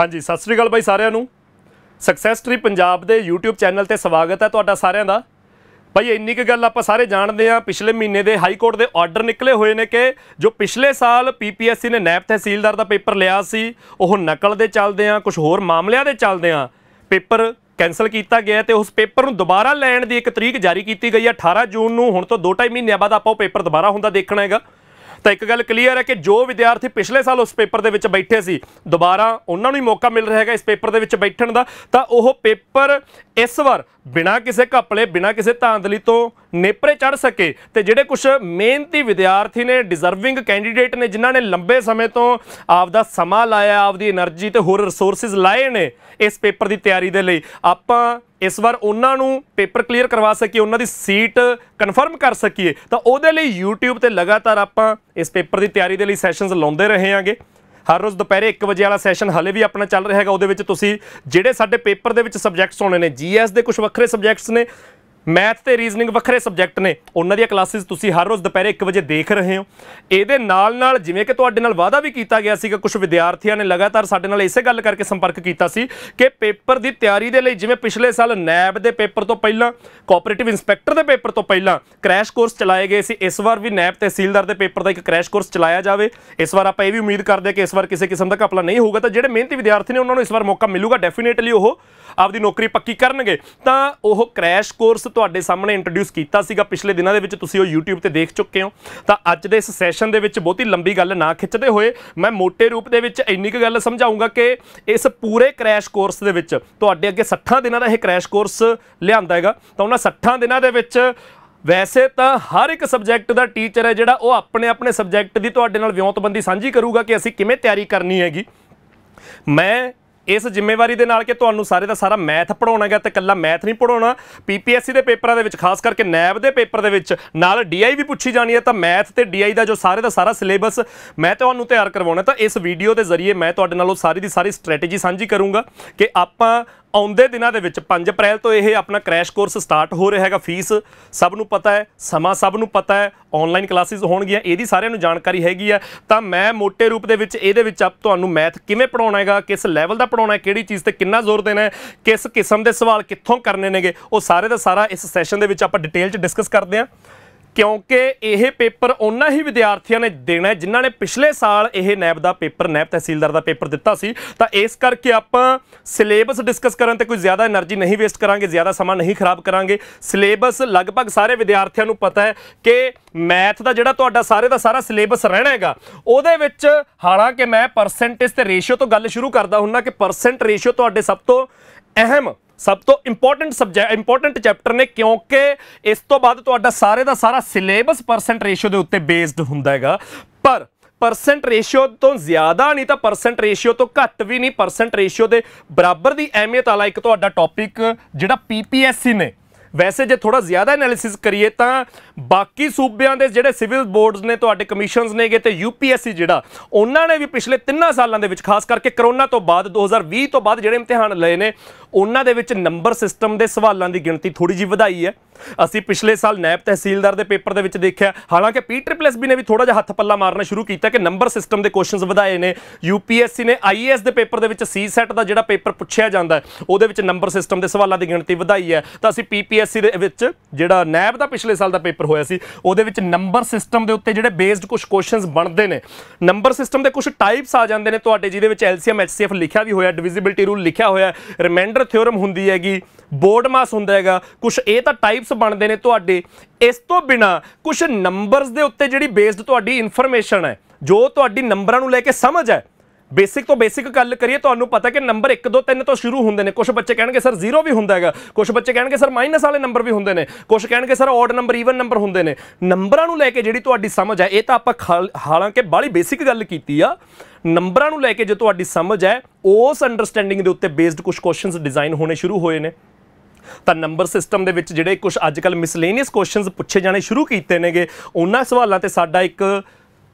ਹਾਂਜੀ ਸਤਿ ਸ੍ਰੀ ਅਕਾਲ ਬਾਈ ਸਾਰਿਆਂ ਨੂੰ ਸਕਸੈਸ ਟ੍ਰੀ ਪੰਜਾਬ ਦੇ YouTube ਚੈਨਲ ਤੇ ਸਵਾਗਤ ਹੈ ਤੁਹਾਡਾ ਸਾਰਿਆਂ ਦਾ ਭਾਈ ਇੰਨੀ ਕੁ ਗੱਲ ਆਪਾਂ ਸਾਰੇ ਜਾਣਦੇ ਆ ਪਿਛਲੇ ਮਹੀਨੇ ਦੇ ਹਾਈ ਕੋਰਟ ਦੇ ਆਰਡਰ ਨਿਕਲੇ ਹੋਏ ਨੇ ਕਿ ਜੋ ਪਿਛਲੇ ਸਾਲ ਪੀਪੀਐਸਸੀ ਨੇ ਨੈਬ ਤਹਿਸੀਲਦਾਰ ਦਾ ਪੇਪਰ ਲਿਆ ਸੀ ਉਹ ਨਕਲ ਦੇ ਚੱਲਦੇ ਆ ਕੁਝ ਹੋਰ ਮਾਮਲਿਆਂ ਦੇ ਚੱਲਦੇ ਆ ਪੇਪਰ ਕੈਨਸਲ ਕੀਤਾ ਗਿਆ ਤੇ ਉਸ ਪੇਪਰ ਨੂੰ ਦੁਬਾਰਾ ਲੈਣ ਦੀ ਇੱਕ ਤਰੀਕ ਜਾਰੀ ਕੀਤੀ ਗਈ ਹੈ 18 ਜੂਨ ਨੂੰ ਹੁਣ ਤੋਂ 2.5 ਮਹੀਨਿਆਂ ਬਾਅਦ ਆਪਾਂ ਉਹ ਪੇਪਰ ਦੁਬਾਰਾ ਹੁੰਦਾ ਦੇਖਣਾ ਹੈਗਾ ਤਾਂ ਇੱਕ ਗੱਲ ਕਲੀਅਰ ਹੈ ਕਿ ਜੋ ਵਿਦਿਆਰਥੀ ਪਿਛਲੇ ਸਾਲ ਉਸ ਪੇਪਰ ਦੇ ਵਿੱਚ ਬੈਠੇ ਸੀ ਦੁਬਾਰਾ ਉਹਨਾਂ ਨੂੰ ਹੀ ਮੌਕਾ ਮਿਲ ਰਿਹਾ ਹੈਗਾ ਇਸ ਪੇਪਰ ਦੇ ਵਿੱਚ ਬੈਠਣ ਦਾ ਤਾਂ ਉਹ ਪੇਪਰ ਇਸ ਵਾਰ ਬਿਨਾਂ ਕਿਸੇ ਘਪਲੇ ਬਿਨਾਂ ਕਿਸੇ ਧਾਂਦਲੀ ਤੋਂ ਨੇਪਰੇ ਚੜ ਸਕੇ ਤੇ ਜਿਹੜੇ ਕੁਝ ਮਿਹਨਤੀ ਵਿਦਿਆਰਥੀ ਨੇ ਡਿਜ਼ਰਵਿੰਗ ਕੈਂਡੀਡੇਟ ਨੇ ਜਿਨ੍ਹਾਂ ਨੇ ਲੰਬੇ ਸਮੇਂ ਤੋਂ ਆਪਦਾ ਸਮਾਂ ਲਾਇਆ ਆਪਦੀ એનર્ਜੀ ਤੇ ਹੋਰ ਰਿਸੋਰਸਸ ਲਾਏ ਨੇ ਇਸ ਪੇਪਰ ਦੀ ਤਿਆਰੀ ਦੇ ਲਈ ਆਪਾਂ ਇਸ ਵਾਰ ਉਹਨਾਂ ਨੂੰ ਪੇਪਰ ਕਲੀਅਰ ਕਰਵਾ ਸਕੀਏ ਉਹਨਾਂ ਦੀ ਸੀਟ ਕਨਫਰਮ ਕਰ ਸਕੀਏ ਤਾਂ ਉਹਦੇ ਲਈ YouTube ਤੇ ਲਗਾਤਾਰ ਆਪਾਂ ਇਸ ਪੇਪਰ ਦੀ ਤਿਆਰੀ ਦੇ ਲਈ ਸੈਸ਼ਨਸ ਲਾਉਂਦੇ ਰਹੇ ਹਾਂਗੇ ਹਰ ਰੋਜ਼ ਦੁਪਹਿਰੇ 1 ਵਜੇ ਵਾਲਾ ਸੈਸ਼ਨ ਹਲੇ ਵੀ ਆਪਣਾ ਚੱਲ ਰਿਹਾ ਹੈਗਾ ਉਹਦੇ ਵਿੱਚ ਤੁਸੀਂ ਜਿਹੜੇ ਸਾਡੇ ਪੇਪਰ ਦੇ ਵਿੱਚ ਸਬਜੈਕਟਸ ਹੋਣੇ ਨੇ ਜੀਐਸ ਦੇ ਕੁਝ ਵੱਖਰੇ ਸਬਜੈਕਟਸ ਨੇ ਮੈਥ ਤੇ ਰੀਜ਼ਨਿੰਗ ਵੱਖਰੇ ਸਬਜੈਕਟ ਨੇ ਉਹਨਾਂ ਦੀਆਂ ਕਲਾਸਿਸ ਤੁਸੀਂ ਹਰ ਰੋਜ਼ ਦੁਪਹਿਰੇ 1 ਵਜੇ ਦੇਖ ਰਹੇ ਹੋ ਇਹਦੇ ਨਾਲ ਨਾਲ ਜਿਵੇਂ ਕਿ ਤੁਹਾਡੇ ਨਾਲ ਵਾਅਦਾ ਵੀ ਕੀਤਾ ਗਿਆ ਸੀ ਕਿ ਕੁਝ ਵਿਦਿਆਰਥੀਆਂ ਨੇ ਲਗਾਤਾਰ ਸਾਡੇ ਨਾਲ ਇਸੇ ਗੱਲ ਕਰਕੇ ਸੰਪਰਕ ਕੀਤਾ ਸੀ ਕਿ ਪੇਪਰ ਦੀ ਤਿਆਰੀ ਦੇ ਲਈ ਜਿਵੇਂ ਪਿਛਲੇ ਸਾਲ ਨੈਬ ਦੇ ਪੇਪਰ ਤੋਂ ਪਹਿਲਾਂ ਕੋਆਪਰੇਟਿਵ ਇਨਸਪੈਕਟਰ ਦੇ ਪੇਪਰ ਤੋਂ ਪਹਿਲਾਂ ਕ੍ਰੈਸ਼ ਕੋਰਸ ਚਲਾਏ ਗਏ ਸੀ ਇਸ ਵਾਰ ਵੀ ਨੈਬ ਤਹਿਸੀਲਦਾਰ ਦੇ ਪੇਪਰ ਦਾ ਇੱਕ ਕ੍ਰੈਸ਼ ਕੋਰਸ ਚਲਾਇਆ ਜਾਵੇ ਇਸ ਵਾਰ ਆਪਾਂ ਇਹ ਵੀ ਉਮੀਦ ਕਰਦੇ ਕਿ ਇਸ ਵਾਰ ਕਿਸੇ ਕਿਸਮ ਦਾ ਘਪਲਾ ਨਹੀਂ ਹੋਊਗਾ ਤਾਂ ਜਿਹੜੇ ਮਿਹਨਤੀ ਵਿਦਿਆਰਥੀ ਨੇ ਉਹਨਾਂ ਨੂੰ ਇਸ ਵਾਰ ਮੌਕਾ ਮਿਲੂਗਾ ਡੈਫੀਨੇਟਲੀ ਉਹ ਆਪਦੀ ਨੌਕਰੀ ਪੱਕੀ ਕਰਨਗੇ ਤਾਂ ਉਹ ਕ੍ਰੈਸ਼ ਕੋਰਸ ਤੁਹਾਡੇ ਸਾਹਮਣੇ ਇੰਟਰੋਡਿਊਸ ਕੀਤਾ ਸੀਗਾ ਪਿਛਲੇ ਦਿਨਾਂ ਦੇ ਵਿੱਚ ਤੁਸੀਂ ਉਹ YouTube ਤੇ ਦੇਖ ਚੁੱਕੇ ਹੋ ਤਾਂ ਅੱਜ ਦੇ ਇਸ ਸੈਸ਼ਨ ਦੇ ਵਿੱਚ ਬਹੁਤੀ ਲੰਬੀ ਗੱਲ ਨਾ ਖਿੱਚਦੇ ਹੋਏ ਮੈਂ ਮੋٹے ਰੂਪ ਦੇ ਵਿੱਚ ਇੰਨੀ ਕੁ ਗੱਲ ਸਮਝਾਉਂਗਾ ਕਿ ਇਸ ਪੂਰੇ ਕ੍ਰੈਸ਼ ਕੋਰਸ ਦੇ ਵਿੱਚ ਤੁਹਾਡੇ ਅੱਗੇ 60 ਦਿਨਾਂ ਦਾ ਇਹ ਕ੍ਰੈਸ਼ ਕੋਰਸ ਲਿਆਂਦਾ ਹੈਗਾ ਤਾਂ ਉਹਨਾਂ 60 ਦਿਨਾਂ ਦੇ ਵਿੱਚ ਵੈਸੇ ਤਾਂ ਹਰ ਇੱਕ ਸਬਜੈਕਟ ਦਾ ਟੀਚਰ ਹੈ ਜਿਹੜਾ ਉਹ ਆਪਣੇ ਆਪਣੇ ਸਬਜੈਕਟ ਦੀ ਤੁਹਾਡੇ ਨਾਲ ਵਿਉਂਤਬੰਦੀ ਸਾਂਝੀ ਕਰੂਗਾ ਕਿ ਅਸੀਂ ਕਿਵੇਂ ਤਿਆਰੀ ਕਰਨੀ ਹੈਗੀ ਮੈਂ ਇਸ ਜ਼ਿੰਮੇਵਾਰੀ ਦੇ ਨਾਲ ਕਿ ਤੁਹਾਨੂੰ ਸਾਰੇ ਦਾ ਸਾਰਾ ਮੈਥ ਪੜਾਉਣਾ ਹੈ ਤੇ ਕੱਲਾ ਮੈਥ ਨਹੀਂ ਪੜਾਉਣਾ ਪੀਪੀਐਸਸੀ ਦੇ ਪੇਪਰਾਂ ਦੇ ਵਿੱਚ ਖਾਸ ਕਰਕੇ ਨੈਬ ਦੇ ਪੇਪਰ ਦੇ ਵਿੱਚ ਨਾਲ ਡੀਆਈ ਵੀ ਪੁੱਛੀ ਜਾਣੀ ਹੈ ਤਾਂ ਮੈਥ ਤੇ ਡੀਆਈ ਦਾ ਜੋ ਸਾਰੇ ਦਾ ਸਾਰਾ ਸਿਲੇਬਸ ਮੈਂ ਤੁਹਾਨੂੰ ਤਿਆਰ ਕਰਵਾਉਣਾ ਤਾਂ ਇਸ ਵੀਡੀਓ ਦੇ ਜ਼ਰੀਏ ਮੈਂ ਤੁਹਾਡੇ ਨਾਲ ਉਹ ਸਾਰੀ ਦੀ ਸਾਰੀ ਸਟ੍ਰੈਟੇਜੀ ਸਾਂਝੀ ਕਰੂੰਗਾ ਕਿ ਆਪਾਂ ਆਉਂਦੇ ਦਿਨਾਂ ਦੇ ਵਿੱਚ 5 ਅਪ੍ਰੈਲ ਤੋਂ ਇਹ ਆਪਣਾ ਕ੍ਰੈਸ਼ ਕੋਰਸ ਸਟਾਰਟ ਹੋ ਰਿਹਾ ਹੈਗਾ ਫੀਸ ਸਭ ਨੂੰ ਪਤਾ ਹੈ ਸਮਾਂ ਸਭ ਨੂੰ ਪਤਾ ਹੈ ਆਨਲਾਈਨ ਕਲਾਸਿਸ ਹੋਣਗੀਆਂ ਇਹਦੀ ਸਾਰਿਆਂ ਨੂੰ ਜਾਣਕਾਰੀ ਹੈਗੀ ਆ ਤਾਂ ਮੈਂ ਮੋٹے ਰੂਪ ਦੇ ਵਿੱਚ ਇਹਦੇ ਵਿੱਚ ਆਪ ਤੁਹਾਨੂੰ ਮੈਥ ਕਿਵੇਂ ਪੜਾਉਣਾ ਹੈਗਾ ਕਿਸ ਲੈਵਲ ਦਾ ਪੜਾਉਣਾ ਹੈ ਕਿਹੜੀ ਚੀਜ਼ ਤੇ ਕਿੰਨਾ ਜ਼ੋਰ ਦੇਣਾ ਹੈ ਕਿਸ ਕਿਸਮ ਦੇ ਸਵਾਲ ਕਿੱਥੋਂ ਕਰਨੇ ਨੇਗੇ ਉਹ ਸਾਰੇ ਦਾ ਸਾਰਾ ਇਸ ਸੈਸ਼ਨ ਦੇ ਵਿੱਚ ਆਪਾਂ ਡਿਟੇਲ 'ਚ ਡਿਸਕਸ ਕਰਦੇ ਆਂ ਕਿਉਂਕਿ ਇਹ ਪੇਪਰ ਉਹਨਾਂ ਹੀ ਵਿਦਿਆਰਥੀਆਂ ਨੇ ਦੇਣਾ ਜਿਨ੍ਹਾਂ ਨੇ ਪਿਛਲੇ ਸਾਲ ਇਹ ਨੈਬ ਦਾ ਪੇਪਰ ਨੈਬ ਤਹਿਸੀਲਦਾਰ ਦਾ ਪੇਪਰ ਦਿੱਤਾ ਸੀ ਤਾਂ ਇਸ ਕਰਕੇ ਆਪਾਂ ਸਿਲੇਬਸ ਡਿਸਕਸ ਕਰਨ ਤੇ ਕੋਈ ਜ਼ਿਆਦਾ એનર્ਜੀ ਨਹੀਂ ਵੇਸਟ ਕਰਾਂਗੇ ਜ਼ਿਆਦਾ ਸਮਾਂ ਨਹੀਂ ਖਰਾਬ ਕਰਾਂਗੇ ਸਿਲੇਬਸ ਲਗਭਗ ਸਾਰੇ ਵਿਦਿਆਰਥੀਆਂ ਨੂੰ ਪਤਾ ਹੈ ਕਿ ਮੈਥ ਦਾ ਜਿਹੜਾ ਤੁਹਾਡਾ ਸਾਰੇ ਦਾ ਸਾਰਾ ਸਿਲੇਬਸ ਰਹਿਣਾ ਹੈਗਾ ਉਹਦੇ ਵਿੱਚ ਹਾਲਾਂਕਿ ਮੈਂ ਪਰਸੈਂਟੇਜ ਤੇ ਰੇਸ਼ੀਓ ਤੋਂ ਗੱਲ ਸ਼ੁਰੂ ਕਰਦਾ ਹੁੰਨਾ ਕਿ ਪਰਸੈਂਟ ਰੇਸ਼ੀਓ ਤੁਹਾਡੇ ਸਭ ਤੋਂ ਅਹਿਮ ਸਭ ਤੋਂ ਇੰਪੋਰਟੈਂਟ ਸਬਜੈਕਟ ਇੰਪੋਰਟੈਂਟ ਚੈਪਟਰ ਨੇ ਕਿਉਂਕਿ ਇਸ ਤੋਂ ਬਾਅਦ ਤੁਹਾਡਾ ਸਾਰੇ ਦਾ ਸਾਰਾ ਸਿਲੇਬਸ ਪਰਸੈਂਟ ਰੇਸ਼ੀਓ ਦੇ ਉੱਤੇ ਬੇਸਡ ਹੁੰਦਾ ਹੈਗਾ ਪਰ ਪਰਸੈਂਟ ਰੇਸ਼ੀਓ ਤੋਂ ਜ਼ਿਆਦਾ ਨਹੀਂ ਤਾਂ ਪਰਸੈਂਟ ਰੇਸ਼ੀਓ ਤੋਂ ਘੱਟ ਵੀ ਨਹੀਂ ਪਰਸੈਂਟ ਰੇਸ਼ੀਓ ਦੇ ਬਰਾਬਰ ਦੀ ਅਹਿਮੀਅਤ ਵਾਲਾ ਇੱਕ ਤੁਹਾਡਾ ਟੌਪਿਕ ਜਿਹੜਾ ਪੀਪੀਐਸਸੀ ਨੇ ਵੈਸੇ ਜੇ ਥੋੜਾ ਜ਼ਿਆਦਾ ਐਨਾਲਿਸਿਸ ਕਰੀਏ ਤਾਂ ਬਾਕੀ ਸੂਬਿਆਂ ਦੇ ਜਿਹੜੇ ਸਿਵਲ ਬੋਰਡਸ ਨੇ ਤੁਹਾਡੇ ਕਮਿਸ਼ਨਸ ਨੇਗੇ ਤੇ ਯੂਪੀਐਸਸੀ ਜਿਹੜਾ ਉਹਨਾਂ ਨੇ ਵੀ ਪਿਛਲੇ 3 ਸਾਲਾਂ ਦੇ ਵਿੱਚ ਖਾਸ ਕਰਕੇ ਕਰੋਨਾ ਤੋਂ ਬਾਅਦ 2020 ਤੋਂ ਬਾਅਦ ਜਿਹੜੇ ਇਮਤਿਹਾਨ ਲਏ ਨੇ ਉਹਨਾਂ ਦੇ ਵਿੱਚ ਨੰਬਰ ਸਿਸਟਮ ਦੇ ਸਵਾਲਾਂ ਦੀ ਗਿਣਤੀ ਥੋੜੀ ਜੀ ਵਧਾਈ ਹੈ ਅਸੀਂ ਪਿਛਲੇ ਸਾਲ ਨੈਬ ਤਹਿਸੀਲਦਾਰ ਦੇ ਪੇਪਰ ਦੇ ਵਿੱਚ ਦੇਖਿਆ ਹਾਲਾਂਕਿ ਪੀ ਟ੍ਰਿਪਲ ਐਸ ਬੀ ਨੇ ਵੀ ਥੋੜਾ ਜਿਹਾ ਹੱਥ ਪੱਲਾ ਮਾਰਨਾ ਸ਼ੁਰੂ ਕੀਤਾ ਕਿ ਨੰਬਰ ਸਿਸਟਮ ਦੇ ਕੁਐਸਚਨਸ ਵਧਾਏ ਨੇ ਯੂਪੀਐਸਸੀ ਨੇ ਆਈਐਸ ਦੇ ਪੇਪਰ ਦੇ ਵਿੱਚ ਸੀ ਸੈਟ ਦਾ ਜਿਹੜਾ ਪੇਪਰ ਪੁੱਛਿਆ ਜਾਂਦਾ ਉਹਦੇ ਵਿੱਚ ਨੰਬਰ ਸਿਸਟਮ ਦੇ ਸਵਾਲਾਂ ਦੀ ਗਿਣਤੀ ਵਧਾਈ ਹੈ ਤਾਂ ਅਸੀਂ ਪੀਪੀਐਸਸੀ ਦੇ ਵਿੱਚ ਜਿਹੜਾ ਨੈਬ ਦਾ ਪਿਛਲੇ ਸਾਲ ਦਾ ਪੇਪਰ ਹੋਇਆ ਸੀ ਉਹਦੇ ਵਿੱਚ ਨੰਬਰ ਸਿਸਟਮ ਦੇ ਉੱਤੇ ਜਿਹੜੇ ਬੇਸਡ ਕੁਝ ਕੁਐਸਚਨਸ ਬਣਦੇ ਨੇ ਨੰਬਰ ਸਿਸਟਮ ਦੇ ਕੁਝ ਟਾਈਪਸ ਆ ਜਾਂਦੇ ਨੇ ਤੁਹਾਡੇ ਜਿਹਦੇ ਵਿੱਚ ਐਲਸੀਐਮ ਐਚਸੀਐਫ ਲਿਖਿਆ ਵੀ ਹੋਇਆ ਡਿਵੀਜ਼ਿਬਿਲਟੀ ਰੂਲ ਲਿਖਿਆ ਹੋਇਆ ਰਿਮਾਈਂਡਰ ਏਲੀਵੇਟਰ ਥਿਓਰਮ ਹੁੰਦੀ ਹੈਗੀ ਬੋਰਡ ਮਾਸ ਹੁੰਦਾ ਹੈਗਾ ਕੁਝ ਇਹ ਤਾਂ ਟਾਈਪਸ ਬਣਦੇ ਨੇ ਤੁਹਾਡੇ ਇਸ ਤੋਂ ਬਿਨਾ ਕੁਝ ਨੰਬਰਸ ਦੇ ਉੱਤੇ ਜਿਹੜੀ ਬੇਸਡ ਤੁਹਾਡੀ ਇਨਫੋਰਮੇਸ਼ਨ ਹੈ ਜੋ ਤੁਹਾਡੀ ਨੰਬਰਾਂ ਨੂੰ ਲੈ ਕੇ ਸਮਝ ਹੈ ਬੇਸਿਕ ਤੋਂ ਬੇਸਿਕ ਗੱਲ ਕਰੀਏ ਤੁਹਾਨੂੰ ਪਤਾ ਕਿ ਨੰਬਰ 1 2 3 ਤੋਂ ਸ਼ੁਰੂ ਹੁੰਦੇ ਨੇ ਕੁਝ ਬੱਚੇ ਕਹਿਣਗੇ ਸਰ 0 ਵੀ ਹੁੰਦਾ ਹੈਗਾ ਕੁਝ ਬੱਚੇ ਕਹਿਣਗੇ ਸਰ ਮਾਈਨਸ ਵਾਲੇ ਨੰਬਰ ਵੀ ਹੁੰਦੇ ਨੇ ਕੁਝ ਕਹਿਣਗੇ sir odd number even number ਹੁੰਦੇ ਨੇ ਨੰਬਰਾਂ ਨੂੰ ਲੈ ਕੇ ਜਿਹੜੀ ਤੁਹਾਡੀ ਸਮਝ ਹੈ ਇਹ ਤਾਂ ਆਪਾਂ ਹਾਲਾਂਕਿ ਬਾਲੀ ਬੇਸਿਕ ਗੱਲ ਕੀਤੀ ਆ ਨੰਬਰਾਂ ਨੂੰ ਲੈ ਕੇ ਜੇ ਤੁਹਾਡੀ ਸਮਝ ਹੈ ਉਸ ਅੰਡਰਸਟੈਂਡਿੰਗ ਦੇ ਉੱਤੇ ਬੇਸਡ ਕੁਝ ਕੁਐਸਚਨਸ ਡਿਜ਼ਾਈਨ ਹੋਣੇ ਸ਼ੁਰੂ ਹੋਏ ਨੇ ਤਾਂ ਨੰਬਰ ਸਿਸਟਮ ਦੇ ਵਿੱਚ ਜਿਹੜੇ ਕੁਝ ਅੱਜਕੱਲ ਮਿਸਲੇਨੀਅਸ ਕੁਐਸਚਨਸ ਪੁੱਛੇ ਜਾਣੇ ਸ਼ੁਰੂ ਕੀਤੇ ਨੇਗੇ ਉਹਨਾਂ ਸਵਾਲਾਂ ਤੇ ਸਾਡਾ ਇੱਕ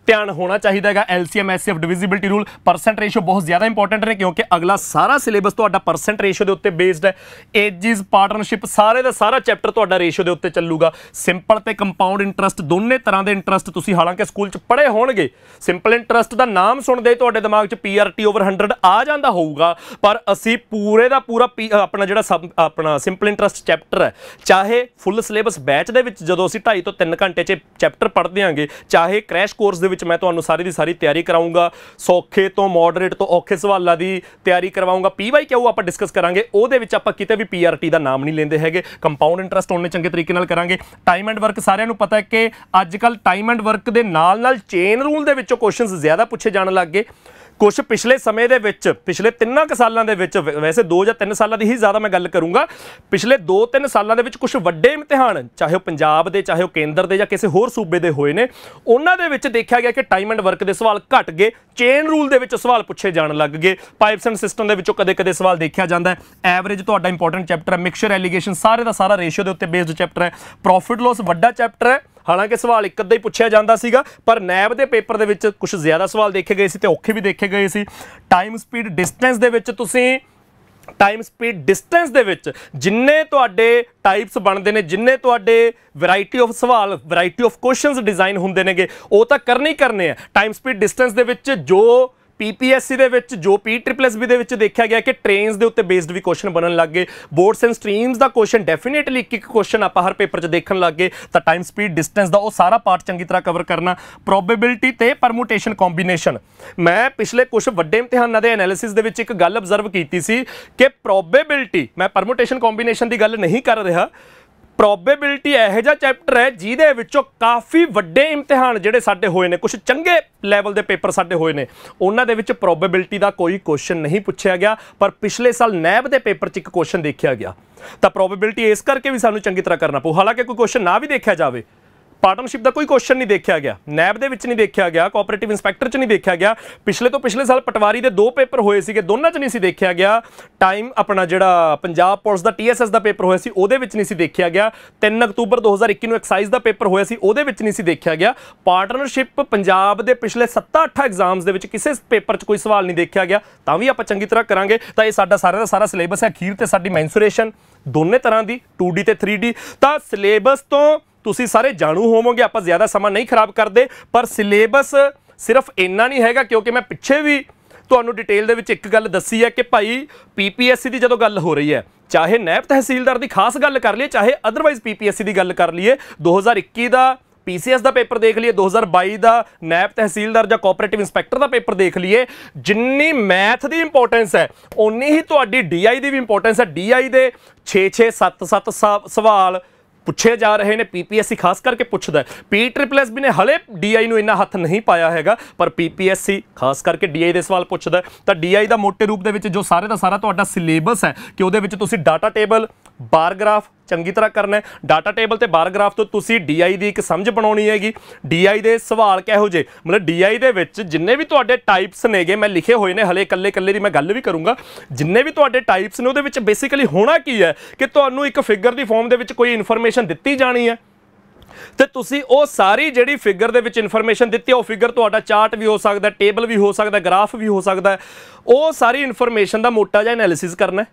ਧਿਆਨ ਹੋਣਾ ਚਾਹੀਦਾ ਹੈਗਾ LCM SF divisibility rule percent ratio ਬਹੁਤ ਜ਼ਿਆਦਾ ਇੰਪੋਰਟੈਂਟ ਨੇ ਕਿਉਂਕਿ ਅਗਲਾ ਸਾਰਾ ਸਿਲੇਬਸ ਤੁਹਾਡਾ ਪਰਸੈਂਟ ਰੇਸ਼ੋ ਦੇ ਉੱਤੇ ਬੇਸਡ ਹੈ ਏਜਸ ਪਾਰਟਨਰਸ਼ਿਪ ਸਾਰੇ ਦਾ ਸਾਰਾ ਚੈਪਟਰ ਤੁਹਾਡਾ ਰੇਸ਼ੋ ਦੇ ਉੱਤੇ ਚੱਲੂਗਾ ਸਿੰਪਲ ਤੇ ਕੰਪਾਊਂਡ ਇੰਟਰਸਟ ਦੋਨੇ ਤਰ੍ਹਾਂ ਦੇ ਇੰਟਰਸਟ ਤੁਸੀਂ ਹਾਲਾਂਕਿ ਸਕੂਲ 'ਚ ਪੜ੍ਹੇ ਹੋਣਗੇ ਸਿੰਪਲ ਇੰਟਰਸਟ ਦਾ ਨਾਮ ਸੁਣਦੇ ਹੀ ਤੁਹਾਡੇ ਦਿਮਾਗ 'ਚ ਪੀਆਰਟੀ ਓਵਰ 100 ਆ ਜਾਂਦਾ ਹੋਊਗਾ ਪਰ ਅਸੀਂ ਪੂਰੇ ਦਾ ਪੂਰਾ ਆਪਣਾ ਜਿਹੜਾ ਆਪਣਾ ਸਿੰਪਲ ਇੰਟਰਸਟ ਚੈਪਟਰ ਹੈ ਚਾਹੇ ਫੁੱਲ ਸਿਲੇਬਸ ਬੈਚ ਦੇ ਵਿੱਚ ਜਦੋਂ ਅਸੀਂ 2.5 ਤੋਂ 3 ਘੰਟੇ 'ਚ ਚੈਪਟਰ ਪੜ੍ਹਦੇ ਆਂਗੇ ਚਾਹੇ ਕ੍ਰੈਸ਼ ਕੋਰਸ ਦੇ ਵਿੱਚ ਮੈਂ ਤੁਹਾਨੂੰ ਸਾਰੀ ਦੀ ਸਾਰੀ ਤਿਆਰੀ ਕਰਾਉਂਗਾ ਸੌਖੇ ਤੋਂ ਮੋਡਰੇਟ ਤੋਂ ਔਖੇ ਸਵਾਲਾਂ ਦੀ ਤਿਆਰੀ ਕਰਵਾਉਂਗਾ ਪੀਵਾਈ ਕਿਉਂ ਆਪਾਂ ਡਿਸਕਸ ਕਰਾਂਗੇ ਉਹਦੇ ਵਿੱਚ ਆਪਾਂ ਕਿਤੇ ਵੀ ਪੀਆਰਟੀ ਦਾ ਨਾਮ ਨਹੀਂ ਲੈਂਦੇ ਹੈਗੇ ਕੰਪਾਊਂਡ ਇੰਟਰਸਟ ਉਹਨੇ ਚੰਗੇ ਤਰੀਕੇ ਨਾਲ ਕਰਾਂਗੇ ਟਾਈਮ ਐਂਡ ਵਰਕ ਸਾਰਿਆਂ ਨੂੰ ਪਤਾ ਹੈ ਕਿ ਅੱਜ ਕੱਲ ਟਾਈਮ ਐਂਡ ਵਰਕ ਦੇ ਨਾਲ ਨਾਲ ਚੇਨ ਰੂਲ ਦੇ ਵਿੱਚੋਂ ਕੁਐਸਚਨਸ ਜ਼ਿਆਦਾ ਪੁੱਛੇ ਜਾਣ ਲੱਗ ਗਏ ਕੁਝ ਪਿਛਲੇ ਸਮੇਂ ਦੇ ਵਿੱਚ ਪਿਛਲੇ 3 ਸਾਲਾਂ ਦੇ ਵਿੱਚ ਵੈਸੇ 2 ਜਾਂ 3 ਸਾਲਾਂ ਦੀ ਹੀ ਜ਼ਿਆਦਾ ਮੈਂ ਗੱਲ ਕਰੂੰਗਾ ਪਿਛਲੇ 2-3 ਸਾਲਾਂ ਦੇ ਵਿੱਚ ਕੁਝ ਵੱਡੇ ਇਮਤਿਹਾਨ ਚਾਹੇ ਉਹ ਪੰਜਾਬ ਦੇ ਚਾਹੇ ਉਹ ਕੇਂਦਰ ਦੇ ਜਾਂ ਕਿਸੇ ਹੋਰ ਸੂਬੇ ਦੇ ਹੋਏ ਨੇ ਉਹਨਾਂ ਦੇ ਵਿੱਚ ਦੇਖਿਆ ਗਿਆ ਕਿ ਟਾਈਮ ਐਂਡ ਵਰਕ ਦੇ ਸਵਾਲ ਘਟ ਗਏ ਚੇਨ ਰੂਲ ਦੇ ਵਿੱਚ ਸਵਾਲ ਪੁੱਛੇ ਜਾਣ ਲੱਗ ਗਏ ਪਾਈਪਸ ਐਂਡ ਸਿਸਟਮ ਦੇ ਵਿੱਚੋਂ ਕਦੇ-ਕਦੇ ਸਵਾਲ ਦੇਖਿਆ ਜਾਂਦਾ ਹੈ ਐਵਰੇਜ ਤੁਹਾਡਾ ਇੰਪੋਰਟੈਂਟ ਚੈਪਟਰ ਹੈ ਮਿਕਸਚਰ ਐਲੀਗੇਸ਼ਨ ਸਾਰੇ ਦਾ ਸਾਰਾ ਰੇਸ਼ੀਓ ਦੇ ਉੱਤੇ ਬੇਸਡ ਚੈਪਟਰ ਹੈ ਪ੍ਰੋਫਿਟ ਲਾਸ ਵੱਡਾ ਚੈਪਟਰ ਹੈ ਹਾਲਾਂਕਿ ਸਵਾਲ ਇੱਕ ਅੱਧਾ ਹੀ ਪੁੱਛਿਆ ਜਾਂਦਾ ਸੀਗਾ ਪਰ ਨੈਬ ਦੇ ਪੇਪਰ ਦੇ ਵਿੱਚ ਕੁਝ ਜ਼ਿਆਦਾ ਸਵਾਲ ਦੇਖੇ ਗਏ ਸੀ ਤੇ ਔਖੇ ਵੀ ਦੇਖੇ ਗਏ ਸੀ ਟਾਈਮ ਸਪੀਡ ਡਿਸਟੈਂਸ ਦੇ ਵਿੱਚ ਤੁਸੀਂ ਟਾਈਮ ਸਪੀਡ ਡਿਸਟੈਂਸ ਦੇ ਵਿੱਚ ਜਿੰਨੇ ਤੁਹਾਡੇ ਟਾਈਪਸ ਬਣਦੇ ਨੇ ਜਿੰਨੇ ਤੁਹਾਡੇ ਵੈਰਾਈਟੀ ਆਫ ਸਵਾਲ ਵੈਰਾਈਟੀ ਆਫ ਕੁਐਸਚਨਸ ਡਿਜ਼ਾਈਨ ਹੁੰਦੇ ਨੇਗੇ ਉਹ ਤਾਂ ਕਰਨੇ ਹੀ ਕਰਨੇ ਆ ਟਾਈਮ ਸਪੀਡ ਡਿਸਟੈਂਸ ਦੇ ਵਿੱਚ ਜੋ ਪੀਪੀਐਸਸੀ ਦੇ ਵਿੱਚ ਜੋ ਪੀ ਟ੍ਰਿਪਲ ਐਸਬੀ ਦੇ ਵਿੱਚ ਦੇਖਿਆ ਗਿਆ ਕਿ ਟ੍ਰੇਨਸ ਦੇ ਉੱਤੇ ਬੇਸਡ ਵੀ ਕੁਐਸਚਨ ਬਣਨ ਲੱਗ ਗਏ ਬੋਰਡਸ ਐਂਡ ਸਟਰੀਮਸ ਦਾ ਕੁਐਸਚਨ ਡੈਫੀਨਿਟਲੀ ਇੱਕ ਇੱਕ ਕੁਐਸਚਨ ਆਪਾਂ ਹਰ ਪੇਪਰ 'ਚ ਦੇਖਣ ਲੱਗ ਗਏ ਤਾਂ ਟਾਈਮ ਸਪੀਡ ਡਿਸਟੈਂਸ ਦਾ ਉਹ ਸਾਰਾ ਪਾਰਟ ਚੰਗੀ ਤਰ੍ਹਾਂ ਕਵਰ ਕਰਨਾ ਪ੍ਰੋਬੇਬਿਲਟੀ ਤੇ ਪਰਮੂਟੇਸ਼ਨ ਕੰਬੀਨੇਸ਼ਨ ਮੈਂ ਪਿਛਲੇ ਕੁਝ ਵੱਡੇ ਇਮਤਿਹਾਨਾਂ ਦੇ ਐਨਾਲਿਸਿਸ ਦੇ ਵਿੱਚ ਇੱਕ ਗੱਲ ਅਬਜ਼ਰਵ ਕੀਤੀ ਸੀ ਕਿ ਪ੍ਰੋਬੇਬਿਲਟੀ ਮੈਂ ਪਰਮੂਟੇਸ਼ਨ ਕੰਬੀਨੇਸ਼ਨ ਦੀ ਗੱਲ ਨਹੀਂ ਕਰ ਰਿਹਾ ਪ੍ਰੋਬੇਬਿਲਟੀ ਇਹੋ ਜਿਹਾ ਚੈਪਟਰ ਹੈ ਜਿਹਦੇ ਵਿੱਚੋਂ ਕਾਫੀ ਵੱਡੇ ਇਮਤਿਹਾਨ ਜਿਹੜੇ ਸਾਡੇ ਹੋਏ ਨੇ ਕੁਝ ਚੰਗੇ ਲੈਵਲ ਦੇ ਪੇਪਰ ਸਾਡੇ ਹੋਏ ਨੇ ਉਹਨਾਂ ਦੇ ਵਿੱਚ ਪ੍ਰੋਬੇਬਿਲਟੀ ਦਾ ਕੋਈ ਕੁਐਸਚਨ ਨਹੀਂ ਪੁੱਛਿਆ ਗਿਆ ਪਰ ਪਿਛਲੇ ਸਾਲ ਨੈਬ ਦੇ ਪੇਪਰ 'ਚ ਇੱਕ ਕੁਐਸਚਨ ਦੇਖਿਆ ਗਿਆ ਤਾਂ ਪ੍ਰੋਬੇਬਿਲਟੀ ਇਸ ਕਰਕੇ ਵੀ ਸਾਨੂੰ ਚੰਗੀ ਤਰ੍ਹਾਂ ਕਰਨਾ ਪਊ ਹਾਲਾਂਕਿ ਕੋਈ ਕੁਐਸਚਨ ਨਾ ਵੀ ਦੇਖਿਆ ਜਾਵੇ ਪਾਰਟਨਰਸ਼ਿਪ ਦਾ ਕੋਈ ਕੁਐਸਚਨ ਨਹੀਂ ਦੇਖਿਆ ਗਿਆ ਨੈਬ ਦੇ ਵਿੱਚ ਨਹੀਂ ਦੇਖਿਆ ਗਿਆ ਕੋਆਪਰੇਟਿਵ ਇਨਸਪੈਕਟਰ 'ਚ ਨਹੀਂ ਦੇਖਿਆ ਗਿਆ ਪਿਛਲੇ ਤੋਂ ਪਿਛਲੇ ਸਾਲ ਪਟਵਾਰੀ ਦੇ ਦੋ ਪੇਪਰ ਹੋਏ ਸੀਗੇ ਦੋਨਾਂ 'ਚ ਨਹੀਂ ਸੀ ਦੇਖਿਆ ਗਿਆ ਟਾਈਮ ਆਪਣਾ ਜਿਹੜਾ ਪੰਜਾਬ ਪੁਲਿਸ ਦਾ ਟੀਐਸਐਸ ਦਾ ਪੇਪਰ ਹੋਇਆ ਸੀ ਉਹਦੇ ਵਿੱਚ ਨਹੀਂ ਸੀ ਦੇਖਿਆ ਗਿਆ 3 ਅਕਤੂਬਰ 2021 ਨੂੰ ਐਕਸਾਈਜ਼ ਦਾ ਪੇਪਰ ਹੋਇਆ ਸੀ ਉਹਦੇ ਵਿੱਚ ਨਹੀਂ ਸੀ ਦੇਖਿਆ ਗਿਆ ਪਾਰਟਨਰਸ਼ਿਪ ਪੰਜਾਬ ਦੇ ਪਿਛਲੇ 7-8 ਐਗਜ਼ਾਮਸ ਦੇ ਵਿੱਚ ਕਿਸੇ ਪੇਪਰ 'ਚ ਕੋਈ ਸਵਾਲ ਨਹੀਂ ਦੇਖਿਆ ਗਿਆ ਤਾਂ ਵੀ ਆਪਾਂ ਚੰਗੀ ਤਰ੍ਹਾਂ ਕਰਾਂਗੇ ਤਾਂ ਇਹ ਸਾਡਾ ਸਾਰਾ ਦਾ ਸਾਰਾ ਸਿਲੇਬਸ ਹੈ ਅਖੀਰ ਤੇ ਸਾਡੀ ਮੈਂਸੂਰੇਸ਼ਨ ਦੋਨੇ ਤਰ੍ਹਾਂ ਦੀ 2D ਤੇ 3D ਤਾਂ ਸਿਲੇਬਸ ਤੋਂ ਤੁਸੀਂ ਸਾਰੇ ਜਾਣੂ ਹੋਵੋਗੇ ਆਪਾਂ ਜ਼ਿਆਦਾ ਸਮਾਂ ਨਹੀਂ ਖਰਾਬ ਕਰਦੇ ਪਰ ਸਿਲੇਬਸ ਸਿਰਫ ਇੰਨਾ ਨਹੀਂ ਹੈਗਾ ਕਿਉਂਕਿ ਮੈਂ ਪਿੱਛੇ ਵੀ ਤੁਹਾਨੂੰ ਡਿਟੇਲ ਦੇ ਵਿੱਚ ਇੱਕ ਗੱਲ ਦੱਸੀ ਹੈ ਕਿ ਭਾਈ ਪੀਪੀਐਸਸੀ ਦੀ ਜਦੋਂ ਗੱਲ ਹੋ ਰਹੀ ਹੈ ਚਾਹੇ ਨੈਬ ਤਹਿਸੀਲਦਾਰ ਦੀ ਖਾਸ ਗੱਲ ਕਰ ਲਈਏ ਚਾਹੇ ਅਦਰਵਾਈਜ਼ ਪੀਪੀਐਸਸੀ ਦੀ ਗੱਲ ਕਰ ਲਈਏ 2021 ਦਾ ਪੀਸੀਐਸ ਦਾ ਪੇਪਰ ਦੇਖ ਲਈਏ 2022 ਦਾ ਨੈਬ ਤਹਿਸੀਲਦਾਰ ਜਾਂ ਕੋਆਪਰੇਟਿਵ ਇਨਸਪੈਕਟਰ ਦਾ ਪੇਪਰ ਦੇਖ ਲਈਏ ਜਿੰਨੀ ਮੈਥ ਦੀ ਇੰਪੋਰਟੈਂਸ ਹੈ ਉਨੀ ਹੀ ਤੁਹਾਡੀ ਡੀਆਈ ਦੀ ਵੀ ਇੰਪੋਰਟੈਂਸ ਹੈ ਡੀਆਈ ਦੇ 6 6 7 7 ਸਵਾਲ ਪੁੱਛੇ ਜਾ ਰਹੇ ਨੇ ਪੀਪੀਐਸਸੀ ਖਾਸ ਕਰਕੇ ਪੁੱਛਦਾ ਪੀ ਟ੍ਰਿਪਲ ਐਸ ਵੀ ਨੇ ਹਲੇ ਡੀਆਈ ਨੂੰ ਇੰਨਾ ਹੱਥ ਨਹੀਂ ਪਾਇਆ ਹੈਗਾ ਪਰ ਪੀਪੀਐਸਸੀ ਖਾਸ ਕਰਕੇ ਡੀਆਈ ਦੇ ਸਵਾਲ ਪੁੱਛਦਾ ਤਾਂ ਡੀਆਈ ਦਾ ਮੋਟੇ ਰੂਪ ਦੇ ਵਿੱਚ ਜੋ ਸਾਰੇ ਦਾ ਸਾਰਾ ਤੁਹਾਡਾ ਸਿਲੇਬਸ ਹੈ ਕਿ ਉਹਦੇ ਵਿੱਚ ਤੁਸੀਂ ਡਾਟਾ ਟੇਬਲ ਬਾਰ ਗ੍ਰਾਫ ਚੰਗੀ ਤਰ੍ਹਾਂ ਕਰਨਾ ਹੈ ਡਾਟਾ ਟੇਬਲ ਤੇ ਬਾਰ ਗ੍ਰਾਫ ਤੋਂ ਤੁਸੀਂ ਡੀਆਈ ਦੀ ਇੱਕ ਸਮਝ ਬਣਾਉਣੀ ਹੈਗੀ ਡੀਆਈ ਦੇ ਸਵਾਲ ਕਿਹੋ ਜੇ ਮਤਲਬ ਡੀਆਈ ਦੇ ਵਿੱਚ ਜਿੰਨੇ ਵੀ ਤੁਹਾਡੇ ਟਾਈਪਸ ਨੇਗੇ ਮੈਂ ਲਿਖੇ ਹੋਏ ਨੇ ਹਲੇ ਇਕੱਲੇ ਇਕੱਲੇ ਦੀ ਮੈਂ ਗੱਲ ਵੀ ਕਰੂੰਗਾ ਜਿੰਨੇ ਵੀ ਤੁਹਾਡੇ ਟਾਈਪਸ ਨੇ ਉਹਦੇ ਵਿੱਚ ਬੇਸਿਕਲੀ ਹੋਣਾ ਕੀ ਹੈ ਕਿ ਤੁਹਾਨੂੰ ਇੱਕ ਫਿਗਰ ਦੀ ਫਾਰਮ ਦੇ ਵਿੱਚ ਕੋਈ ਇਨਫੋਰਮੇਸ਼ਨ ਦਿੱਤੀ ਜਾਣੀ ਹੈ ਤੇ ਤੁਸੀਂ ਉਹ ਸਾਰੀ ਜਿਹੜੀ ਫਿਗਰ ਦੇ ਵਿੱਚ ਇਨਫੋਰਮੇਸ਼ਨ ਦਿੱਤੀ ਉਹ ਫਿਗਰ ਤੁਹਾਡਾ ਚਾਰਟ ਵੀ ਹੋ ਸਕਦਾ ਟੇਬਲ ਵੀ ਹੋ ਸਕਦਾ ਗ੍ਰਾਫ ਵੀ ਹੋ ਸਕਦਾ ਉਹ ਸਾਰੀ ਇਨਫੋਰਮੇਸ਼ਨ ਦਾ ਮੋਟਾ ਜਿਹਾ ਐਨਾਲਿਸਿਸ ਕਰਨਾ ਹੈ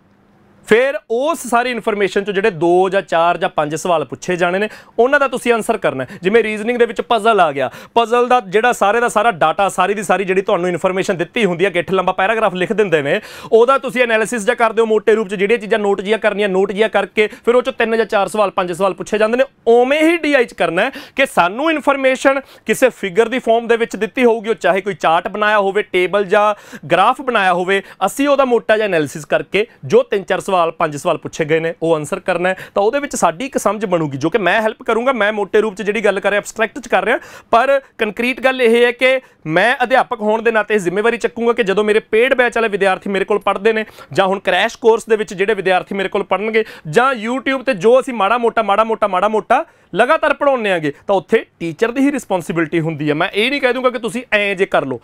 ਫਿਰ ਉਸ ਸਾਰੀ ਇਨਫੋਰਮੇਸ਼ਨ ਚੋਂ ਜਿਹੜੇ 2 ਜਾਂ 4 ਜਾਂ 5 ਸਵਾਲ ਪੁੱਛੇ ਜਾਣੇ ਨੇ ਉਹਨਾਂ ਦਾ ਤੁਸੀਂ ਆਨਸਰ ਕਰਨਾ ਜਿਵੇਂ ਰੀਜ਼ਨਿੰਗ ਦੇ ਵਿੱਚ ਪਜ਼ਲ ਆ ਗਿਆ ਪਜ਼ਲ ਦਾ ਜਿਹੜਾ ਸਾਰੇ ਦਾ ਸਾਰਾ ਡਾਟਾ ਸਾਰੀ ਦੀ ਸਾਰੀ ਜਿਹੜੀ ਤੁਹਾਨੂੰ ਇਨਫੋਰਮੇਸ਼ਨ ਦਿੱਤੀ ਹੁੰਦੀ ਹੈ ਗਿੱਠ ਲੰਬਾ ਪੈਰਾਗ੍ਰਾਫ ਲਿਖ ਦਿੰਦੇ ਨੇ ਉਹਦਾ ਤੁਸੀਂ ਐਨਾਲਿਸਿਸ ਜਾਂ ਕਰਦੇ ਹੋ ਮੋਟੇ ਰੂਪ 'ਚ ਜਿਹੜੀਆਂ ਚੀਜ਼ਾਂ ਨੋਟ ਜੀਆਂ ਕਰਨੀਆਂ ਨੋਟ ਜੀਆਂ ਕਰਕੇ ਫਿਰ ਉਹ 'ਚ 3 ਜਾਂ 4 ਸਵਾਲ 5 ਸਵਾਲ ਪੁੱਛੇ ਜਾਂਦੇ ਨੇ ਉਵੇਂ ਹੀ ਡੀਆਈ 'ਚ ਕਰਨਾ ਕਿ ਸਾਨੂੰ ਇਨਫੋਰਮੇਸ਼ਨ ਕਿਸੇ ਫਿਗਰ ਦੀ ਫਾਰਮ ਦੇ ਵਿੱਚ ਦਿੱਤੀ ਹੋਊਗੀ ਉਹ ਚਾਹੇ ਕੋਈ ਚਾਰਟ ਬਣਾਇਆ ਹੋਵੇ ਟੇਬਲ ਜਾਂ ਗ੍ਰਾਫ ਬਣਾਇਆ ਹੋਵੇ ਅਸੀਂ ਉਹਦਾ ਮੋਟਾ ਜਿਹਾ ਐਨਾਲਿਸਿਸ ਕਰਕੇ ਜੋ 3-4 ਸਵਾਲ ਪੰਜ ਸਵਾਲ ਪੁੱਛੇ ਗਏ ਨੇ ਉਹ ਆਨਸਰ ਕਰਨਾ ਹੈ ਤਾਂ ਉਹਦੇ ਵਿੱਚ ਸਾਡੀ ਇੱਕ ਸਮਝ ਬਣੂਗੀ ਜੋ ਕਿ ਮੈਂ ਹੈਲਪ ਕਰੂੰਗਾ ਮੈਂ ਮੋਟੇ ਰੂਪ 'ਚ ਜਿਹੜੀ ਗੱਲ ਕਰ ਰਿਹਾ ਐਬਸਟ੍ਰੈਕਟ 'ਚ ਕਰ ਰਿਹਾ ਪਰ ਕੰਕਰੀਟ ਗੱਲ ਇਹ ਹੈ ਕਿ ਮੈਂ ਅਧਿਆਪਕ ਹੋਣ ਦੇ ਨਾਤੇ ਜ਼ਿੰਮੇਵਾਰੀ ਚੱਕੂੰਗਾ ਕਿ ਜਦੋਂ ਮੇਰੇ ਪੇਡ ਬੈਚ ਵਾਲੇ ਵਿਦਿਆਰਥੀ ਮੇਰੇ ਕੋਲ ਪੜ੍ਹਦੇ ਨੇ ਜਾਂ ਹੁਣ ਕ੍ਰੈਸ਼ ਕੋਰਸ ਦੇ ਵਿੱਚ ਜਿਹੜੇ ਵਿਦਿਆਰਥੀ ਮੇਰੇ ਕੋਲ ਪੜਨਗੇ ਜਾਂ YouTube ਤੇ ਜੋ ਅਸੀਂ ਮਾੜਾ ਮੋਟਾ ਮਾੜਾ ਮੋਟਾ ਮਾੜਾ ਮੋਟਾ ਲਗਾਤਾਰ ਪੜਾਉਂਦੇ ਆਂਗੇ ਤਾਂ ਉੱਥੇ ਟੀਚਰ ਦੀ ਹੀ ਰਿਸਪੌਂਸਿਬਿਲਟੀ ਹੁੰਦੀ ਹੈ ਮੈਂ ਇਹ ਨਹੀਂ ਕਹਿ ਦੂੰਗਾ ਕਿ ਤੁਸੀਂ ਐਂ ਜੇ ਕਰ ਲਓ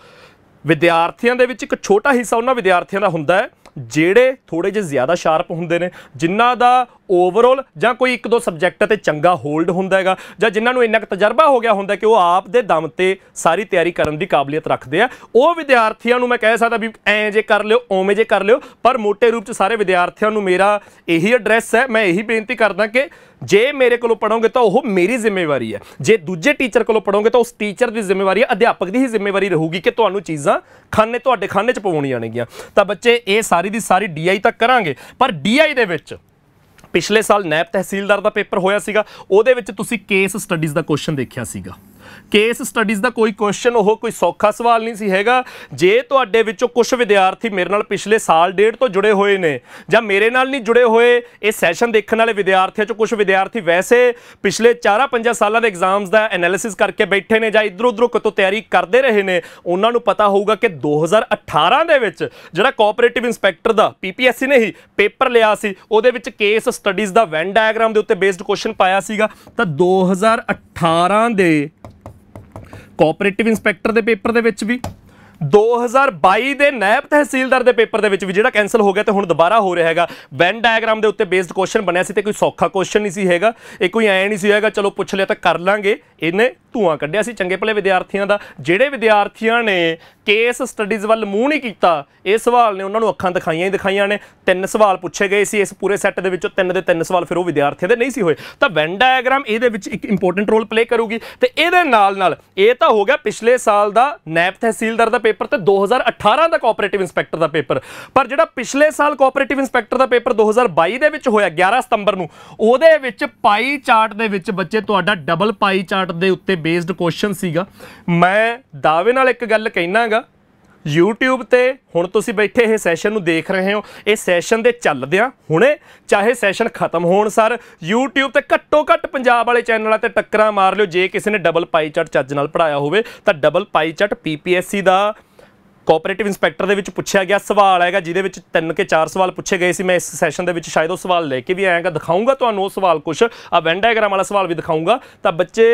ਵਿਦਿਆਰਥੀਆਂ ਦੇ ਵਿੱਚ ਇੱਕ ਛੋਟਾ ਹਿੱਸਾ ਉਹਨਾਂ ਵਿਦਿਆਰਥੀਆਂ ਦਾ ਹੁੰਦਾ ਹੈ ਜਿਹੜੇ ਥੋੜੇ ਜਿਹਾ ਜ਼ਿਆਦਾ ਸ਼ਾਰਪ ਹੁੰਦੇ ਨੇ ਜਿਨ੍ਹਾਂ ਦਾ ਓਵਰਆਲ ਜਾਂ ਕੋਈ ਇੱਕ ਦੋ ਸਬਜੈਕਟ ਤੇ ਚੰਗਾ ਹੋਲਡ ਹੁੰਦਾ ਹੈਗਾ ਜਾਂ ਜਿਨ੍ਹਾਂ ਨੂੰ ਇੰਨਾ ਕੁ ਤਜਰਬਾ ਹੋ ਗਿਆ ਹੁੰਦਾ ਕਿ ਉਹ ਆਪ ਦੇ ਦਮ ਤੇ ਸਾਰੀ ਤਿਆਰੀ ਕਰਨ ਦੀ ਕਾਬਲੀਅਤ ਰੱਖਦੇ ਆ ਉਹ ਵਿਦਿਆਰਥੀਆਂ ਨੂੰ ਮੈਂ ਕਹਿ ਸਕਦਾ ਵੀ ਐ ਜੇ ਕਰ ਲਿਓ ਓਵੇਂ ਜੇ ਕਰ ਲਿਓ ਪਰ ਮੋਟੇ ਰੂਪ ਚ ਸਾਰੇ ਵਿਦਿਆਰਥੀਆਂ ਨੂੰ ਮੇਰਾ ਇਹੀ ਐਡਰੈਸ ਹੈ ਮੈਂ ਇਹੀ ਬੇਨਤੀ ਕਰਦਾ ਕਿ ਜੇ ਮੇਰੇ ਕੋਲੋਂ ਪੜੋਗੇ ਤਾਂ ਉਹ ਮੇਰੀ ਜ਼ਿੰਮੇਵਾਰੀ ਹੈ ਜੇ ਦੂਜੇ ਟੀਚਰ ਕੋਲੋਂ ਪੜੋਗੇ ਤਾਂ ਉਸ ਟੀਚਰ ਦੀ ਜ਼ਿੰਮੇਵਾਰੀ ਹੈ ਅਧਿਆਪਕ ਦੀ ਹੀ ਜ਼ਿੰਮੇਵਾਰੀ ਰਹੂਗੀ ਕਿ ਤੁਹਾਨੂੰ ਚੀਜ਼ਾਂ ਖਾਨੇ ਤੁਹਾਡੇ ਖਾਨੇ 'ਚ ਪਵਾਉਣੀਆਂ ਨੇਗੀਆਂ ਤਾਂ ਬੱਚੇ ਇਹ ਸਾਰੀ ਦੀ ਸਾਰੀ ਡੀਆਈ ਤਾਂ ਕਰਾਂਗੇ ਪਰ ਡੀਆਈ ਦੇ ਵਿੱਚ ਪਿਛਲੇ ਸਾਲ ਨੈਬ ਤਹਿਸੀਲਦਾਰ ਦਾ ਪੇਪਰ ਹੋਇਆ ਸੀਗਾ ਉਹਦੇ ਵਿੱਚ ਤੁਸੀਂ ਕੇਸ ਸਟੱਡੀਜ਼ ਦਾ ਕੁਐਸਚਨ ਦੇਖਿਆ ਸੀਗਾ ਕੇਸ ਸਟੱਡੀਜ਼ ਦਾ ਕੋਈ ਕੁਐਸਚਨ ਉਹ ਕੋਈ ਸੌਖਾ ਸਵਾਲ ਨਹੀਂ ਸੀ ਹੈਗਾ ਜੇ ਤੁਹਾਡੇ ਵਿੱਚੋਂ ਕੁਝ ਵਿਦਿਆਰਥੀ ਮੇਰੇ ਨਾਲ ਪਿਛਲੇ ਸਾਲ ਡੇਢ ਤੋਂ ਜੁੜੇ ਹੋਏ ਨੇ ਜਾਂ ਮੇਰੇ ਨਾਲ ਨਹੀਂ ਜੁੜੇ ਹੋਏ ਇਹ ਸੈਸ਼ਨ ਦੇਖਣ ਵਾਲੇ ਵਿਦਿਆਰਥੀਆਂ ਚੋਂ ਕੁਝ ਵਿਦਿਆਰਥੀ ਵੈਸੇ ਪਿਛਲੇ 4-5 ਸਾਲਾਂ ਦੇ ਐਗਜ਼ਾਮਸ ਦਾ ਐਨਾਲਿਸਿਸ ਕਰਕੇ ਬੈਠੇ ਨੇ ਜਾਂ ਇਧਰ ਉਧਰ ਕਿਤੋਂ ਤਿਆਰੀ ਕਰਦੇ ਰਹੇ ਨੇ ਉਹਨਾਂ ਨੂੰ ਪਤਾ ਹੋਊਗਾ ਕਿ 2018 ਦੇ ਵਿੱਚ ਜਿਹੜਾ ਕੋਆਪਰੇਟਿਵ ਇਨਸਪੈਕਟਰ ਦਾ ਪੀਪੀਐਸਸੀ ਨੇ ਹੀ ਪੇਪਰ ਲਿਆ ਸੀ ਉਹਦੇ ਵਿੱਚ ਕੇਸ ਸਟੱਡੀਜ਼ ਦਾ ਵੈਨ ਡਾਇਗ੍ਰਾਮ ਦੇ ਉੱਤੇ ਬੇਸਡ ਕੁਐਸਚਨ ਪਾਇਆ ਸੀਗਾ ਤਾਂ 2018 ਦੇ ਕੋਆਪਰੇਟਿਵ ਇਨਸਪੈਕਟਰ ਦੇ ਪੇਪਰ ਦੇ ਵਿੱਚ ਵੀ 2022 ਦੇ ਨਾਇਬ ਤਹਿਸੀਲਦਾਰ ਦੇ ਪੇਪਰ ਦੇ ਵਿੱਚ ਵੀ ਜਿਹੜਾ ਕੈਨਸਲ ਹੋ ਗਿਆ ਤੇ ਹੁਣ ਦੁਬਾਰਾ ਹੋ ਰਿਹਾ ਹੈਗਾ ਵੈਨ ਡਾਇਗਰਾਮ ਦੇ ਉੱਤੇ ਬੇਸਡ ਕੁਐਸਚਨ ਬਣਿਆ ਸੀ ਤੇ ਕੋਈ ਸੌਖਾ ਕੁਐਸਚਨ ਨਹੀਂ ਸੀ ਹੈਗਾ ਇਹ ਕੋਈ ਐ ਨਹੀਂ ਸੀ ਹੈਗਾ ਚਲੋ ਪੁੱਛ ਲਿਆ ਤਾਂ ਕਰ ਲਾਂਗੇ ਇਹਨੇ ਧੂਆਂ ਕੱਢਿਆ ਸੀ ਚੰਗੇ ਭਲੇ ਵਿਦਿਆਰਥੀਆਂ ਦਾ ਜਿਹੜੇ ਵਿਦਿਆਰਥੀਆਂ ਨੇ ਕੇਸ ਸਟੱਡੀਜ਼ ਵੱਲ ਮੂੰਹ ਨਹੀਂ ਕੀਤਾ ਇਹ ਸਵਾਲ ਨੇ ਉਹਨਾਂ ਨੂੰ ਅੱਖਾਂ ਦਿਖਾਈਆਂ ਹੀ ਦਿਖਾਈਆਂ ਨੇ ਤਿੰਨ ਸਵਾਲ ਪੁੱਛੇ ਗਏ ਸੀ ਇਸ ਪੂਰੇ ਸੈੱਟ ਦੇ ਵਿੱਚੋਂ ਤਿੰਨ ਦੇ ਤਿੰਨ ਸਵਾਲ ਫਿਰ ਉਹ ਵਿਦਿਆਰਥੀਆਂ ਦੇ ਨਹੀਂ ਸੀ ਹੋਏ ਤਾਂ ਵੈਨ ਡਾਇਆਗ੍ਰਾਮ ਇਹਦੇ ਵਿੱਚ ਇੱਕ ਇੰਪੋਰਟੈਂਟ ਰੋਲ ਪਲੇ ਕਰੂਗੀ ਤੇ ਇਹਦੇ ਨਾਲ ਨਾਲ ਇਹ ਤਾਂ ਹੋ ਗਿਆ ਪਿਛਲੇ ਸਾਲ ਦਾ ਨੈਪ ਤਹਿਸੀਲਦਾਰ ਦਾ ਪੇਪਰ ਤੇ 2018 ਦਾ ਕੋਆਪਰੇਟਿਵ ਇਨਸਪੈਕਟਰ ਦਾ ਪੇਪਰ ਪਰ ਜਿਹੜਾ ਪਿਛਲੇ ਸਾਲ ਕੋਆਪਰੇਟਿਵ ਇਨਸਪੈਕਟਰ ਦਾ ਪੇਪਰ 2022 ਦੇ ਵਿੱਚ ਹੋਇਆ 11 ਸਤੰਬਰ ਨੂੰ ਉਹਦੇ ਵਿੱਚ ਪਾਈ ਚਾਰਟ ਦੇ ਵਿੱਚ ਬੱਚੇ ਤੁਹਾਡਾ ਡਬਲ ਪਾਈ ਚਾਰਟ ਦੇ ਉੱਤੇ ਬੇਸਡ ਕੁਐਸਚਨ ਸੀਗਾ ਮੈਂ ਦਾਅਵੇ ਨਾਲ ਇੱਕ ਗੱਲ ਕਹਿਣਾ YouTube ਤੇ ਹੁਣ ਤੁਸੀਂ ਬੈਠੇ ਇਹ ਸੈਸ਼ਨ ਨੂੰ ਦੇਖ ਰਹੇ ਹੋ ਇਹ ਸੈਸ਼ਨ ਦੇ ਚੱਲਦਿਆਂ ਹੁਣੇ ਚਾਹੇ ਸੈਸ਼ਨ ਖਤਮ ਹੋਣ ਸਰ YouTube ਤੇ ਘੱਟੋ ਘੱਟ ਪੰਜਾਬ ਵਾਲੇ ਚੈਨਲਾਂ ਤੇ ਟੱਕਰਾਂ ਮਾਰ ਲਿਓ ਜੇ ਕਿਸੇ ਨੇ ਡਬਲ ਪਾਈ ਚਾਰਟ ਚੱਜ ਨਾਲ ਪੜਾਇਆ ਹੋਵੇ ਤਾਂ ਡਬਲ ਪਾਈ ਚਾਰਟ PPSC ਦਾ ਕੋਆਪਰੇਟਿਵ ਇਨਸਪੈਕਟਰ ਦੇ ਵਿੱਚ ਪੁੱਛਿਆ ਗਿਆ ਸਵਾਲ ਹੈਗਾ ਜਿਹਦੇ ਵਿੱਚ ਤਿੰਨ ਕੇ ਚਾਰ ਸਵਾਲ ਪੁੱਛੇ ਗਏ ਸੀ ਮੈਂ ਇਸ ਸੈਸ਼ਨ ਦੇ ਵਿੱਚ ਸ਼ਾਇਦ ਉਹ ਸਵਾਲ ਲੈ ਕੇ ਵੀ ਆਇਆਗਾ ਦਿਖਾਉਂਗਾ ਤੁਹਾਨੂੰ ਉਹ ਸਵਾਲ ਕੁਝ ਆ ਵੈਨ ਡਾਇਗ੍ਰਾਮ ਵਾਲਾ ਸਵਾਲ ਵੀ ਦਿਖਾਉਂਗਾ ਤਾਂ ਬੱਚੇ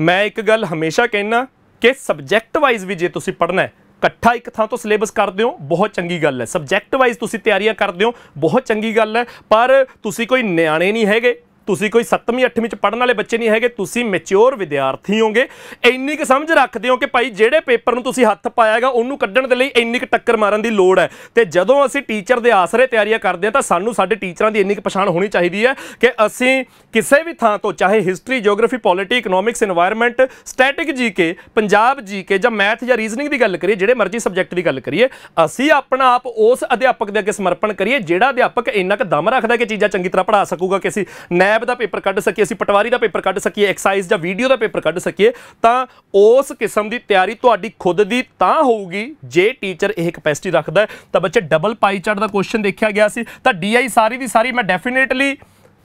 ਮੈਂ ਇੱਕ ਗੱਲ ਹਮੇਸ਼ਾ ਕਹਿਣਾ ਕਿ ਸਬਜੈਕਟ ਵਾਈਜ਼ ਵੀ ਜੇ ਤੁਸੀਂ ਪੜ੍ਹਨਾ ਹੈ ਇਕੱਠਾ ਇੱਕ ਥਾਂ ਤੋਂ ਸਿਲੇਬਸ ਕਰਦੇ ਹੋ ਬਹੁਤ ਚੰਗੀ ਗੱਲ ਹੈ ਸਬਜੈਕਟ ਵਾਈਜ਼ ਤੁਸੀਂ ਤਿਆਰੀਆਂ ਕਰਦੇ ਹੋ ਬਹੁਤ ਚੰਗੀ ਗੱਲ ਹੈ ਪਰ ਤੁਸੀਂ ਕੋਈ ਨਿਆਣੇ ਨਹੀਂ ਹੈਗੇ ਤੁਸੀਂ ਕੋਈ 7ਵੀਂ 8ਵੀਂ ਚ ਪੜਨ ਵਾਲੇ ਬੱਚੇ ਨਹੀਂ ਹੈਗੇ ਤੁਸੀਂ ਮੈਚਿਓਰ ਵਿਦਿਆਰਥੀ ਹੋਗੇ ਇੰਨੀ ਕੁ ਸਮਝ ਰੱਖਦੇ ਹੋ ਕਿ ਭਾਈ ਜਿਹੜੇ ਪੇਪਰ ਨੂੰ ਤੁਸੀਂ ਹੱਥ ਪਾਇਆਗਾ ਉਹਨੂੰ ਕੱਢਣ ਦੇ ਲਈ ਇੰਨੀ ਕੁ ਟੱਕਰ ਮਾਰਨ ਦੀ ਲੋੜ ਹੈ ਤੇ ਜਦੋਂ ਅਸੀਂ ਟੀਚਰ ਦੇ ਆਸਰੇ ਤਿਆਰੀਆਂ ਕਰਦੇ ਆ ਤਾਂ ਸਾਨੂੰ ਸਾਡੇ ਟੀਚਰਾਂ ਦੀ ਇੰਨੀ ਕੁ ਪਛਾਣ ਹੋਣੀ ਚਾਹੀਦੀ ਹੈ ਕਿ ਅਸੀਂ ਕਿਸੇ ਵੀ ਥਾਂ ਤੋਂ ਚਾਹੇ history geography polity economics environment static GK Punjab GK ਜਾਂ ਮੈਥ ਜਾਂ ਰੀਜ਼ਨਿੰਗ ਦੀ ਗੱਲ ਕਰੀਏ ਜਿਹੜੇ ਮਰਜ਼ੀ ਸਬਜੈਕਟ ਦੀ ਗੱਲ ਕਰੀਏ ਅਸੀਂ ਆਪਣਾ ਆਪ ਉਸ ਅਧਿਆਪਕ ਦੇ ਅੱਗੇ ਸਮਰਪਣ ਕਰੀਏ ਜਿਹੜਾ ਅਧਿਆਪਕ ਇੰਨਾ ਕੁ ਦਮ ਰੱਖਦਾ ਕਿ ਚੀਜ਼ਾਂ ਚੰਗੀ ਤਰ੍ਹਾਂ ਪੜ੍ਹਾ ਸਕੂਗਾ ਕਿ ਅਸੀਂ ਲੈਬ ਦਾ ਪੇਪਰ ਕੱਢ ਸਕੀਏ ਅਸੀਂ ਪਟਵਾਰੀ ਦਾ ਪੇਪਰ ਕੱਢ ਸਕੀਏ ਐਕਸਾਈਜ਼ ਜਾਂ ਵੀਡੀਓ ਦਾ ਪੇਪਰ ਕੱਢ ਸਕੀਏ ਤਾਂ ਉਸ ਕਿਸਮ ਦੀ ਤਿਆਰੀ ਤੁਹਾਡੀ ਖੁਦ ਦੀ ਤਾਂ ਹੋਊਗੀ ਜੇ ਟੀਚਰ ਇਹ ਕਪੈਸਿਟੀ ਰੱਖਦਾ ਤਾਂ ਬੱਚੇ ਡਬਲ ਪਾਈ ਚਾਰਟ ਦਾ ਕੁਐਸਚਨ ਦੇਖਿਆ ਗਿਆ ਸੀ ਤਾਂ ਡੀਆਈ ਸਾਰੀ ਦੀ ਸਾਰੀ ਮੈਂ ਡੈਫੀਨੇਟਲੀ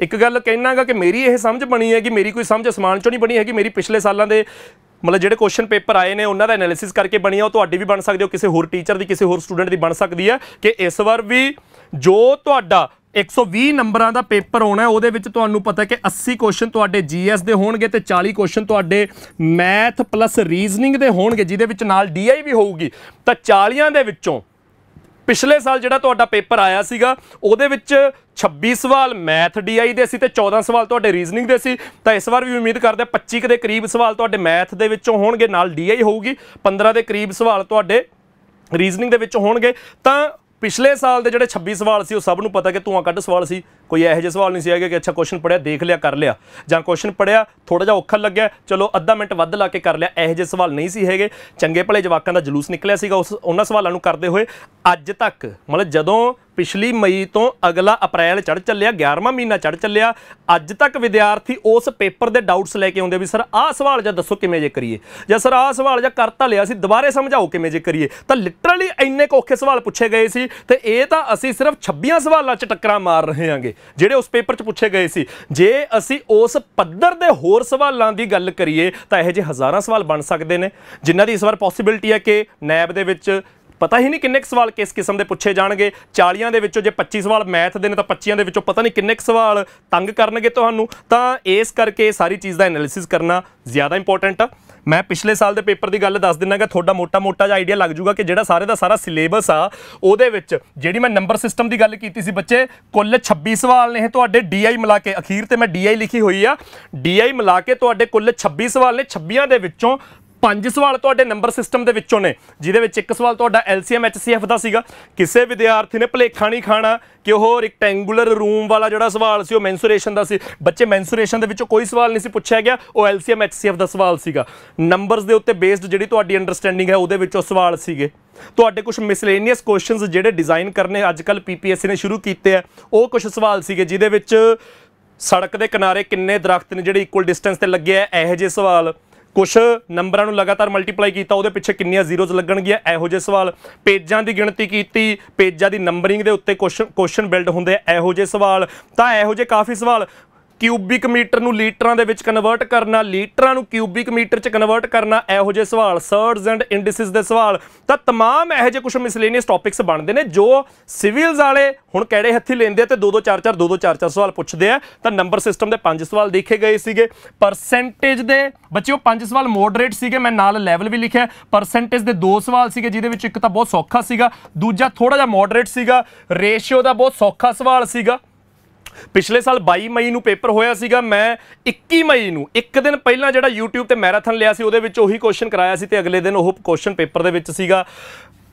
ਇੱਕ ਗੱਲ ਕਹਿਣਾਗਾ ਕਿ ਮੇਰੀ ਇਹ ਸਮਝ ਬਣੀ ਹੈ ਕਿ ਮੇਰੀ ਕੋਈ ਸਮਝ ਅਸਮਾਨ ਚੋਂ ਨਹੀਂ ਬਣੀ ਹੈ ਕਿ ਮੇਰੀ ਪਿਛਲੇ ਸਾਲਾਂ ਦੇ ਮਤਲਬ ਜਿਹੜੇ ਕੁਐਸਚਨ ਪੇਪਰ ਆਏ ਨੇ ਉਹਨਾਂ ਦਾ ਐਨਾਲਿਸਿਸ ਕਰਕੇ ਬਣੀ ਆ ਉਹ ਤੁਹਾਡੀ ਵੀ ਬਣ ਸਕਦੀ ਹੋ ਕਿਸੇ ਹੋਰ ਟੀਚਰ ਦੀ ਕਿਸੇ ਹੋਰ ਸਟੂਡੈਂਟ ਦੀ ਬਣ ਸਕਦੀ ਹੈ ਕਿ ਇਸ ਵਾਰ ਵੀ ਜੋ ਤੁਹਾਡਾ 120 ਨੰਬਰਾਂ ਦਾ ਪੇਪਰ ਹੋਣਾ ਉਹਦੇ ਵਿੱਚ ਤੁਹਾਨੂੰ ਪਤਾ ਕਿ 80 ਕੁਐਸਚਨ ਤੁਹਾਡੇ ਜੀਐਸ ਦੇ ਹੋਣਗੇ ਤੇ 40 ਕੁਐਸਚਨ ਤੁਹਾਡੇ ਮੈਥ ਪਲੱਸ ਰੀਜ਼ਨਿੰਗ ਦੇ ਹੋਣਗੇ ਜਿਹਦੇ ਵਿੱਚ ਨਾਲ ਡੀਆਈ ਵੀ ਹੋਊਗੀ ਤਾਂ 40 ਦੇ ਵਿੱਚੋਂ ਪਿਛਲੇ ਸਾਲ ਜਿਹੜਾ ਤੁਹਾਡਾ ਪੇਪਰ ਆਇਆ ਸੀਗਾ ਉਹਦੇ ਵਿੱਚ 26 ਸਵਾਲ ਮੈਥ ਡੀਆਈ ਦੇ ਸੀ ਤੇ 14 ਸਵਾਲ ਤੁਹਾਡੇ ਰੀਜ਼ਨਿੰਗ ਦੇ ਸੀ ਤਾਂ ਇਸ ਵਾਰ ਵੀ ਉਮੀਦ ਕਰਦੇ 25 ਦੇ ਕਰੀਬ ਸਵਾਲ ਤੁਹਾਡੇ ਮੈਥ ਦੇ ਵਿੱਚੋਂ ਹੋਣਗੇ ਨਾਲ ਡੀਆਈ ਹੋਊਗੀ 15 ਦੇ ਕਰੀਬ ਸਵਾਲ ਤੁਹਾਡੇ ਰੀਜ਼ਨਿੰਗ ਦੇ ਵਿੱਚ ਹੋਣਗੇ ਤਾਂ ਪਿਛਲੇ ਸਾਲ ਦੇ ਜਿਹੜੇ 26 ਸਵਾਲ ਸੀ ਉਹ ਸਭ ਨੂੰ ਪਤਾ ਕਿ ਧੂਆਂ ਕੱਢ ਸਵਾਲ ਸੀ ਕੋਈ ਇਹੋ ਜਿਹੇ ਸਵਾਲ ਨਹੀਂ ਸੀ ਹੈਗੇ ਕਿ ਅੱਛਾ ਕੁਐਸਚਨ ਪੜਿਆ ਦੇਖ ਲਿਆ ਕਰ ਲਿਆ ਜਾਂ ਕੁਐਸਚਨ ਪੜਿਆ ਥੋੜਾ ਜਿਹਾ ਔਖਾ ਲੱਗਿਆ ਚਲੋ ਅੱਧਾ ਮਿੰਟ ਵੱਧ ਲਾ ਕੇ ਕਰ ਲਿਆ ਇਹੋ ਜਿਹੇ ਸਵਾਲ ਨਹੀਂ ਸੀ ਹੈਗੇ ਚੰਗੇ ਭਲੇ ਜਵਾਕਾਂ ਦਾ ਜਲੂਸ ਨਿਕਲਿਆ ਸੀਗਾ ਉਸ ਉਹਨਾਂ ਸਵਾਲਾਂ ਨੂੰ ਕਰਦੇ ਹੋਏ ਅੱਜ ਤੱਕ ਮਤਲਬ ਜਦੋਂ ਪਿਛਲੀ ਮਈ ਤੋਂ ਅਗਲਾ ਅਪ੍ਰੈਲ ਚੜ ਚੱਲਿਆ 11ਵਾਂ ਮਹੀਨਾ ਚੜ ਚੱਲਿਆ ਅੱਜ ਤੱਕ ਵਿਦਿਆਰਥੀ ਉਸ ਪੇਪਰ ਦੇ ਡਾਊਟਸ ਲੈ ਕੇ ਆਉਂਦੇ ਵੀ ਸਰ ਆਹ ਸਵਾਲ ਜਾਂ ਦੱਸੋ ਕਿਵੇਂ ਜੇ ਕਰੀਏ ਜਾਂ ਸਰ ਆਹ ਸਵਾਲ ਜਾਂ ਕਰਤਾ ਲਿਆ ਸੀ ਦੁਬਾਰੇ ਸਮਝਾਓ ਕਿਵੇਂ ਜੇ ਕਰੀਏ ਤਾਂ ਲਿਟਰਲੀ ਇੰਨੇ ਕੋਖੇ ਸਵਾਲ ਪੁੱਛੇ ਗਏ ਸੀ ਤੇ ਇਹ ਤਾਂ ਅਸੀਂ ਸਿਰਫ 26 ਸਵਾਲਾਂ 'ਚ ਟੱਕਰਾਂ ਮਾਰ ਰਹੇ ਹਾਂਗੇ ਜਿਹੜੇ ਉਸ ਪੇਪਰ 'ਚ ਪੁੱਛੇ ਗਏ ਸੀ ਜੇ ਅਸੀਂ ਉਸ ਪੱਧਰ ਦੇ ਹੋਰ ਸਵਾਲਾਂ ਦੀ ਗੱਲ ਕਰੀਏ ਤਾਂ ਇਹ ਜੇ ਹਜ਼ਾਰਾਂ ਸਵਾਲ ਬਣ ਸਕਦੇ ਨੇ ਜਿਨ੍ਹਾਂ ਦੀ ਇਸ ਵਾਰ ਪੋਸਿਬਿਲਟੀ ਹੈ ਕਿ ਨੈਬ ਦੇ ਵਿੱਚ ਪਤਾ ਹੀ ਨਹੀਂ ਕਿੰਨੇ ਕੁ ਸਵਾਲ ਕਿਸ ਕਿਸਮ ਦੇ ਪੁੱਛੇ ਜਾਣਗੇ 40 ਦੇ ਵਿੱਚੋਂ ਜੇ 25 ਸਵਾਲ ਮੈਥ ਦੇ ਨੇ ਤਾਂ 25 ਦੇ ਵਿੱਚੋਂ ਪਤਾ ਨਹੀਂ ਕਿੰਨੇ ਕੁ ਸਵਾਲ ਤੰਗ ਕਰਨਗੇ ਤੁਹਾਨੂੰ ਤਾਂ ਇਸ ਕਰਕੇ ਸਾਰੀ ਚੀਜ਼ ਦਾ ਐਨਾਲਿਸਿਸ ਕਰਨਾ ਜ਼ਿਆਦਾ ਇੰਪੋਰਟੈਂਟ ਆ ਮੈਂ ਪਿਛਲੇ ਸਾਲ ਦੇ ਪੇਪਰ ਦੀ ਗੱਲ ਦੱਸ ਦਿੰਨਾਗਾ ਤੁਹਾਡਾ ਮੋਟਾ-ਮੋਟਾ ਜਿਹਾ ਆਈਡੀਆ ਲੱਗ ਜਾਊਗਾ ਕਿ ਜਿਹੜਾ ਸਾਰੇ ਦਾ ਸਾਰਾ ਸਿਲੇਬਸ ਆ ਉਹਦੇ ਵਿੱਚ ਜਿਹੜੀ ਮੈਂ ਨੰਬਰ ਸਿਸਟਮ ਦੀ ਗੱਲ ਕੀਤੀ ਸੀ ਬੱਚੇ ਕੁੱਲ 26 ਸਵਾਲ ਨੇ ਤੁਹਾਡੇ ਡੀਆਈ ਮਿਲਾ ਕੇ ਅਖੀਰ ਤੇ ਮੈਂ ਡੀਆਈ ਲਿਖੀ ਹੋਈ ਆ ਡੀਆਈ ਮਿਲਾ ਕੇ ਤੁਹਾਡੇ ਕੁੱਲ 26 ਸਵਾਲ ਨੇ 26 ਦੇ ਵਿੱਚੋਂ ਪੰਜ ਸਵਾਲ ਤੁਹਾਡੇ ਨੰਬਰ ਸਿਸਟਮ ਦੇ ਵਿੱਚੋਂ ਨੇ ਜਿਹਦੇ ਵਿੱਚ ਇੱਕ ਸਵਾਲ ਤੁਹਾਡਾ ਐਲਸੀਐਮ ਐਚਸੀਐਫ ਦਾ ਸੀਗਾ ਕਿਸੇ ਵਿਦਿਆਰਥੀ ਨੇ ਭਲੇਖਾ ਨਹੀਂ ਖਾਣਾ ਕਿ ਉਹ ਰੈਕਟੈਂਗੂਲਰ ਰੂਮ ਵਾਲਾ ਜਿਹੜਾ ਸਵਾਲ ਸੀ ਉਹ ਮੈਂਸੂਰੇਸ਼ਨ ਦਾ ਸੀ ਬੱਚੇ ਮੈਂਸੂਰੇਸ਼ਨ ਦੇ ਵਿੱਚੋਂ ਕੋਈ ਸਵਾਲ ਨਹੀਂ ਸੀ ਪੁੱਛਿਆ ਗਿਆ ਉਹ ਐਲਸੀਐਮ ਐਚਸੀਐਫ ਦਾ ਸਵਾਲ ਸੀਗਾ ਨੰਬਰਸ ਦੇ ਉੱਤੇ ਬੇਸਡ ਜਿਹੜੀ ਤੁਹਾਡੀ ਅੰਡਰਸਟੈਂਡਿੰਗ ਹੈ ਉਹਦੇ ਵਿੱਚੋਂ ਸਵਾਲ ਸੀਗੇ ਤੁਹਾਡੇ ਕੁਝ ਮਿਸਲੇਨੀਅਸ ਕੁਐਸਚਨਸ ਜਿਹੜੇ ਡਿਜ਼ਾਈਨ ਕਰਨੇ ਅੱਜ ਕੱਲ ਪੀਪੀਐਸਸੀ ਨੇ ਸ਼ੁਰੂ ਕੀਤੇ ਆ ਉਹ ਕੁਝ ਸਵਾਲ ਸੀਗੇ ਜਿਹਦੇ ਵਿੱਚ ਸੜਕ ਦੇ ਕਿਨਾਰੇ ਕਿੰਨੇ ਦਰਖਤ ਨੇ ਜਿਹੜੇ ਇਕੁਅਲ ਡਿਸਟੈਂਸ ਤੇ ਲੱਗੇ ਆ ਇਹੋ ਜਿਹੇ ਸਵਾਲ ਕੁਝ ਨੰਬਰਾਂ ਨੂੰ ਲਗਾਤਾਰ ਮਲਟੀਪਲਾਈ ਕੀਤਾ ਉਹਦੇ ਪਿੱਛੇ ਕਿੰਨੀਆਂ ਜ਼ੀਰੋਜ਼ ਲੱਗਣਗੀਆਂ ਇਹੋ ਜਿਹੇ ਸਵਾਲ ਪੇਜਾਂ ਦੀ ਗਿਣਤੀ ਕੀਤੀ ਪੇਜਾਂ ਦੀ ਨੰਬਰਿੰਗ ਦੇ ਉੱਤੇ ਕੁਐਸਚਨ ਬਿਲਡ ਹੁੰਦੇ ਆ ਇਹੋ ਜਿਹੇ ਸਵਾਲ ਤਾਂ ਇਹੋ ਜਿਹੇ ਕਾਫੀ ਸਵਾਲ ਕਿਊਬਿਕ ਮੀਟਰ ਨੂੰ ਲੀਟਰਾਂ ਦੇ ਵਿੱਚ ਕਨਵਰਟ ਕਰਨਾ ਲੀਟਰਾਂ ਨੂੰ ਕਿਊਬਿਕ ਮੀਟਰ 'ਚ ਕਨਵਰਟ ਕਰਨਾ ਇਹੋ ਜਿਹੇ ਸਵਾਲ ਸਰਡਸ ਐਂਡ ਇੰਡਿਸਿਸ ਦੇ ਸਵਾਲ ਤਾਂ तमाम ਇਹੋ ਜਿਹੇ ਕੁਝ ਮਿਸਲੇਨੀਅਸ ਟੌਪਿਕਸ ਬਣਦੇ ਨੇ ਜੋ ਸਿਵਿਲਸ ਵਾਲੇ ਹੁਣ ਕਿਹੜੇ ਹੱਥੀ ਲੈਂਦੇ ਤੇ ਦੋ ਦੋ ਚਾਰ ਚਾਰ ਦੋ ਦੋ ਚਾਰ ਚਾਰ ਸਵਾਲ ਪੁੱਛਦੇ ਆ ਤਾਂ ਨੰਬਰ ਸਿਸਟਮ ਦੇ ਪੰਜ ਸਵਾਲ ਦੇਖੇ ਗਏ ਸੀਗੇ ਪਰਸੈਂਟੇਜ ਦੇ ਬੱਚਿਓ ਪੰਜ ਸਵਾਲ ਮੋਡਰੇਟ ਸੀਗੇ ਮੈਂ ਨਾਲ ਲੈਵਲ ਵੀ ਲਿਖਿਆ ਪਰਸੈਂਟੇਜ ਦੇ ਦੋ ਸਵਾਲ ਸੀਗੇ ਜਿਹਦੇ ਵਿੱਚ ਇੱਕ ਤਾਂ ਬਹੁਤ ਸੌਖਾ ਸੀਗਾ ਦੂਜਾ ਥੋੜਾ ਜਿਹਾ ਮੋਡਰੇਟ ਸੀਗਾ ਰੇਸ਼ੀਓ ਦਾ ਬਹੁਤ ਸੌਖਾ ਸਵਾਲ ਸੀਗਾ ਪਿਛਲੇ ਸਾਲ 22 ਮਈ ਨੂੰ ਪੇਪਰ ਹੋਇਆ ਸੀਗਾ ਮੈਂ 21 ਮਈ ਨੂੰ ਇੱਕ ਦਿਨ ਪਹਿਲਾਂ ਜਿਹੜਾ YouTube ਤੇ ਮੈਰਾਥਨ ਲਿਆ ਸੀ ਉਹਦੇ ਵਿੱਚ ਉਹੀ ਕੁਐਸਚਨ ਕਰਾਇਆ ਸੀ ਤੇ ਅਗਲੇ ਦਿਨ ਉਹ ਕੁਐਸਚਨ ਪੇਪਰ ਦੇ ਵਿੱਚ ਸੀਗਾ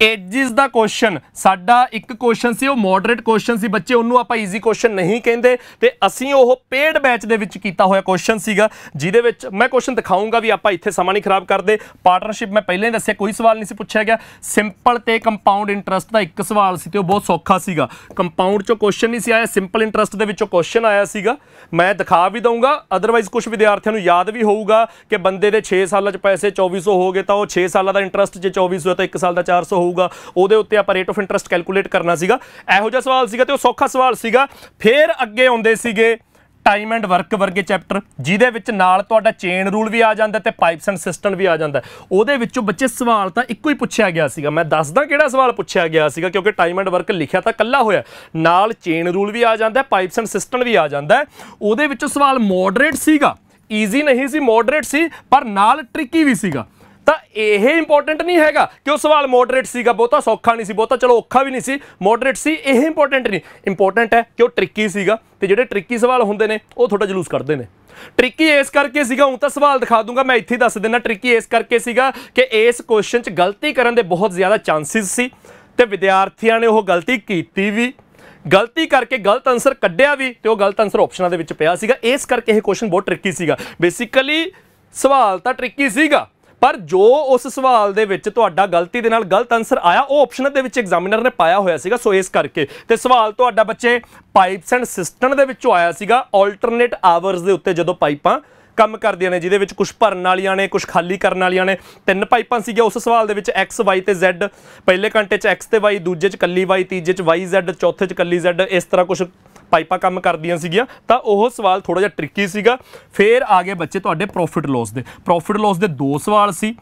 ਏਜਸ ਦਾ ਕੁਐਸਚਨ ਸਾਡਾ ਇੱਕ ਕੁਐਸਚਨ ਸੀ ਉਹ ਮੋਡਰੇਟ ਕੁਐਸਚਨ ਸੀ ਬੱਚੇ ਉਹਨੂੰ ਆਪਾਂ ਈਜ਼ੀ ਕੁਐਸਚਨ ਨਹੀਂ ਕਹਿੰਦੇ ਤੇ ਅਸੀਂ ਉਹ ਪੇਡ ਬੈਚ ਦੇ ਵਿੱਚ ਕੀਤਾ ਹੋਇਆ ਕੁਐਸਚਨ ਸੀਗਾ ਜਿਹਦੇ ਵਿੱਚ ਮੈਂ ਕੁਐਸਚਨ ਦਿਖਾਉਂਗਾ ਵੀ ਆਪਾਂ ਇੱਥੇ ਸਮਾਂ ਨਹੀਂ ਖਰਾਬ ਕਰਦੇ ਪਾਰਟਨਰਸ਼ਿਪ ਮੈਂ ਪਹਿਲਾਂ ਹੀ ਦੱਸਿਆ ਕੋਈ ਸਵਾਲ ਨਹੀਂ ਸੀ ਪੁੱਛਿਆ ਗਿਆ ਸਿੰਪਲ ਤੇ ਕੰਪਾਊਂਡ ਇੰਟਰਸਟ ਦਾ ਇੱਕ ਸਵਾਲ ਸੀ ਤੇ ਉਹ ਬਹੁਤ ਸੌਖਾ ਸੀਗਾ ਕੰਪਾਊਂਡ ਚੋਂ ਕੁਐਸਚਨ ਨਹੀਂ ਸੀ ਆਇਆ ਸਿੰਪਲ ਇੰਟਰਸਟ ਦੇ ਵਿੱਚੋਂ ਕੁਐਸਚਨ ਆਇਆ ਸੀਗਾ ਮੈਂ ਦਿਖਾ ਵੀ ਦਊਂਗਾ ਅਦਰਵਾਈਜ਼ ਕੁਝ ਵਿਦਿਆਰਥੀਆਂ ਨੂੰ ਯਾਦ ਵੀ ਹੋਊਗਾ ਕਿ ਬੰਦੇ ਦੇ 6 ਸਾਲਾਂ 'ਚ ਪੈਸੇ 2400 ਹੋ ਗਏ ਤਾਂ ਉਹ 6 ਸਾਲਾਂ ਦਾ ਇੰਟਰਸਟ ਜੇ 2400 ਤਾਂ 1 ਸਾਲ ਦਾ 400 ਹੋਊਗਾ ਉਹਦੇ ਉੱਤੇ ਆਪਾਂ ਰੇਟ ਆਫ ਇੰਟਰਸਟ ਕੈਲਕੂਲੇਟ ਕਰਨਾ ਸੀਗਾ ਇਹੋ ਜਿਹਾ ਸਵਾਲ ਸੀਗਾ ਤੇ ਉਹ ਸੌਖਾ ਸਵਾਲ ਸੀਗਾ ਫਿਰ ਅੱਗੇ ਆਉਂਦੇ ਸੀਗੇ ਟਾਈਮ ਐਂਡ ਵਰਕ ਵਰਗੇ ਚੈਪਟਰ ਜਿਹਦੇ ਵਿੱਚ ਨਾਲ ਤੁਹਾਡਾ ਚੇਨ ਰੂਲ ਵੀ ਆ ਜਾਂਦਾ ਤੇ ਪਾਈਪਸ ਐਂਡ ਸਿਸਟਮ ਵੀ ਆ ਜਾਂਦਾ ਉਹਦੇ ਵਿੱਚੋਂ ਬੱਚੇ ਸਵਾਲ ਤਾਂ ਇੱਕੋ ਹੀ ਪੁੱਛਿਆ ਗਿਆ ਸੀਗਾ ਮੈਂ ਦੱਸਦਾ ਕਿਹੜਾ ਸਵਾਲ ਪੁੱਛਿਆ ਗਿਆ ਸੀਗਾ ਕਿਉਂਕਿ ਟਾਈਮ ਐਂਡ ਵਰਕ ਲਿਖਿਆ ਤਾਂ ਕੱਲਾ ਹੋਇਆ ਨਾਲ ਚੇਨ ਰੂਲ ਵੀ ਆ ਜਾਂਦਾ ਪਾਈਪਸ ਐਂਡ ਸਿਸਟਮ ਵੀ ਆ ਜਾਂਦਾ ਉਹਦੇ ਵਿੱਚੋਂ ਸਵਾਲ ਮੋਡਰੇਟ ਸੀਗਾ ਈਜ਼ੀ ਨਹੀਂ ਸੀ ਮੋਡਰੇਟ ਸੀ ਪਰ ਨਾਲ ਟ੍ਰਿਕੀ ਵੀ ਸੀਗਾ ਤਾਂ ਇਹ ਇੰਪੋਰਟੈਂਟ ਨਹੀਂ ਹੈਗਾ ਕਿ ਉਹ ਸਵਾਲ ਮੋਡਰੇਟ ਸੀਗਾ ਬਹੁਤਾ ਸੌਖਾ ਨਹੀਂ ਸੀ ਬਹੁਤਾ ਚਲੋ ਔਖਾ ਵੀ ਨਹੀਂ ਸੀ ਮੋਡਰੇਟ ਸੀ ਇਹ ਇੰਪੋਰਟੈਂਟ ਨਹੀਂ ਇੰਪੋਰਟੈਂਟ ਹੈ ਕਿ ਉਹ ਟ੍ਰਿਕੀ ਸੀਗਾ ਤੇ ਜਿਹੜੇ ਟ੍ਰਿਕੀ ਸਵਾਲ ਹੁੰਦੇ ਨੇ ਉਹ ਤੁਹਾਡਾ ਜਲੂਸ ਕਰਦੇ ਨੇ ਟ੍ਰਿਕੀ ਇਸ ਕਰਕੇ ਸੀਗਾ ਹੁਣ ਤਾਂ ਸਵਾਲ ਦਿਖਾ ਦੂੰਗਾ ਮੈਂ ਇੱਥੇ ਦੱਸ ਦਿੰਦਾ ਟ੍ਰਿਕੀ ਇਸ ਕਰਕੇ ਸੀਗਾ ਕਿ ਇਸ ਕੁਐਸਚਨ 'ਚ ਗਲਤੀ ਕਰਨ ਦੇ ਬਹੁਤ ਜ਼ਿਆਦਾ ਚਾਂਸਸ ਸੀ ਤੇ ਵਿਦਿਆਰਥੀਆਂ ਨੇ ਉਹ ਗਲਤੀ ਕੀਤੀ ਵੀ ਗਲਤੀ ਕਰਕੇ ਗਲਤ ਆਨਸਰ ਕੱਢਿਆ ਵੀ ਤੇ ਉਹ ਗਲਤ ਆਨਸਰ ਆਪਸ਼ਨਾਂ ਦੇ ਵਿੱਚ ਪਿਆ ਸੀਗਾ ਇਸ ਕਰਕੇ ਇਹ ਕੁਐਸਚਨ ਬਹੁਤ ਟ੍ਰਿਕੀ ਸੀਗਾ ਬੇਸਿਕਲੀ ਸਵਾਲ ਤਾਂ ਟ੍ਰਿਕੀ ਸੀਗਾ ਪਰ ਜੋ ਉਸ ਸਵਾਲ ਦੇ ਵਿੱਚ ਤੁਹਾਡਾ ਗਲਤੀ ਦੇ ਨਾਲ ਗਲਤ ਆਨਸਰ ਆਇਆ ਉਹ ਆਪਸ਼ਨ ਦੇ ਵਿੱਚ ਐਗਜ਼ਾਮੀਨਰ ਨੇ ਪਾਇਆ ਹੋਇਆ ਸੀਗਾ ਸੋ ਇਸ ਕਰਕੇ ਤੇ ਸਵਾਲ ਤੁਹਾਡਾ ਬੱਚੇ ਪਾਈਪਸ ਐਂਡ ਸਿਸਟਮ ਦੇ ਵਿੱਚੋਂ ਆਇਆ ਸੀਗਾ ਆਲਟਰਨੇਟ ਆਵਰਸ ਦੇ ਉੱਤੇ ਜਦੋਂ ਪਾਈਪਾਂ ਕੰਮ ਕਰਦੀਆਂ ਨੇ ਜਿਹਦੇ ਵਿੱਚ ਕੁਝ ਭਰਨ ਵਾਲੀਆਂ ਨੇ ਕੁਝ ਖਾਲੀ ਕਰਨ ਵਾਲੀਆਂ ਨੇ ਤਿੰਨ ਪਾਈਪਾਂ ਸੀਗੀਆਂ ਉਸ ਸਵਾਲ ਦੇ ਵਿੱਚ x y ਤੇ z ਪਹਿਲੇ ਘੰਟੇ 'ਚ x ਤੇ y ਦੂਜੇ 'ਚ ਕੱਲੀ y ਤੀਜੇ 'ਚ y z ਚੌਥੇ 'ਚ ਕੱਲੀ z ਇਸ ਤਰ੍ਹਾਂ ਕੁਝ ਪਾਈਪਾਂ ਕੰਮ ਕਰਦੀਆਂ ਸੀਗੀਆਂ ਤਾਂ ਉਹ ਸਵਾਲ ਥੋੜਾ ਜਿਹਾ ਟ੍ਰਿਕੀ ਸੀਗਾ ਫੇਰ ਆ ਗਏ ਬੱਚੇ ਤੁਹਾਡੇ ਪ੍ਰੋਫਿਟ ਲਾਸ ਦੇ ਪ੍ਰੋਫਿਟ ਲਾਸ ਦੇ ਦੋ ਸਵਾਲ ਸੀ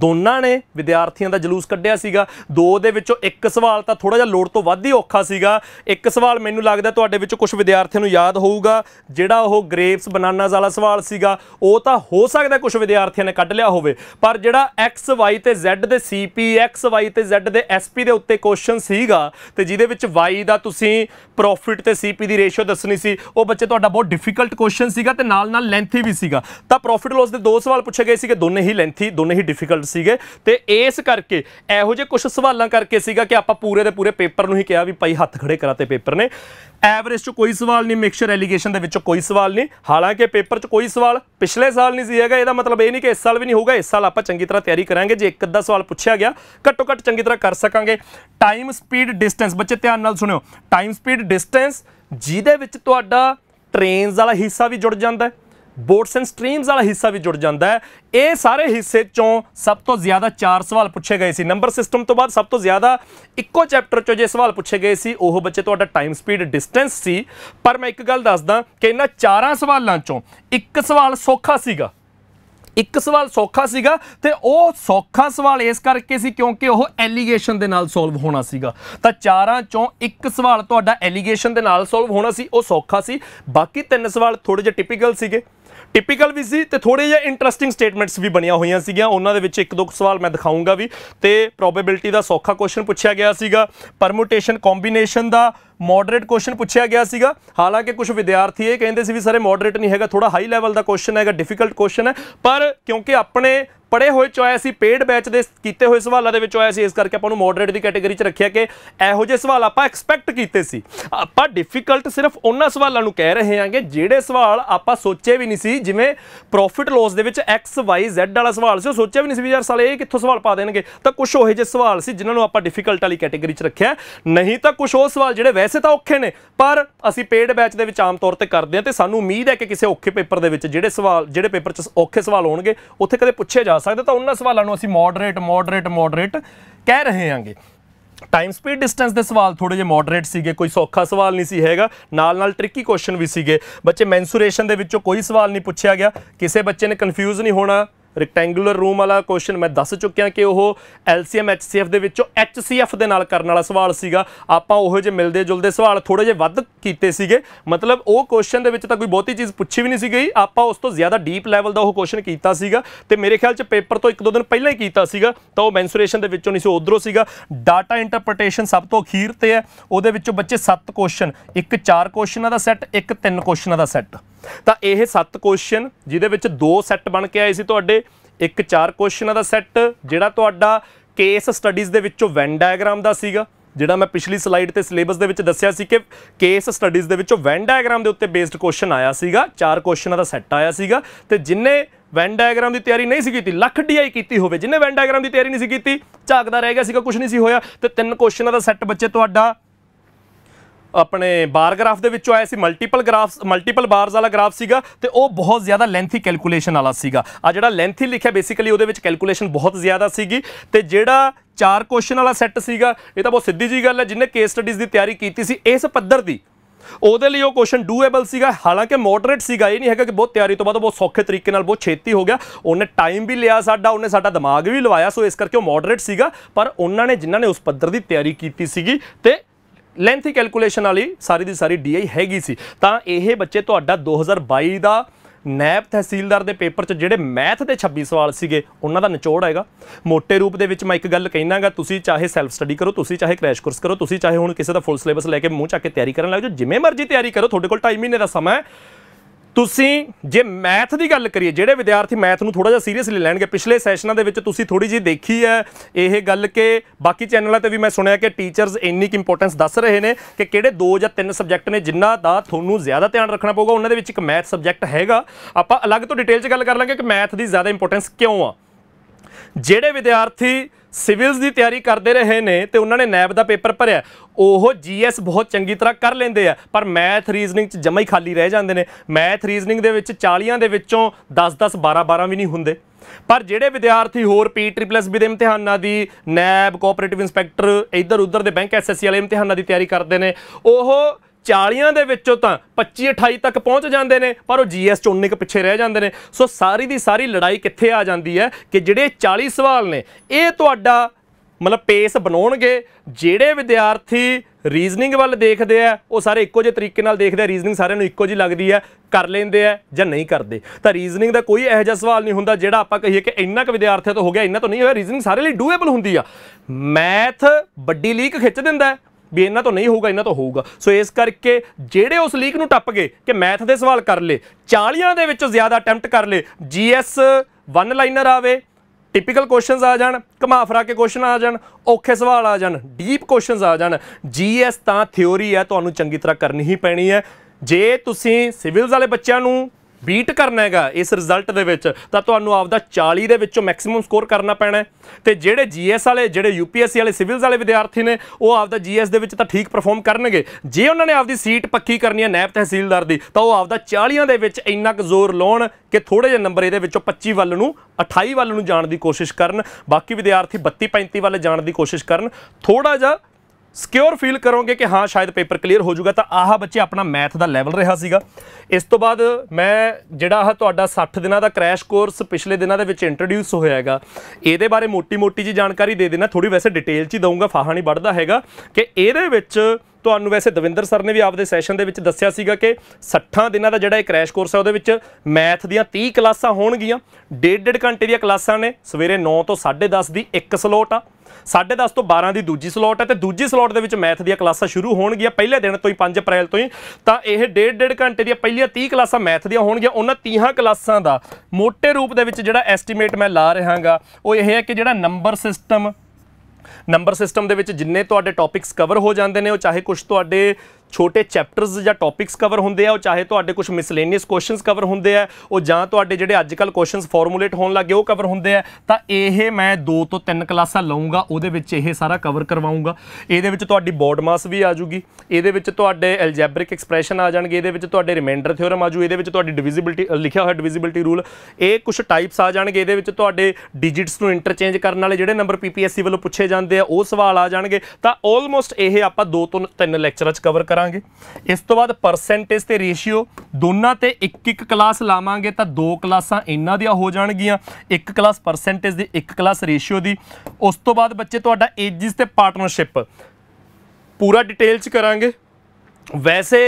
ਦੋਨਾਂ ਨੇ ਵਿਦਿਆਰਥੀਆਂ ਦਾ ਜਲੂਸ ਕੱਢਿਆ ਸੀਗਾ ਦੋ ਦੇ ਵਿੱਚੋਂ ਇੱਕ ਸਵਾਲ ਤਾਂ ਥੋੜਾ ਜਿਹਾ ਲੋੜ ਤੋਂ ਵੱਧ ਹੀ ਔਖਾ ਸੀਗਾ ਇੱਕ ਸਵਾਲ ਮੈਨੂੰ ਲੱਗਦਾ ਤੁਹਾਡੇ ਵਿੱਚੋਂ ਕੁਝ ਵਿਦਿਆਰਥੀਆਂ ਨੂੰ ਯਾਦ ਹੋਊਗਾ ਜਿਹੜਾ ਉਹ ਗ੍ਰੇਪਸ ਬਨਾਨਾਸ ਵਾਲਾ ਸਵਾਲ ਸੀਗਾ ਉਹ ਤਾਂ ਹੋ ਸਕਦਾ ਕੁਝ ਵਿਦਿਆਰਥੀਆਂ ਨੇ ਕੱਢ ਲਿਆ ਹੋਵੇ ਪਰ ਜਿਹੜਾ x y ਤੇ z ਦੇ cp x y ਤੇ z ਦੇ sp ਦੇ ਉੱਤੇ ਕੁਐਸਚਨ ਸੀਗਾ ਤੇ ਜਿਹਦੇ ਵਿੱਚ y ਦਾ ਤੁਸੀਂ ਪ੍ਰੋਫਿਟ ਤੇ cp ਦੀ ਰੇਸ਼ੀਓ ਦੱਸਣੀ ਸੀ ਉਹ ਬੱਚੇ ਤੁਹਾਡਾ ਬਹੁਤ ਡਿਫਿਕਲਟ ਕੁਐਸਚਨ ਸੀਗਾ ਤੇ ਨਾਲ ਨਾਲ ਲੈਂਥੀ ਵੀ ਸੀਗਾ ਤਾਂ ਪ੍ਰੋਫਿਟ ਲਾਸ ਦੇ ਦੋ ਸਵਾਲ ਪੁੱਛੇ ਗਏ ਸੀਗੇ ਦੋਨੇ ਹੀ ਲੈਂਥੀ ਦੋਨੇ ਹੀ ਡਿਫਿਕਲਟ ਡਿਫਿਕਲਟ ਸੀਗੇ ਤੇ ਇਸ ਕਰਕੇ ਇਹੋ ਜੇ ਕੁਝ ਸਵਾਲਾਂ ਕਰਕੇ ਸੀਗਾ ਕਿ ਆਪਾਂ ਪੂਰੇ ਦੇ ਪੂਰੇ ਪੇਪਰ ਨੂੰ ਹੀ ਕਿਹਾ ਵੀ ਭਾਈ ਹੱਥ ਖੜੇ ਕਰਾਤੇ ਪੇਪਰ ਨੇ ਐਵਰੇਜ 'ਚ ਕੋਈ ਸਵਾਲ ਨਹੀਂ ਮਿਕਸਚਰ ਐਲੀਗੇਸ਼ਨ ਦੇ ਵਿੱਚੋਂ ਕੋਈ ਸਵਾਲ ਨਹੀਂ ਹਾਲਾਂਕਿ ਪੇਪਰ 'ਚ ਕੋਈ ਸਵਾਲ ਪਿਛਲੇ ਸਾਲ ਨਹੀਂ ਸੀ ਹੈਗਾ ਇਹਦਾ ਮਤਲਬ ਇਹ ਨਹੀਂ ਕਿ ਇਸ ਸਾਲ ਵੀ ਨਹੀਂ ਹੋਊਗਾ ਇਸ ਸਾਲ ਆਪਾਂ ਚੰਗੀ ਤਰ੍ਹਾਂ ਤਿਆਰੀ ਕਰਾਂਗੇ ਜੇ ਇੱਕ ਅੱਧਾ ਸਵਾਲ ਪੁੱਛਿਆ ਗਿਆ ਘੱਟੋ ਘੱਟ ਚੰਗੀ ਤਰ੍ਹਾਂ ਕਰ ਸਕਾਂਗੇ ਟਾਈਮ ਸਪੀਡ ਡਿਸਟੈਂਸ ਬੱਚੇ ਧਿਆਨ ਨਾਲ ਸੁਣਿਓ ਟਾਈਮ ਸਪੀਡ ਡਿਸਟੈਂਸ ਜਿਹਦੇ ਵਿੱਚ ਤੁਹਾਡਾ ਟ੍ਰੇਨਸ ਵਾਲਾ ਹਿੱਸਾ ਵੀ ਜੁੜ ਜਾਂਦਾ ਹੈ ਬੋਟਸ ਐਂਡ ਸਟ੍ਰੀਮਸ ਵਾਲਾ ਹਿੱਸਾ ਵੀ ਜੁੜ ਜਾਂਦਾ ਹੈ ਇਹ ਸਾਰੇ ਹਿੱਸੇ ਚੋਂ ਸਭ ਤੋਂ ਜ਼ਿਆਦਾ ਚਾਰ ਸਵਾਲ ਪੁੱਛੇ ਗਏ ਸੀ ਨੰਬਰ ਸਿਸਟਮ ਤੋਂ ਬਾਅਦ ਸਭ ਤੋਂ ਜ਼ਿਆਦਾ ਇੱਕੋ ਚੈਪਟਰ ਚੋਂ ਜੇ ਸਵਾਲ ਪੁੱਛੇ ਗਏ ਸੀ ਉਹ ਬੱਚੇ ਤੁਹਾਡਾ ਟਾਈਮ ਸਪੀਡ ਡਿਸਟੈਂਸ ਸੀ ਪਰ ਮੈਂ ਇੱਕ ਗੱਲ ਦੱਸਦਾ ਕਿ ਇਹਨਾਂ ਚਾਰਾਂ ਸਵਾਲਾਂ ਚੋਂ ਇੱਕ ਸਵਾਲ ਸੌਖਾ ਸੀਗਾ ਇੱਕ ਸਵਾਲ ਸੌਖਾ ਸੀਗਾ ਤੇ ਉਹ ਸੌਖਾ ਸਵਾਲ ਇਸ ਕਰਕੇ ਸੀ ਕਿਉਂਕਿ ਉਹ ਐਲੀਗੇਸ਼ਨ ਦੇ ਨਾਲ ਸੋਲਵ ਹੋਣਾ ਸੀਗਾ ਤਾਂ ਚਾਰਾਂ ਚੋਂ ਇੱਕ ਸਵਾਲ ਤੁਹਾਡਾ ਐਲੀਗੇਸ਼ਨ ਦੇ ਨਾਲ ਸੋਲਵ ਹੋਣਾ ਸੀ ਉਹ ਸੌਖਾ ਸੀ ਬਾਕੀ ਤਿੰਨ ਸਵਾਲ ਥੋੜੇ ਜਿਹਾ ਟਿਪੀਕਲ ਸੀਗੇ ਟਿਪੀਕਲ ਵੀ ਸੀ ਤੇ ਥੋੜੇ ਜਿਹਾ ਇੰਟਰਸਟਿੰਗ ਸਟੇਟਮੈਂਟਸ ਵੀ ਬਣੀਆਂ ਹੋਈਆਂ ਸੀਗੀਆਂ ਉਹਨਾਂ ਦੇ ਵਿੱਚ ਇੱਕ ਦੋ ਸਵਾਲ ਮੈਂ ਦਿਖਾਉਂਗਾ ਵੀ ਤੇ ਪ੍ਰੋਬੇਬਿਲਟੀ ਦਾ ਸੌਖਾ ਕੁਐਸਚਨ ਪੁੱਛਿਆ ਗਿਆ ਸੀਗਾ ਪਰਮਿਊਟੇਸ਼ਨ ਕੰਬੀਨੇਸ਼ਨ ਦਾ ਮੋਡਰੇਟ ਕੁਐਸਚਨ ਪੁੱਛਿਆ ਗਿਆ ਸੀਗਾ ਹਾਲਾਂਕਿ ਕੁਝ ਵਿਦਿਆਰਥੀ ਇਹ ਕਹਿੰਦੇ ਸੀ ਵੀ ਸਾਰੇ ਮੋਡਰੇਟ ਨਹੀਂ ਹੈਗਾ ਥੋੜਾ ਹਾਈ ਲੈਵਲ ਦਾ ਕੁਐਸਚਨ ਹੈਗਾ ਡਿਫਿਕਲਟ ਕੁਐਸਚਨ ਹੈ ਪਰ ਕਿਉਂਕਿ ਆਪਣੇ ਪੜੇ ਹੋਏ ਚੋਂ ਆਇਆ ਸੀ ਪੇਡ ਬੈਚ ਦੇ ਕੀਤੇ ਹੋਏ ਸਵਾਲਾਂ ਦੇ ਵਿੱਚੋਂ ਆਇਆ ਸੀ ਇਸ ਕਰਕੇ ਆਪਾਂ ਨੂੰ ਮੋਡਰੇਟ ਦੀ ਕੈਟਾਗਰੀ 'ਚ ਰੱਖਿਆ ਕਿ ਇਹੋ ਜਿਹੇ ਸਵਾਲ ਆਪਾਂ ਐਕਸਪੈਕਟ ਕੀਤੇ ਸੀ ਆਪਾਂ ਡਿਫਿਕਲਟ ਸਿਰਫ ਉਹਨਾਂ ਸਵਾਲਾਂ ਨੂੰ ਕਹਿ ਰਹੇ ਹਾਂਗੇ ਜਿਹੜੇ ਸਵਾਲ ਆਪਾਂ ਸੋਚੇ ਵੀ ਨਹੀਂ ਸੀ ਜਿਵੇਂ ਪ੍ਰੋਫਿਟ ਲਾਸ ਦੇ ਵਿੱਚ ਐਕਸ ਵਾਈ ਜ਼ੈਡ ਵਾਲਾ ਸਵਾਲ ਸੀ ਉਹ ਸੋਚਿਆ ਵੀ ਨਹੀਂ ਸੀ ਵੀ ਯਾਰ ਸਾਲੇ ਇਹ ਕਿੱਥੋਂ ਸਵਾਲ ਪਾ ਦੇਣਗੇ ਤਾਂ ਕੁਝ ਉਹੋ ਜਿਹੇ ਸਵਾਲ ਸੀ ਜਿਨ੍ਹਾਂ ਨੂੰ ਆਪਾਂ ਡਿਫਿਕਲਟ ਵਾਲੀ ਕੈਟਾਗਰੀ 'ਚ ਰੱਖਿਆ ਨਹੀਂ ਤਾਂ ਕੁਝ ਉਹ ਸਵਾਲ ਜਿਹੜੇ ਵੈਸੇ ਤਾਂ ਔਖੇ ਨੇ ਪਰ ਅਸੀਂ ਪੇਡ ਬੈਚ ਦੇ ਵਿੱਚ ਆਮ ਤੌਰ ਤੇ ਕਰਦੇ ਆ ਤੇ ਸਾਨੂੰ ਉਮੀਦ ਹੈ ਕਿ ਕਿਸੇ ਔਖੇ ਪੇਪਰ ਦੇ ਵਿੱਚ ਜਿਹੜੇ ਸਵਾਲ ਜਿਹੜੇ ਪੇਪਰ 'ਚ ਔਖੇ ਸਵਾਲ ਹੋਣਗੇ ਉੱਥੇ ਕਦੇ ਪੁੱਛੇ ਜਾ ਸਕਦੇ ਤਾਂ ਉਹਨਾਂ ਸਵਾਲਾਂ ਨੂੰ ਅਸੀਂ ਮੋਡਰੇਟ ਮੋਡਰੇਟ ਮੋਡਰੇਟ ਕਹਿ ਰਹੇ ਹਾਂਗੇ ਟਾਈਮ ਸਪੀਡ ਡਿਸਟੈਂਸ ਦੇ ਸਵਾਲ ਥੋੜੇ ਜਿਹਾ ਮੋਡਰੇਟ ਸੀਗੇ ਕੋਈ ਸੌਖਾ ਸਵਾਲ ਨਹੀਂ ਸੀ ਹੈਗਾ ਨਾਲ ਨਾਲ ਟ੍ਰਿਕੀ ਕੁਐਸਚਨ ਵੀ ਸੀਗੇ ਬੱਚੇ ਮੈਂਸੂਰੇਸ਼ਨ ਦੇ ਵਿੱਚੋਂ ਕੋਈ ਸਵਾਲ ਨਹੀਂ ਪੁੱਛਿਆ ਗਿਆ ਕਿਸੇ ਬੱਚੇ ਨੇ ਕਨਫਿਊਜ਼ ਨਹੀਂ ਹੋਣਾ ਰੈਕਟੈਂਗੂਲਰ ਰੂਮ ਵਾਲਾ ਕੁਐਸਚਨ ਮੈਂ ਦੱਸ ਚੁੱਕਿਆ ਕਿ ਉਹ ਐਲਸੀਐਮ ਐਚਸੀਐਫ ਦੇ ਵਿੱਚੋਂ ਐਚਸੀਐਫ ਦੇ ਨਾਲ ਕਰਨ ਵਾਲਾ ਸਵਾਲ ਸੀਗਾ ਆਪਾਂ ਉਹੋ ਜਿਹੇ ਮਿਲਦੇ ਜੁਲਦੇ ਸਵਾਲ ਥੋੜੇ ਜਿਹਾ ਵੱਧ ਕੀਤੇ ਸੀਗੇ ਮਤਲਬ ਉਹ ਕੁਐਸਚਨ ਦੇ ਵਿੱਚ ਤਾਂ ਕੋਈ ਬਹੁਤੀ ਚੀਜ਼ ਪੁੱਛੀ ਵੀ ਨਹੀਂ ਸੀ ਗਈ ਆਪਾਂ ਉਸ ਤੋਂ ਜ਼ਿਆਦਾ ਡੀਪ ਲੈਵਲ ਦਾ ਉਹ ਕੁਐਸਚਨ ਕੀਤਾ ਸੀਗਾ ਤੇ ਮੇਰੇ ਖਿਆਲ 'ਚ ਪੇਪਰ ਤੋਂ ਇੱਕ ਦੋ ਦਿਨ ਪਹਿਲਾਂ ਹੀ ਕੀਤਾ ਸੀਗਾ ਤਾਂ ਉਹ ਮੈਂਸੂਰੇਸ਼ਨ ਦੇ ਵਿੱਚੋਂ ਨਹੀਂ ਸੀ ਉਧਰੋਂ ਸੀਗਾ ਡਾਟਾ ਇੰਟਰਪ੍ਰੀਟੇਸ਼ਨ ਸਭ ਤੋਂ ਅਖੀਰ ਤੇ ਹੈ ਉਹਦੇ ਵਿੱਚੋਂ ਬੱਚੇ 7 ਕੁਐਸਚਨ ਇੱਕ 4 ਕੁਐਸਚਨਾਂ ਦਾ ਸੈੱਟ ਇੱਕ 3 ਕੁਐਸਚਨਾਂ ਦਾ ਸੈੱਟ ਤਾਂ ਇਹ 7 ਕੁਐਸਚਨ ਜਿਹਦੇ ਵਿੱਚ ਦੋ ਸੈੱਟ ਬਣ ਕੇ ਆਏ ਸੀ ਤੁਹਾਡੇ ਇੱਕ ਚਾਰ ਕੁਐਸਚਨਾਂ ਦਾ ਸੈੱਟ ਜਿਹੜਾ ਤੁਹਾਡਾ ਕੇਸ ਸਟੱਡੀਜ਼ ਦੇ ਵਿੱਚੋਂ ਵੈਨ ਡਾਇਗ੍ਰਾਮ ਦਾ ਸੀਗਾ ਜਿਹੜਾ ਮੈਂ ਪਿਛਲੀ ਸਲਾਈਡ ਤੇ ਸਿਲੇਬਸ ਦੇ ਵਿੱਚ ਦੱਸਿਆ ਸੀ ਕਿ ਕੇਸ ਸਟੱਡੀਜ਼ ਦੇ ਵਿੱਚੋਂ ਵੈਨ ਡਾਇਗ੍ਰਾਮ ਦੇ ਉੱਤੇ ਬੇਸਡ ਕੁਐਸਚਨ ਆਇਆ ਸੀਗਾ ਚਾਰ ਕੁਐਸਚਨਾਂ ਦਾ ਸੈੱਟ ਆਇਆ ਸੀਗਾ ਤੇ ਜਿਨੇ ਵੈਨ ਡਾਇਗ੍ਰਾਮ ਦੀ ਤਿਆਰੀ ਨਹੀਂ ਸੀ ਕੀਤੀ ਲੱਖ ਡੀਆਈ ਕੀਤੀ ਹੋਵੇ ਜਿਨੇ ਵੈਨ ਡਾਇਗ੍ਰਾਮ ਦੀ ਤਿਆਰੀ ਨਹੀਂ ਸੀ ਕੀਤੀ ਝਾਕਦਾ ਰਹਿ ਗਿਆ ਸੀਗਾ ਕੁਝ ਨਹੀਂ ਸੀ ਹੋਇਆ ਤੇ ਤਿੰਨ ਕੁਐਸਚਨਾਂ ਦਾ ਸੈੱਟ ਬੱਚੇ ਤੁਹਾਡਾ ਆਪਣੇ ਬਾਰ ਗ੍ਰਾਫ ਦੇ ਵਿੱਚੋਂ ਆਇਆ ਸੀ ਮਲਟੀਪਲ ਗ੍ਰਾਫਸ ਮਲਟੀਪਲ ਬਾਰਸ ਵਾਲਾ ਗ੍ਰਾਫ ਸੀਗਾ ਤੇ ਉਹ ਬਹੁਤ ਜ਼ਿਆਦਾ ਲੈਂਥੀ ਕੈਲਕੂਲੇਸ਼ਨ ਵਾਲਾ ਸੀਗਾ ਆ ਜਿਹੜਾ ਲੈਂਥੀ ਲਿਖਿਆ ਬੇਸਿਕਲੀ ਉਹਦੇ ਵਿੱਚ ਕੈਲਕੂਲੇਸ਼ਨ ਬਹੁਤ ਜ਼ਿਆਦਾ ਸੀਗੀ ਤੇ ਜਿਹੜਾ ਚਾਰ ਕੁਐਸਚਨ ਵਾਲਾ ਸੈੱਟ ਸੀਗਾ ਇਹ ਤਾਂ ਬਹੁਤ ਸਿੱਧੀ ਜੀ ਗੱਲ ਹੈ ਜਿਨੇ ਕੇਸ ਸਟੱਡੀਜ਼ ਦੀ ਤਿਆਰੀ ਕੀਤੀ ਸੀ ਇਸ ਪੱਧਰ ਦੀ ਉਹਦੇ ਲਈ ਉਹ ਕੁਐਸਚਨ ਡੂਏਬਲ ਸੀਗਾ ਹਾਲਾਂਕਿ ਮੋਡਰੇਟ ਸੀਗਾ ਇਹ ਨਹੀਂ ਹੈਗਾ ਕਿ ਬਹੁਤ ਤਿਆਰੀ ਤੋਂ ਬਾਅਦ ਬਹੁਤ ਸੌਖੇ ਤਰੀਕੇ ਨਾਲ ਬਹੁਤ ਛੇਤੀ ਹੋ ਗਿਆ ਉਹਨੇ ਟਾਈਮ ਵੀ ਲਿਆ ਸਾਡਾ ਉਹਨੇ ਸਾਡਾ ਦਿਮਾਗ ਵੀ ਲਵਾਇਆ ਸੋ ਇਸ ਕਰਕੇ ਉਹ ਮੋਡਰੇਟ ਸੀਗਾ ਪਰ ਉਹਨਾਂ ਨੇ ਜਿਨ੍ਹਾਂ ਨੇ ਉਸ ਪੱਧਰ ਦੀ ਤਿਆਰੀ ਕੀਤੀ ਸੀਗੀ ਤੇ ਲੈਂਥੀ ਕੈਲਕੂਲੇਸ਼ਨ ਵਾਲੀ ਸਾਰੀ ਦੀ ਸਾਰੀ ਡੀਆਈ ਹੈਗੀ ਸੀ ਤਾਂ ਇਹ ਬੱਚੇ ਤੁਹਾਡਾ 2022 ਦਾ ਨੈਬ ਤਹਿਸੀਲਦਾਰ ਦੇ ਪੇਪਰ 'ਚ ਜਿਹੜੇ ਮੈਥ ਦੇ 26 ਸਵਾਲ ਸੀਗੇ ਉਹਨਾਂ ਦਾ ਨਿਚੋੜ ਹੈਗਾ ਮੋٹے ਰੂਪ ਦੇ ਵਿੱਚ ਮੈਂ ਇੱਕ ਗੱਲ ਕਹਿਣਾਗਾ ਤੁਸੀਂ ਚਾਹੇ ਸੈਲਫ ਸਟੱਡੀ ਕਰੋ ਤੁਸੀਂ ਚਾਹੇ ਕ੍ਰੈਸ਼ ਕੋਰਸ ਕਰੋ ਤੁਸੀਂ ਚਾਹੇ ਹੁਣ ਕਿਸੇ ਦਾ ਫੁੱਲ ਸਿਲੇਬਸ ਲੈ ਕੇ ਮੂੰਹ ਚੱਕ ਕੇ ਤਿਆਰੀ ਕਰਨ ਲੱਗ ਜਾਓ ਜਿਵੇਂ ਮਰਜ਼ੀ ਤਿਆਰੀ ਕਰੋ ਤੁਹਾਡੇ ਕੋਲ 2.5 ਮਹੀਨੇ ਦਾ ਸਮਾਂ ਹੈ ਤੁਸੀਂ ਜੇ ਮੈਥ ਦੀ ਗੱਲ ਕਰੀਏ ਜਿਹੜੇ ਵਿਦਿਆਰਥੀ ਮੈਥ ਨੂੰ ਥੋੜਾ ਜਿਹਾ ਸੀਰੀਅਸਲੀ ਲੈਣਗੇ ਪਿਛਲੇ ਸੈਸ਼ਨਾਂ ਦੇ ਵਿੱਚ ਤੁਸੀਂ ਥੋੜੀ ਜੀ ਦੇਖੀ ਹੈ ਇਹ ਗੱਲ ਕਿ ਬਾਕੀ ਚੈਨਲਾਂ ਤੇ ਵੀ ਮੈਂ ਸੁਣਿਆ ਕਿ ਟੀਚਰਸ ਇੰਨੀ ਕਿ ਇੰਪੋਰਟੈਂਸ ਦੱਸ ਰਹੇ ਨੇ ਕਿ ਕਿਹੜੇ ਦੋ ਜਾਂ ਤਿੰਨ ਸਬਜੈਕਟ ਨੇ ਜਿੰਨਾ ਦਾ ਤੁਹਾਨੂੰ ਜ਼ਿਆਦਾ ਧਿਆਨ ਰੱਖਣਾ ਪਊਗਾ ਉਹਨਾਂ ਦੇ ਵਿੱਚ ਇੱਕ ਮੈਥ ਸਬਜੈਕਟ ਹੈਗਾ ਆਪਾਂ ਅਲੱਗ ਤੋਂ ਡਿਟੇਲ 'ਚ ਗੱਲ ਕਰ ਲਾਂਗੇ ਕਿ ਮੈਥ ਦੀ ਜ਼ਿਆਦਾ ਇੰਪੋਰਟੈਂਸ ਕਿਉਂ ਆ ਜਿਹੜੇ ਵਿਦਿਆਰਥੀ ਸਿਵਿਲਸ ਦੀ ਤਿਆਰੀ ਕਰਦੇ ਰਹੇ ਨੇ ਤੇ ਉਹਨਾਂ ਨੇ ਨੈਬ ਦਾ ਪੇਪਰ ਭਰਿਆ ਉਹ ਜੀਐਸ ਬਹੁਤ ਚੰਗੀ ਤਰ੍ਹਾਂ ਕਰ ਲੈਂਦੇ ਆ ਪਰ ਮੈਥ ਰੀਜ਼ਨਿੰਗ ਚ ਜਮਾ ਹੀ ਖਾਲੀ ਰਹਿ ਜਾਂਦੇ ਨੇ ਮੈਥ ਰੀਜ਼ਨਿੰਗ ਦੇ ਵਿੱਚ 40ਾਂ ਦੇ ਵਿੱਚੋਂ 10 10 12 12 ਵੀ ਨਹੀਂ ਹੁੰਦੇ ਪਰ ਜਿਹੜੇ ਵਿਦਿਆਰਥੀ ਹੋਰ ਪੀ++ਬੀ ਦੇ ਇਮਤਿਹਾਨਾਂ ਦੀ ਨੈਬ ਕੋਆਪਰੇਟਿਵ ਇਨਸਪੈਕਟਰ ਇੱਧਰ ਉੱਧਰ ਦੇ ਬੈਂਕ ਐਸਐਸਸੀ ਵਾਲੇ ਇਮਤਿਹਾਨਾਂ ਦੀ ਤਿਆਰੀ ਕਰਦੇ ਨੇ ਉਹ 40 ਦੇ ਵਿੱਚੋਂ ਤਾਂ 25 28 ਤੱਕ ਪਹੁੰਚ ਜਾਂਦੇ ਨੇ ਪਰ ਉਹ ਜੀਐਸ ਚੋਂ ਨਿਕ ਪਿੱਛੇ ਰਹਿ ਜਾਂਦੇ ਨੇ ਸੋ ਸਾਰੀ ਦੀ ਸਾਰੀ ਲੜਾਈ ਕਿੱਥੇ ਆ ਜਾਂਦੀ ਹੈ ਕਿ ਜਿਹੜੇ 40 ਸਵਾਲ ਨੇ ਇਹ ਤੁਹਾਡਾ ਮਤਲਬ ਪੇਸ ਬਣਾਉਣਗੇ ਜਿਹੜੇ ਵਿਦਿਆਰਥੀ ਰੀਜ਼ਨਿੰਗ ਵੱਲ ਦੇਖਦੇ ਆ ਉਹ ਸਾਰੇ ਇੱਕੋ ਜਿਹੇ ਤਰੀਕੇ ਨਾਲ ਦੇਖਦੇ ਆ ਰੀਜ਼ਨਿੰਗ ਸਾਰਿਆਂ ਨੂੰ ਇੱਕੋ ਜਿਹੀ ਲੱਗਦੀ ਆ ਕਰ ਲੈਂਦੇ ਆ ਜਾਂ ਨਹੀਂ ਕਰਦੇ ਤਾਂ ਰੀਜ਼ਨਿੰਗ ਦਾ ਕੋਈ ਇਹੋ ਜਿਹਾ ਸਵਾਲ ਨਹੀਂ ਹੁੰਦਾ ਜਿਹੜਾ ਆਪਾਂ ਕਹੀਏ ਕਿ ਇੰਨਾ ਕੁ ਵਿਦਿਆਰਥੀ ਤੋਂ ਹੋ ਗਿਆ ਇੰਨਾ ਤੋਂ ਨਹੀਂ ਹੋਇਆ ਰੀਜ਼ਨਿੰਗ ਸਾਰੇ ਲਈ ਡੂਏਬਲ ਹੁੰਦੀ ਆ ਮੈਥ ਵੱਡੀ ਲੀਕ ਖਿੱਚ ਦਿੰਦਾ ਵੀ ਇਹਨਾਂ ਤੋਂ ਨਹੀਂ ਹੋਊਗਾ ਇਹਨਾਂ ਤੋਂ ਹੋਊਗਾ ਸੋ ਇਸ ਕਰਕੇ ਜਿਹੜੇ ਉਸ ਲੀਕ ਨੂੰ ਟੱਪ ਗਏ ਕਿ ਮੈਥ ਦੇ ਸਵਾਲ ਕਰ ਲੇ 40 ਦੇ ਵਿੱਚੋਂ ਜ਼ਿਆਦਾ ਅਟੈਂਪਟ ਕਰ ਲੇ ਜੀਐਸ ਵਨ ਲਾਈਨਰ ਆਵੇ ਟਿਪੀਕਲ ਕੁਐਸਚਨਸ ਆ ਜਾਣ ਘਮਾ ਫਰਾ ਕੇ ਕੁਐਸਚਨ ਆ ਜਾਣ ਔਖੇ ਸਵਾਲ ਆ ਜਾਣ ਡੀਪ ਕੁਐਸਚਨਸ ਆ ਜਾਣ ਜੀਐਸ ਤਾਂ ਥਿਉਰੀ ਹੈ ਤੁਹਾਨੂੰ ਚੰਗੀ ਤਰ੍ਹਾਂ ਕਰਨੀ ਹੀ ਪੈਣੀ ਹੈ ਜੇ ਤੁਸੀਂ ਸਿਵਲਸ ਵਾਲੇ ਬੱਚਿਆਂ ਨੂੰ ਬੀਟ ਕਰਨਾ ਹੈਗਾ ਇਸ ਰਿਜ਼ਲਟ ਦੇ ਵਿੱਚ ਤਾਂ ਤੁਹਾਨੂੰ ਆਪਦਾ 40 ਦੇ ਵਿੱਚੋਂ ਮੈਕਸਿਮਮ ਸਕੋਰ ਕਰਨਾ ਪੈਣਾ ਤੇ ਜਿਹੜੇ ਜੀਐਸ ਵਾਲੇ ਜਿਹੜੇ ਯੂਪੀਐਸਸੀ ਵਾਲੇ ਸਿਵਲਸ ਵਾਲੇ ਵਿਦਿਆਰਥੀ ਨੇ ਉਹ ਆਪਦਾ ਜੀਐਸ ਦੇ ਵਿੱਚ ਤਾਂ ਠੀਕ ਪਰਫਾਰਮ ਕਰਨਗੇ ਜੇ ਉਹਨਾਂ ਨੇ ਆਪਦੀ ਸੀਟ ਪੱਕੀ ਕਰਨੀ ਹੈ ਨੈਬ ਤਹਿਸੀਲਦਾਰ ਦੀ ਤਾਂ ਉਹ ਆਪਦਾ 40ਆਂ ਦੇ ਵਿੱਚ ਇੰਨਾ ਕੁ ਜ਼ੋਰ ਲਾਉਣ ਕਿ ਥੋੜੇ ਜਿਹੇ ਨੰਬਰ ਇਹਦੇ ਵਿੱਚੋਂ 25 ਵੱਲ ਨੂੰ 28 ਵੱਲ ਨੂੰ ਜਾਣ ਦੀ ਕੋਸ਼ਿਸ਼ ਕਰਨ ਬਾਕੀ ਵਿਦਿਆਰਥੀ 32 35 ਵੱਲ ਜਾਣ ਦੀ ਕੋਸ਼ਿਸ਼ ਕਰਨ ਥੋੜਾ ਜਿਹਾ ਸਿਕਿਉਰ ਫੀਲ ਕਰੋਗੇ ਕਿ ਹਾਂ ਸ਼ਾਇਦ ਪੇਪਰ ਕਲੀਅਰ ਹੋ ਜਾਊਗਾ ਤਾਂ ਆਹ ਬੱਚੇ ਆਪਣਾ ਮੈਥ ਦਾ ਲੈਵਲ ਰਿਹਾ ਸੀਗਾ ਇਸ ਤੋਂ ਬਾਅਦ ਮੈਂ ਜਿਹੜਾ ਆ ਤੁਹਾਡਾ 60 ਦਿਨਾਂ ਦਾ ਕ੍ਰੈਸ਼ ਕੋਰਸ ਪਿਛਲੇ ਦਿਨਾਂ ਦੇ ਵਿੱਚ ਇੰਟਰੋਡਿਊਸ ਹੋਇਆ ਹੈਗਾ ਇਹਦੇ ਬਾਰੇ ਮੋਟੀ-ਮੋਟੀ ਜੀ ਜਾਣਕਾਰੀ ਦੇ ਦੇਣਾ ਥੋੜੀ ਵੈਸੇ ਡਿਟੇਲ 'ਚ ਹੀ ਦਊਂਗਾ ਫਾਹਾ ਨਹੀਂ ਵੱਢਦਾ ਹੈਗਾ ਕਿ ਇਹਦੇ ਵਿੱਚ ਤੁਹਾਨੂੰ ਵੈਸੇ ਦਵਿੰਦਰ ਸਰ ਨੇ ਵੀ ਆਪਦੇ ਸੈਸ਼ਨ ਦੇ ਵਿੱਚ ਦੱਸਿਆ ਸੀਗਾ ਕਿ 60 ਦਿਨਾਂ ਦਾ ਜਿਹੜਾ ਇਹ ਕ੍ਰੈਸ਼ ਕੋਰਸ ਹੈ ਉਹਦੇ ਵਿੱਚ ਮੈਥ ਦੀਆਂ 30 ਕਲਾਸਾਂ ਹੋਣਗੀਆਂ 1.5 ਘੰਟੇ ਦੀਆਂ ਕਲਾਸਾਂ ਨੇ ਸਵੇਰੇ 9 ਤੋਂ 10:30 ਦੀ ਇੱਕ ਸਲੋਟ ਆ 10:30 ਤੋਂ 12 ਦੀ ਦੂਜੀ ਸਲੋਟ ਹੈ ਤੇ ਦੂਜੀ ਸਲੋਟ ਦੇ ਵਿੱਚ ਮੈਥ ਦੀਆਂ ਕਲਾਸਾਂ ਸ਼ੁਰੂ ਹੋਣਗੀਆਂ ਪਹਿਲੇ ਦਿਨ ਤੋਂ ਹੀ 5 ਅਪ੍ਰੈਲ ਤੋਂ ਹੀ ਤਾਂ ਇਹ ਡੇਢ ਡੇਢ ਘੰਟੇ ਦੀਆਂ ਪਹਿਲੀਆਂ 30 ਕਲਾਸਾਂ ਮੈਥ ਦੀਆਂ ਹੋਣਗੀਆਂ ਉਹਨਾਂ 30 ਕਲਾਸਾਂ ਦਾ ਮੋਟੇ ਰੂਪ ਦੇ ਵਿੱਚ ਜਿਹੜਾ ਐਸਟੀਮੇਟ ਮੈਂ ਲਾ ਰਿਹਾਗਾ ਉਹ ਇਹ ਹੈ ਕਿ ਜਿਹੜਾ ਨੰਬਰ ਸਿਸਟਮ ਨੰਬਰ ਸਿਸਟਮ ਦੇ ਵਿੱਚ ਜਿੰਨੇ ਤੁਹਾਡੇ ਟੌਪਿਕਸ ਕਵਰ ਹੋ ਜਾਂਦੇ ਨੇ ਉਹ ਚਾਹੇ ਕੁਝ ਤੁਹਾਡੇ ਛੋਟੇ ਚੈਪਟਰਸ ਜਾਂ ਟੌਪਿਕਸ ਕਵਰ ਹੁੰਦੇ ਆ ਉਹ ਚਾਹੇ ਤੁਹਾਡੇ ਕੁਝ ਮਿਸਲੇਨੀਅਸ ਕੁਐਸਚਨਸ ਕਵਰ ਹੁੰਦੇ ਆ ਉਹ ਜਾਂ ਤੁਹਾਡੇ ਜਿਹੜੇ ਅੱਜ ਕੱਲ ਕੁਐਸਚਨਸ ਫਾਰਮੂਲੇਟ ਹੋਣ ਲੱਗੇ ਉਹ ਕਵਰ ਹੁੰਦੇ ਆ ਤਾਂ ਇਹ ਮੈਂ 2 ਤੋਂ 3 ਕਲਾਸਾਂ ਲਵਾਂਗਾ ਉਹਦੇ ਵਿੱਚ ਇਹ ਸਾਰਾ ਕਵਰ ਕਰਵਾਉਂਗਾ ਇਹਦੇ ਵਿੱਚ ਤੁਹਾਡੀ ਬੋਰਡ ਮਾਸ ਵੀ ਆ ਜੂਗੀ ਇਹਦੇ ਵਿੱਚ ਤੁਹਾਡੇ ਐਲਜੈਬਰਿਕ ਐਕਸਪ੍ਰੈਸ਼ਨ ਆ ਜਾਣਗੇ ਇਹਦੇ ਵਿੱਚ ਤੁਹਾਡੇ ਰਿਮਾਈਂਡਰ ਥਿਓਰਮ ਆ ਜੂ ਇਹਦੇ ਵਿੱਚ ਤੁਹਾਡੀ ਡਿਵੀਜ਼ਿਬਿਲਟੀ ਲਿਖਿਆ ਹੋਇਆ ਡਿਵੀਜ਼ਿਬਿਲਟੀ ਰੂਲ ਇਹ ਕੁਝ ਟਾਈਪਸ ਆ ਜਾਣਗੇ ਇਹਦੇ ਵਿੱਚ ਤੁਹਾਡੇ ਡਿਜੀਟਸ ਨੂੰ ਇੰਟਰਚੇਂਜ ਕਰਨ ਵਾਲੇ ਜਿਹੜੇ ਨੰਬਰ ਪੀਪੀਐਸਸੀ ਵੱਲੋਂ ਪੁੱਛੇ ਜਾਂਦੇ ਆ ਉਹ ਸਵਾਲ ਆ ਜਾਣਗੇ ਤਾਂ ਆਲਮੋਸਟ ਇਹ ਆਪਾਂ 2 ਤੋਂ 3 ਲੈਕਚਰਾਂ 'ਚ ਕਵਰ ਕਰਾਂਗੇ ਇਸ ਤੋਂ ਬਾਅਦ ਪਰਸੈਂਟੇਜ ਤੇ ਰੇਸ਼ੀਓ ਦੋਨਾਂ ਤੇ ਇੱਕ ਇੱਕ ਕਲਾਸ ਲਾਵਾਂਗੇ ਤਾਂ ਦੋ ਕਲਾਸਾਂ ਇਹਨਾਂ ਦੀਆਂ ਹੋ ਜਾਣਗੀਆਂ ਇੱਕ ਕਲਾਸ ਪਰਸੈਂਟੇਜ ਦੀ ਇੱਕ ਕਲਾਸ ਰੇਸ਼ੀਓ ਦੀ ਉਸ ਤੋਂ ਬਾਅਦ ਬੱਚੇ ਤੁਹਾਡਾ ਏਜਿਸ ਤੇ ਪਾਰਟਨਰਸ਼ਿਪ ਪੂਰਾ ਡਿਟੇਲ ਚ ਕਰਾਂਗੇ ਵੈਸੇ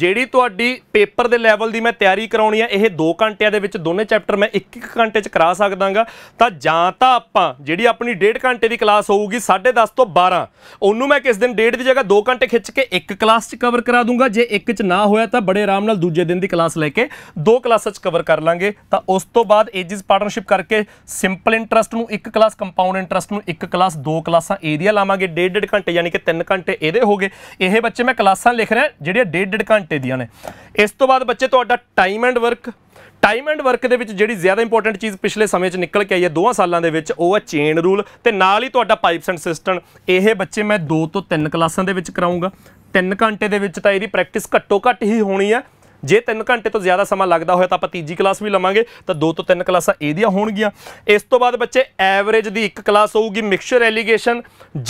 ਜਿਹੜੀ ਤੁਹਾਡੀ ਪੇਪਰ ਦੇ ਲੈਵਲ ਦੀ ਮੈਂ ਤਿਆਰੀ ਕਰਾਉਣੀ ਆ ਇਹ 2 ਘੰਟਿਆਂ ਦੇ ਵਿੱਚ ਦੋਨੇ ਚੈਪਟਰ ਮੈਂ 1-1 ਘੰਟੇ 'ਚ ਕਰਾ ਸਕਦਾਗਾ ਤਾਂ ਜਾਂ ਤਾਂ ਆਪਾਂ ਜਿਹੜੀ ਆਪਣੀ 1.5 ਘੰਟੇ ਦੀ ਕਲਾਸ ਹੋਊਗੀ 10:30 ਤੋਂ 12 ਉਹਨੂੰ ਮੈਂ ਕਿਸ ਦਿਨ 1.5 ਦੀ ਜਗ੍ਹਾ 2 ਘੰਟੇ ਖਿੱਚ ਕੇ ਇੱਕ ਕਲਾਸ 'ਚ ਕਵਰ ਕਰਾ ਦੂੰਗਾ ਜੇ ਇੱਕ 'ਚ ਨਾ ਹੋਇਆ ਤਾਂ ਬੜੇ ਆਰਾਮ ਨਾਲ ਦੂਜੇ ਦਿਨ ਦੀ ਕਲਾਸ ਲੈ ਕੇ ਦੋ ਕਲਾਸਾਂ 'ਚ ਕਵਰ ਕਰ ਲਾਂਗੇ ਤਾਂ ਉਸ ਤੋਂ ਬਾਅਦ ਏਜਸ ਪਾਰਟਨਰਸ਼ਿਪ ਕਰਕੇ ਸਿੰਪਲ ਇੰਟਰਸਟ ਨੂੰ ਇੱਕ ਕਲਾਸ ਕੰਪਾਊਂਡ ਇੰਟਰਸਟ ਨੂੰ ਇੱਕ ਕਲਾਸ ਦੋ ਕਲਾਸਾਂ ਏਰੀਆ ਲਾਵਾਂਗੇ 1.5 ਘੰਟੇ ਯਾਨੀ ਕਿ 3 ਘੰਟੇ ਇਹਦੇ ਹੋਗੇ ਇਹ ਬੱਚੇ ਮੈਂ ਕਲਾਸਾਂ ਲਿਖ ਰਿਹਾ ਜਿਹੜੇ 1.5 ਘੰਟੇ ਘੰਟੇ ਦੀਆਂ ਨੇ ਇਸ ਤੋਂ ਬਾਅਦ ਬੱਚੇ ਤੁਹਾਡਾ time and work time and work ਦੇ ਵਿੱਚ ਜਿਹੜੀ ਜ਼ਿਆਦਾ ਇੰਪੋਰਟੈਂਟ ਚੀਜ਼ ਪਿਛਲੇ ਸਮੇਂ 'ਚ ਨਿਕਲ ਕੇ ਆਈ ਹੈ ਦੋਹਾਂ ਸਾਲਾਂ ਦੇ ਵਿੱਚ ਉਹ ਹੈ ਚੇਨ ਰੂਲ ਤੇ ਨਾਲ ਹੀ ਤੁਹਾਡਾ ਪਾਈਪਸ ਐਂਡ ਸਿਸਟਮ ਇਹ ਬੱਚੇ ਮੈਂ 2 ਤੋਂ 3 ਕਲਾਸਾਂ ਦੇ ਵਿੱਚ ਕਰਾਉਂਗਾ 3 ਘੰਟੇ ਦੇ ਵਿੱਚ ਤਾਂ ਇਹਦੀ ਪ੍ਰੈਕਟਿਸ ਘੱਟੋ ਘੱਟ ਹੀ ਹੋਣੀ ਹੈ ਜੇ 3 ਘੰਟੇ ਤੋਂ ਜ਼ਿਆਦਾ ਸਮਾਂ ਲੱਗਦਾ ਹੋਇਆ ਤਾਂ ਆਪਾਂ ਤੀਜੀ ਕਲਾਸ ਵੀ ਲਵਾਂਗੇ ਤਾਂ 2 ਤੋਂ 3 ਕਲਾਸਾਂ ਇਹਦੀਆਂ ਹੋਣਗੀਆਂ ਇਸ ਤੋਂ ਬਾਅਦ ਬੱਚੇ ਐਵਰੇਜ ਦੀ ਇੱਕ ਕਲਾਸ ਹੋਊਗੀ ਮਿਕਸਚਰ ਐਲੀਗੇਸ਼ਨ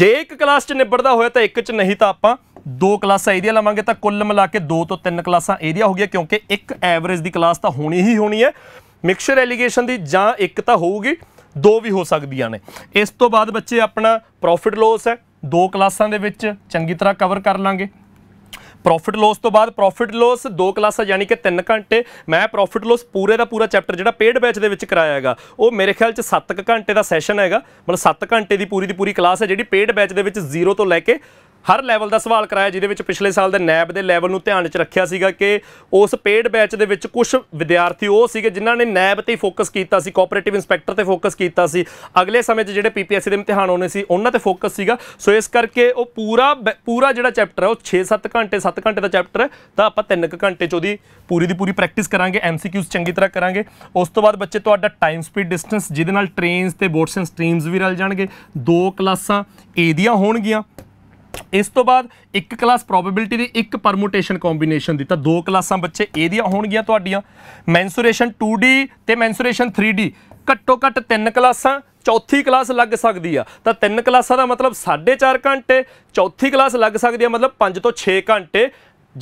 ਜੇ ਇੱਕ ਕਲਾਸ 'ਚ ਨਿਬੜਦਾ ਹੋਇਆ ਤਾਂ ਇੱਕ 'ਚ ਨਹੀਂ ਤਾਂ ਆਪਾਂ ਦੋ ਕਲਾਸਾਂ ਇਹਦੀਆਂ ਲਵਾਂਗੇ ਤਾਂ ਕੁੱਲ ਮਿਲਾ ਕੇ ਦੋ ਤੋਂ ਤਿੰਨ ਕਲਾਸਾਂ ਇਹਦੀਆਂ ਹੋ ਗਈਆਂ ਕਿਉਂਕਿ ਇੱਕ ਐਵਰੇਜ ਦੀ ਕਲਾਸ ਤਾਂ ਹੋਣੀ ਹੀ ਹੋਣੀ ਹੈ ਮਿਕਸਚਰ ਐਲੀਗੇਸ਼ਨ ਦੀ ਜਾਂ ਇੱਕ ਤਾਂ ਹੋਊਗੀ ਦੋ ਵੀ ਹੋ ਸਕਦੀਆਂ ਨੇ ਇਸ ਤੋਂ ਬਾਅਦ ਬੱਚੇ ਆਪਣਾ ਪ੍ਰੋਫਿਟ ਲਾਸ ਹੈ ਦੋ ਕਲਾਸਾਂ ਦੇ ਵਿੱਚ ਚੰਗੀ ਤਰ੍ਹਾਂ ਕਵਰ ਕਰ ਲਾਂਗੇ ਪ੍ਰੋਫਿਟ ਲਾਸ ਤੋਂ ਬਾਅਦ ਪ੍ਰੋਫਿਟ ਲਾਸ ਦੋ ਕਲਾਸਾਂ ਯਾਨੀ ਕਿ 3 ਘੰਟੇ ਮੈਂ ਪ੍ਰੋਫਿਟ ਲਾਸ ਪੂਰੇ ਦਾ ਪੂਰਾ ਚੈਪਟਰ ਜਿਹੜਾ ਪੇਡ ਬੈਚ ਦੇ ਵਿੱਚ ਕਰਾਇਆ ਹੈਗਾ ਉਹ ਮੇਰੇ ਖਿਆਲ 'ਚ 7 ਘੰਟੇ ਦਾ ਸੈਸ਼ਨ ਹੈਗਾ ਮਤਲਬ 7 ਘੰਟੇ ਦੀ ਪੂਰੀ ਦੀ ਪੂਰੀ ਕਲਾਸ ਹੈ ਜਿਹੜੀ ਪੇਡ ਬੈਚ ਦੇ ਵਿੱਚ 0 ਤੋਂ ਲੈ ਕੇ ਹਰ ਲੈਵਲ ਦਾ ਸਵਾਲ ਕਰਾਇਆ ਜਿਹਦੇ ਵਿੱਚ ਪਿਛਲੇ ਸਾਲ ਦੇ ਨੈਬ ਦੇ ਲੈਵਲ ਨੂੰ ਧਿਆਨ ਵਿੱਚ ਰੱਖਿਆ ਸੀਗਾ ਕਿ ਉਸ ਪੇਡ ਬੈਚ ਦੇ ਵਿੱਚ ਕੁਝ ਵਿਦਿਆਰਥੀ ਉਹ ਸੀਗੇ ਜਿਨ੍ਹਾਂ ਨੇ ਨੈਬ ਤੇ ਫੋਕਸ ਕੀਤਾ ਸੀ ਕੋਆਪਰੇਟਿਵ ਇਨਸਪੈਕਟਰ ਤੇ ਫੋਕਸ ਕੀਤਾ ਸੀ ਅਗਲੇ ਸਮੇਂ 'ਚ ਜਿਹੜੇ ਪੀਪੀਐਸਸੀ ਦੇ ਇਮਤਿਹਾਨ ਹੋਣੇ ਸੀ ਉਹਨਾਂ ਤੇ ਫੋਕਸ ਸੀਗਾ ਸੋ ਇਸ ਕਰਕੇ ਉਹ ਪੂਰਾ ਪੂਰਾ ਜਿਹੜਾ ਚੈਪਟਰ ਹੈ ਉਹ 6-7 ਘੰਟੇ 7 ਘੰਟੇ ਦਾ ਚੈਪਟਰ ਤਾਂ ਆਪਾਂ 3 ਘੰਟੇ 'ਚ ਉਹਦੀ ਪੂਰੀ ਦੀ ਪੂਰੀ ਪ੍ਰੈਕਟਿਸ ਕਰਾਂਗੇ ਐਮਸੀਕਿਊਜ਼ ਚੰਗੀ ਤਰ੍ਹਾਂ ਕਰਾਂਗੇ ਉਸ ਤੋਂ ਬਾਅਦ ਬੱਚੇ ਤੁਹਾਡਾ ਟਾਈਮ ਸਪੀਡ ਡਿਸਟੈਂਸ ਜਿਹਦੇ ਨਾਲ ਟ੍ਰੇਨਸ ਤੇ ਬੋਟਸ ਐਂਡ ਸਟ੍ਰੀਮਸ ਵੀ ਰਲ ਜਾਣਗੇ ਦੋ ਕਲਾਸਾਂ ਏ ਦੀਆਂ ਹੋਣਗੀਆਂ ਇਸ ਤੋਂ ਬਾਅਦ ਇੱਕ ਕਲਾਸ ਪ੍ਰੋਬੈਬਿਲਟੀ ਦੀ ਇੱਕ ਪਰਮੂਟੇਸ਼ਨ ਕੰਬੀਨੇਸ਼ਨ ਦੀ ਤਾਂ ਦੋ ਕਲਾਸਾਂ ਬੱਚੇ ਇਹਦੀਆਂ ਹੋਣਗੀਆਂ ਤੁਹਾਡੀਆਂ ਮੈਂਸੂਰੇਸ਼ਨ 2D ਤੇ ਮੈਂਸੂਰੇਸ਼ਨ 3D ਘੱਟੋ ਘੱਟ ਤਿੰਨ ਕਲਾਸਾਂ ਚੌਥੀ ਕਲਾਸ ਲੱਗ ਸਕਦੀ ਆ ਤਾਂ ਤਿੰਨ ਕਲਾਸਾਂ ਦਾ ਮਤਲਬ 4.5 ਘੰਟੇ ਚੌਥੀ ਕਲਾਸ ਲੱਗ ਸਕਦੀ ਆ ਮਤਲਬ 5 ਤੋਂ 6 ਘੰਟੇ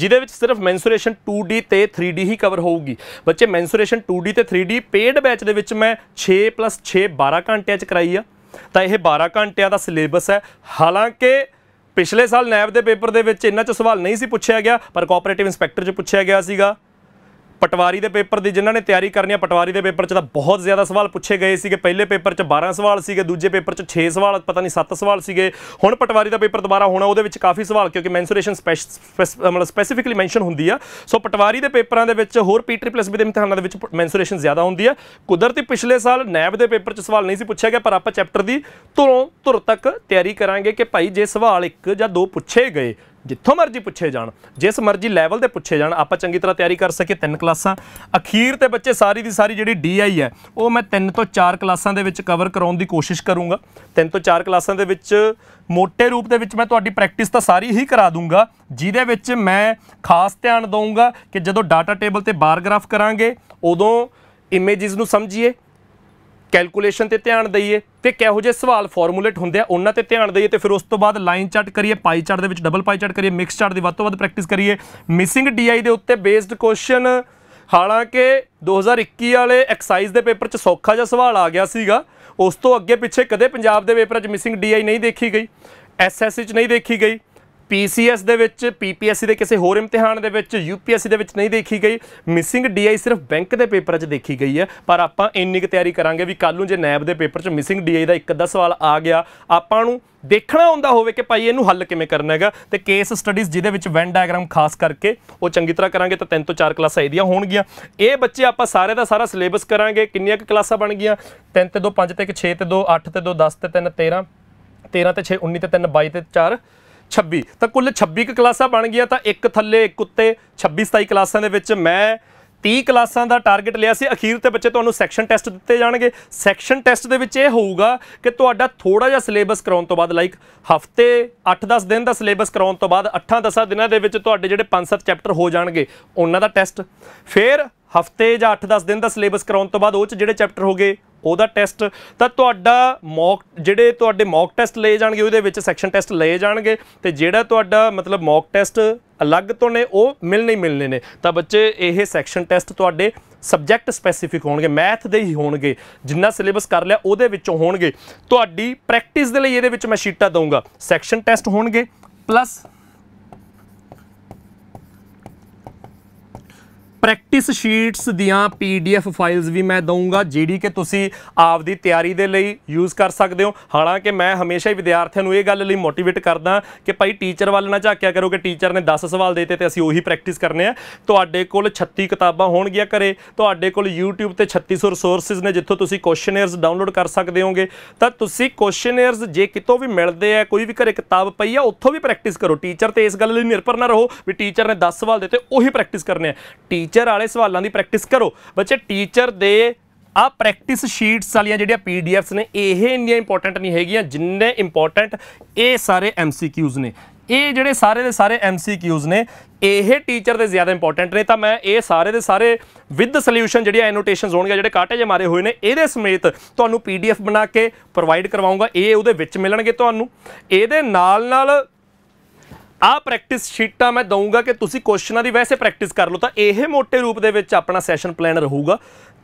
ਜਿਹਦੇ ਵਿੱਚ ਸਿਰਫ ਮੈਂਸੂਰੇਸ਼ਨ 2D ਤੇ 3D ਹੀ ਕਵਰ ਹੋਊਗੀ ਬੱਚੇ ਮੈਂਸੂਰੇਸ਼ਨ 2D ਤੇ 3D ਪੇਡ ਬੈਚ ਦੇ ਵਿੱਚ ਮੈਂ 6 6 12 ਘੰਟਿਆਂ ਚ ਕਰਾਈ ਆ ਤਾਂ ਇਹ 12 ਘੰਟਿਆਂ ਦਾ ਸਿਲੇਬਸ ਹੈ ਹਾਲਾਂਕਿ ਪਿਛਲੇ ਸਾਲ ਨੈਬ ਦੇ ਪੇਪਰ ਦੇ ਵਿੱਚ ਇਹਨਾਂ 'ਚ ਸਵਾਲ ਨਹੀਂ ਸੀ ਪੁੱਛਿਆ ਗਿਆ ਪਰ ਕੋਆਪਰੇਟਿਵ ਇਨਸਪੈਕਟਰ 'ਚ ਪੁੱਛਿਆ ਗਿਆ ਸੀਗਾ ਪਟਵਾਰੀ ਦੇ ਪੇਪਰ ਦੀ ਜਿਨ੍ਹਾਂ ਨੇ ਤਿਆਰੀ ਕਰਨੀ ਹੈ ਪਟਵਾਰੀ ਦੇ ਪੇਪਰ 'ਚ ਤਾਂ ਬਹੁਤ ਜ਼ਿਆਦਾ ਸਵਾਲ ਪੁੱਛੇ ਗਏ ਸੀਗੇ ਪਹਿਲੇ ਪੇਪਰ 'ਚ 12 ਸਵਾਲ ਸੀਗੇ ਦੂਜੇ ਪੇਪਰ 'ਚ 6 ਸਵਾਲ ਪਤਾ ਨਹੀਂ 7 ਸਵਾਲ ਸੀਗੇ ਹੁਣ ਪਟਵਾਰੀ ਦਾ ਪੇਪਰ ਦੁਬਾਰਾ ਹੋਣਾ ਉਹਦੇ ਵਿੱਚ ਕਾਫੀ ਸਵਾਲ ਕਿਉਂਕਿ ਮੈਂਸੂਰੇਸ਼ਨ ਮਤਲਬ ਸਪੈਸੀਫਿਕਲੀ ਮੈਂਸ਼ਨ ਹੁੰਦੀ ਆ ਸੋ ਪਟਵਾਰੀ ਦੇ ਪੇਪਰਾਂ ਦੇ ਵਿੱਚ ਹੋਰ ਪੀ ਟ੍ਰਿਪਲ ਐਸ ਦੇ ਇਮਤਿਹਾਨਾਂ ਦੇ ਵਿੱਚ ਮੈਂਸੂਰੇਸ਼ਨ ਜ਼ਿਆਦਾ ਹੁੰਦੀ ਆ ਕੁਦਰਤੀ ਪਿਛਲੇ ਸਾਲ ਨੈਬ ਦੇ ਪੇਪਰ 'ਚ ਸਵਾਲ ਨਹੀਂ ਸੀ ਪੁੱਛਿਆ ਗਿਆ ਪਰ ਆਪਾਂ ਚੈਪਟਰ ਦੀ ਧੁਰੋਂ ਧੁਰ ਤੱਕ ਤਿਆਰੀ ਕਰਾਂਗੇ ਕਿ ਭਾਈ ਜੇ ਸਵਾਲ ਇੱਕ ਜਾਂ ਦੋ ਪੁੱਛੇ ਗਏ ਜਿੱਥੋਂ ਮਰਜ਼ੀ ਪੁੱਛੇ ਜਾਣ ਜਿਸ ਮਰਜ਼ੀ ਲੈਵਲ ਦੇ ਪੁੱਛੇ ਜਾਣ ਆਪਾਂ ਚੰਗੀ ਤਰ੍ਹਾਂ ਤਿਆਰੀ ਕਰ ਸਕੇ ਤਿੰਨ ਕਲਾਸਾਂ ਅਖੀਰ ਤੇ ਬੱਚੇ ਸਾਰੀ ਦੀ ਸਾਰੀ ਜਿਹੜੀ ਡੀਆਈ ਹੈ ਉਹ ਮੈਂ ਤਿੰਨ ਤੋਂ ਚਾਰ ਕਲਾਸਾਂ ਦੇ ਵਿੱਚ ਕਵਰ ਕਰਾਉਣ ਦੀ ਕੋਸ਼ਿਸ਼ ਕਰੂੰਗਾ ਤਿੰਨ ਤੋਂ ਚਾਰ ਕਲਾਸਾਂ ਦੇ ਵਿੱਚ ਮੋٹے ਰੂਪ ਦੇ ਵਿੱਚ ਮੈਂ ਤੁਹਾਡੀ ਪ੍ਰੈਕਟਿਸ ਤਾਂ ਸਾਰੀ ਹੀ ਕਰਾ ਦੂੰਗਾ ਜਿਹਦੇ ਵਿੱਚ ਮੈਂ ਖਾਸ ਧਿਆਨ ਦਊਂਗਾ ਕਿ ਜਦੋਂ ਡਾਟਾ ਟੇਬਲ ਤੇ ਬਾਰ ਗ੍ਰਾਫ ਕਰਾਂਗੇ ਉਦੋਂ ਇਮੇजेस ਨੂੰ ਸਮਝੀਏ ਕੈਲਕੂਲੇਸ਼ਨ ਤੇ ਧਿਆਨ ਦਈਏ ਤੇ ਕਿਹੋ ਜਿਹੇ ਸਵਾਲ ਫਾਰਮੂਲੇਟ ਹੁੰਦੇ ਆ ਉਹਨਾਂ ਤੇ ਧਿਆਨ ਦਈਏ ਤੇ ਫਿਰ ਉਸ ਤੋਂ ਬਾਅਦ ਲਾਈਨ ਚਾਰਟ ਕਰੀਏ ਪਾਈ ਚਾਰਟ ਦੇ ਵਿੱਚ ਡਬਲ ਪਾਈ ਚਾਰਟ ਕਰੀਏ ਮਿਕਸ ਚਾਰਟ ਦੀ ਵੱਧ ਤੋਂ ਵੱਧ ਪ੍ਰੈਕਟਿਸ ਕਰੀਏ ਮਿਸਿੰਗ ਡੀਆਈ ਦੇ ਉੱਤੇ ਬੇਸਡ ਕੁਐਸਚਨ ਹਾਲਾਂਕਿ 2021 ਵਾਲੇ ਐਕਸਾਈਜ਼ ਦੇ ਪੇਪਰ 'ਚ ਸੌਖਾ ਜਿਹਾ ਸਵਾਲ ਆ ਗਿਆ ਸੀਗਾ ਉਸ ਤੋਂ ਅੱਗੇ ਪਿੱਛੇ ਕਦੇ ਪੰਜਾਬ ਦੇ ਪੇਪਰ 'ਚ ਮਿਸਿੰਗ ਡੀਆਈ ਨਹੀਂ ਦੇਖੀ ਗਈ ਐਸਐਸਸੀ 'ਚ ਨਹੀਂ ਦੇਖੀ ਗਈ ਪੀਸੀਐਸ ਦੇ ਵਿੱਚ ਪੀਪੀਐਸਸੀ ਦੇ ਕਿਸੇ ਹੋਰ ਇਮਤਿਹਾਨ ਦੇ ਵਿੱਚ ਯੂਪੀਐਸਸੀ ਦੇ ਵਿੱਚ ਨਹੀਂ ਦੇਖੀ ਗਈ ਮਿਸਿੰਗ ਡੀਆਈ ਸਿਰਫ ਬੈਂਕ ਦੇ ਪੇਪਰ 'ਚ ਦੇਖੀ ਗਈ ਹੈ ਪਰ ਆਪਾਂ ਇੰਨੀ ਕੁ ਤਿਆਰੀ ਕਰਾਂਗੇ ਵੀ ਕੱਲ ਨੂੰ ਜੇ ਨੈਬ ਦੇ ਪੇਪਰ 'ਚ ਮਿਸਿੰਗ ਡੀਆਈ ਦਾ ਇੱਕ ਅੱਧਾ ਸਵਾਲ ਆ ਗਿਆ ਆਪਾਂ ਨੂੰ ਦੇਖਣਾ ਹੁੰਦਾ ਹੋਵੇ ਕਿ ਭਾਈ ਇਹਨੂੰ ਹੱਲ ਕਿਵੇਂ ਕਰਨਾ ਹੈਗਾ ਤੇ ਕੇਸ ਸਟੱਡੀਜ਼ ਜਿਹਦੇ ਵਿੱਚ ਵੈਨ ਡਾਇਗਰਾਮ ਖਾਸ ਕਰਕੇ ਉਹ ਚੰਗੀ ਤਰ੍ਹਾਂ ਕਰਾਂਗੇ ਤਾਂ ਤਿੰਨ ਤੋਂ ਚਾਰ ਕਲਾਸਾਂ ਇਹਦੀਆਂ ਹੋਣਗੀਆਂ ਇਹ ਬੱਚੇ ਆਪਾਂ ਸਾਰੇ ਦਾ ਸਾਰਾ ਸਿਲੇਬਸ ਕਰਾਂਗੇ ਕਿੰਨੀਆਂ ਕੁ ਕਲਾਸਾਂ ਬਣ ਗਈਆਂ 3 ਤੇ 2 5 ਤੇ 1 6 ਤੇ 2 8 ਤੇ 2 10 ਤੇ 3 13 13 ਤੇ 6 19 ਤੇ 3 22 ਤੇ 4 26 ਤਾਂ ਕੁੱਲ 26 ਕ ਕਲਾਸਾਂ ਬਣ ਗਈਆਂ ਤਾਂ ਇੱਕ ਥੱਲੇ ਇੱਕ ਉੱਤੇ 26 27 ਕਲਾਸਾਂ ਦੇ ਵਿੱਚ ਮੈਂ 30 ਕਲਾਸਾਂ ਦਾ ਟਾਰਗੇਟ ਲਿਆ ਸੀ ਅਖੀਰ ਤੇ ਬੱਚੇ ਤੁਹਾਨੂੰ ਸੈਕਸ਼ਨ ਟੈਸਟ ਦਿੱਤੇ ਜਾਣਗੇ ਸੈਕਸ਼ਨ ਟੈਸਟ ਦੇ ਵਿੱਚ ਇਹ ਹੋਊਗਾ ਕਿ ਤੁਹਾਡਾ ਥੋੜਾ ਜਿਹਾ ਸਿਲੇਬਸ ਕਰਾਉਣ ਤੋਂ ਬਾਅਦ ਲਾਈਕ ਹਫਤੇ 8-10 ਦਿਨ ਦਾ ਸਿਲੇਬਸ ਕਰਾਉਣ ਤੋਂ ਬਾਅਦ 8-10 ਦਿਨਾਂ ਦੇ ਵਿੱਚ ਤੁਹਾਡੇ ਜਿਹੜੇ 5-7 ਚੈਪਟਰ ਹੋ ਜਾਣਗੇ ਉਹਨਾਂ ਦਾ ਟੈਸਟ ਫਿਰ ਹਫਤੇ ਜਾਂ 8-10 ਦਿਨ ਦਾ ਸਿਲੇਬਸ ਕਰਾਉਣ ਤੋਂ ਬਾਅਦ ਉਹ ਚ ਜਿਹੜੇ ਚੈਪਟਰ ਹੋਗੇ ਉਹਦਾ ਟੈਸਟ ਤਾਂ ਤੁਹਾਡਾ ਮੌਕ ਜਿਹੜੇ ਤੁਹਾਡੇ ਮੌਕ ਟੈਸਟ ਲਏ ਜਾਣਗੇ ਉਹਦੇ ਵਿੱਚ ਸੈਕਸ਼ਨ ਟੈਸਟ ਲਏ ਜਾਣਗੇ ਤੇ ਜਿਹੜਾ ਤੁਹਾਡਾ ਮਤਲਬ ਮੌਕ ਟੈਸਟ ਅਲੱਗ ਤੋਂ ਨੇ ਉਹ ਮਿਲ ਨਹੀਂ ਮਿਲਨੇ ਨੇ ਤਾਂ ਬੱਚੇ ਇਹ ਸੈਕਸ਼ਨ ਟੈਸਟ ਤੁਹਾਡੇ ਸਬਜੈਕਟ ਸਪੈਸੀਫਿਕ ਹੋਣਗੇ ਮੈਥ ਦੇ ਹੀ ਹੋਣਗੇ ਜਿੰਨਾ ਸਿਲੇਬਸ ਕਰ ਲਿਆ ਉਹਦੇ ਵਿੱਚੋਂ ਹੋਣਗੇ ਤੁਹਾਡੀ ਪ੍ਰੈਕਟਿਸ ਦੇ ਲਈ ਇਹਦੇ ਵਿੱਚ ਮੈਂ ਸ਼ੀਟਾਂ ਦਊਂਗਾ ਸੈਕਸ਼ਨ ਟੈਸਟ ਹੋਣਗੇ ਪਲੱਸ ਪ੍ਰੈਕਟਿਸ ਸ਼ੀਟਸ ਦੀਆਂ ਪੀਡੀਐਫ ਫਾਈਲਸ ਵੀ ਮੈਂ ਦਊਂਗਾ ਜਿਹੜੀ ਕਿ ਤੁਸੀਂ ਆਪਦੀ ਤਿਆਰੀ ਦੇ ਲਈ ਯੂਜ਼ ਕਰ ਸਕਦੇ ਹੋ ਹਾਲਾਂਕਿ ਮੈਂ ਹਮੇਸ਼ਾ ਹੀ ਵਿਦਿਆਰਥੀਆਂ ਨੂੰ ਇਹ ਗੱਲ ਲਈ ਮੋਟੀਵੇਟ ਕਰਦਾ ਕਿ ਭਾਈ ਟੀਚਰ ਵੱਲ ਨਾ ਝਾਕਿਆ ਕਰੋ ਕਿ ਟੀਚਰ ਨੇ 10 ਸਵਾਲ ਦਿੱਤੇ ਤੇ ਅਸੀਂ ਉਹੀ ਪ੍ਰੈਕਟਿਸ ਕਰਨੇ ਆ ਤੁਹਾਡੇ ਕੋਲ 36 ਕਿਤਾਬਾਂ ਹੋਣਗੀਆਂ ਘਰੇ ਤੁਹਾਡੇ ਕੋਲ YouTube ਤੇ 3600 ਰਿਸੋਰਸਸ ਨੇ ਜਿੱਥੋਂ ਤੁਸੀਂ ਕੁਐਸਚਨੇਅਰਸ ਡਾਊਨਲੋਡ ਕਰ ਸਕਦੇ ਹੋਗੇ ਤਾਂ ਤੁਸੀਂ ਕੁਐਸਚਨੇਅਰਸ ਜੇ ਕਿਤੋਂ ਵੀ ਮਿਲਦੇ ਆ ਕੋਈ ਵੀ ਘਰੇ ਕਿਤਾਬ ਪਈ ਆ ਉੱਥੋਂ ਵੀ ਪ੍ਰੈਕਟਿਸ ਕਰੋ ਟੀਚਰ ਤੇ ਇਸ ਗੱਲ ਲਈ ਨਿਰਭਰ ਨਾ ਰਹੋ ਵੀ ਟੀਚਰ ਨੇ 10 ਸਵਾਲ ਦਿੱਤੇ ਉਹੀ ਪ੍ਰੈਕਟਿਸ ਕਰਨੇ ਆ ਟੀਚਰ ਵਾਲੇ ਸਵਾਲਾਂ ਦੀ ਪ੍ਰੈਕਟਿਸ ਕਰੋ ਬੱਚੇ ਟੀਚਰ ਦੇ ਆ ਪ੍ਰੈਕਟਿਸ ਸ਼ੀਟਸ ਵਾਲੀਆਂ ਜਿਹੜੀਆਂ ਪੀਡੀਐਫਸ ਨੇ ਇਹ ਇੰਨੀਆਂ ਇੰਪੋਰਟੈਂਟ ਨਹੀਂ ਹੈਗੀਆਂ ਜਿੰਨੇ ਇੰਪੋਰਟੈਂਟ ਇਹ ਸਾਰੇ ਐਮਸੀਕਿਊਜ਼ ਨੇ ਇਹ ਜਿਹੜੇ ਸਾਰੇ ਦੇ ਸਾਰੇ ਐਮਸੀਕਿਊਜ਼ ਨੇ ਇਹ ਟੀਚਰ ਦੇ ਜ਼ਿਆਦਾ ਇੰਪੋਰਟੈਂਟ ਨੇ ਤਾਂ ਮੈਂ ਇਹ ਸਾਰੇ ਦੇ ਸਾਰੇ ਵਿਦ ਸੋਲੂਸ਼ਨ ਜਿਹੜੀਆਂ ਐਨੋਟੇਸ਼ਨਸ ਹੋਣਗੇ ਜਿਹੜੇ ਕਾਟੇ ਜੇ ਮਾਰੇ ਹੋਏ ਨੇ ਇਹਦੇ ਸਮੇਤ ਤੁਹਾਨੂੰ ਪੀਡੀਐਫ ਬਣਾ ਕੇ ਪ੍ਰੋਵਾਈਡ ਕਰਵਾਉਂਗਾ ਇਹ ਉਹਦੇ ਵਿੱਚ ਮਿਲਣਗੇ ਤੁਹਾਨੂੰ ਇਹਦੇ ਨਾਲ ਨਾਲ ਆ ਪ੍ਰੈਕਟਿਸ ਸ਼ੀਟਾਂ ਮੈਂ ਦਊਂਗਾ ਕਿ ਤੁਸੀਂ ਕੁਐਸਚਨਾਂ ਦੀ ਵੈਸੇ ਪ੍ਰੈਕਟਿਸ ਕਰ ਲਓ ਤਾਂ ਇਹ ਮੋٹے ਰੂਪ ਦੇ ਵਿੱਚ ਆਪਣਾ ਸੈਸ਼ਨ ਪਲਾਨ ਰਹੂਗਾ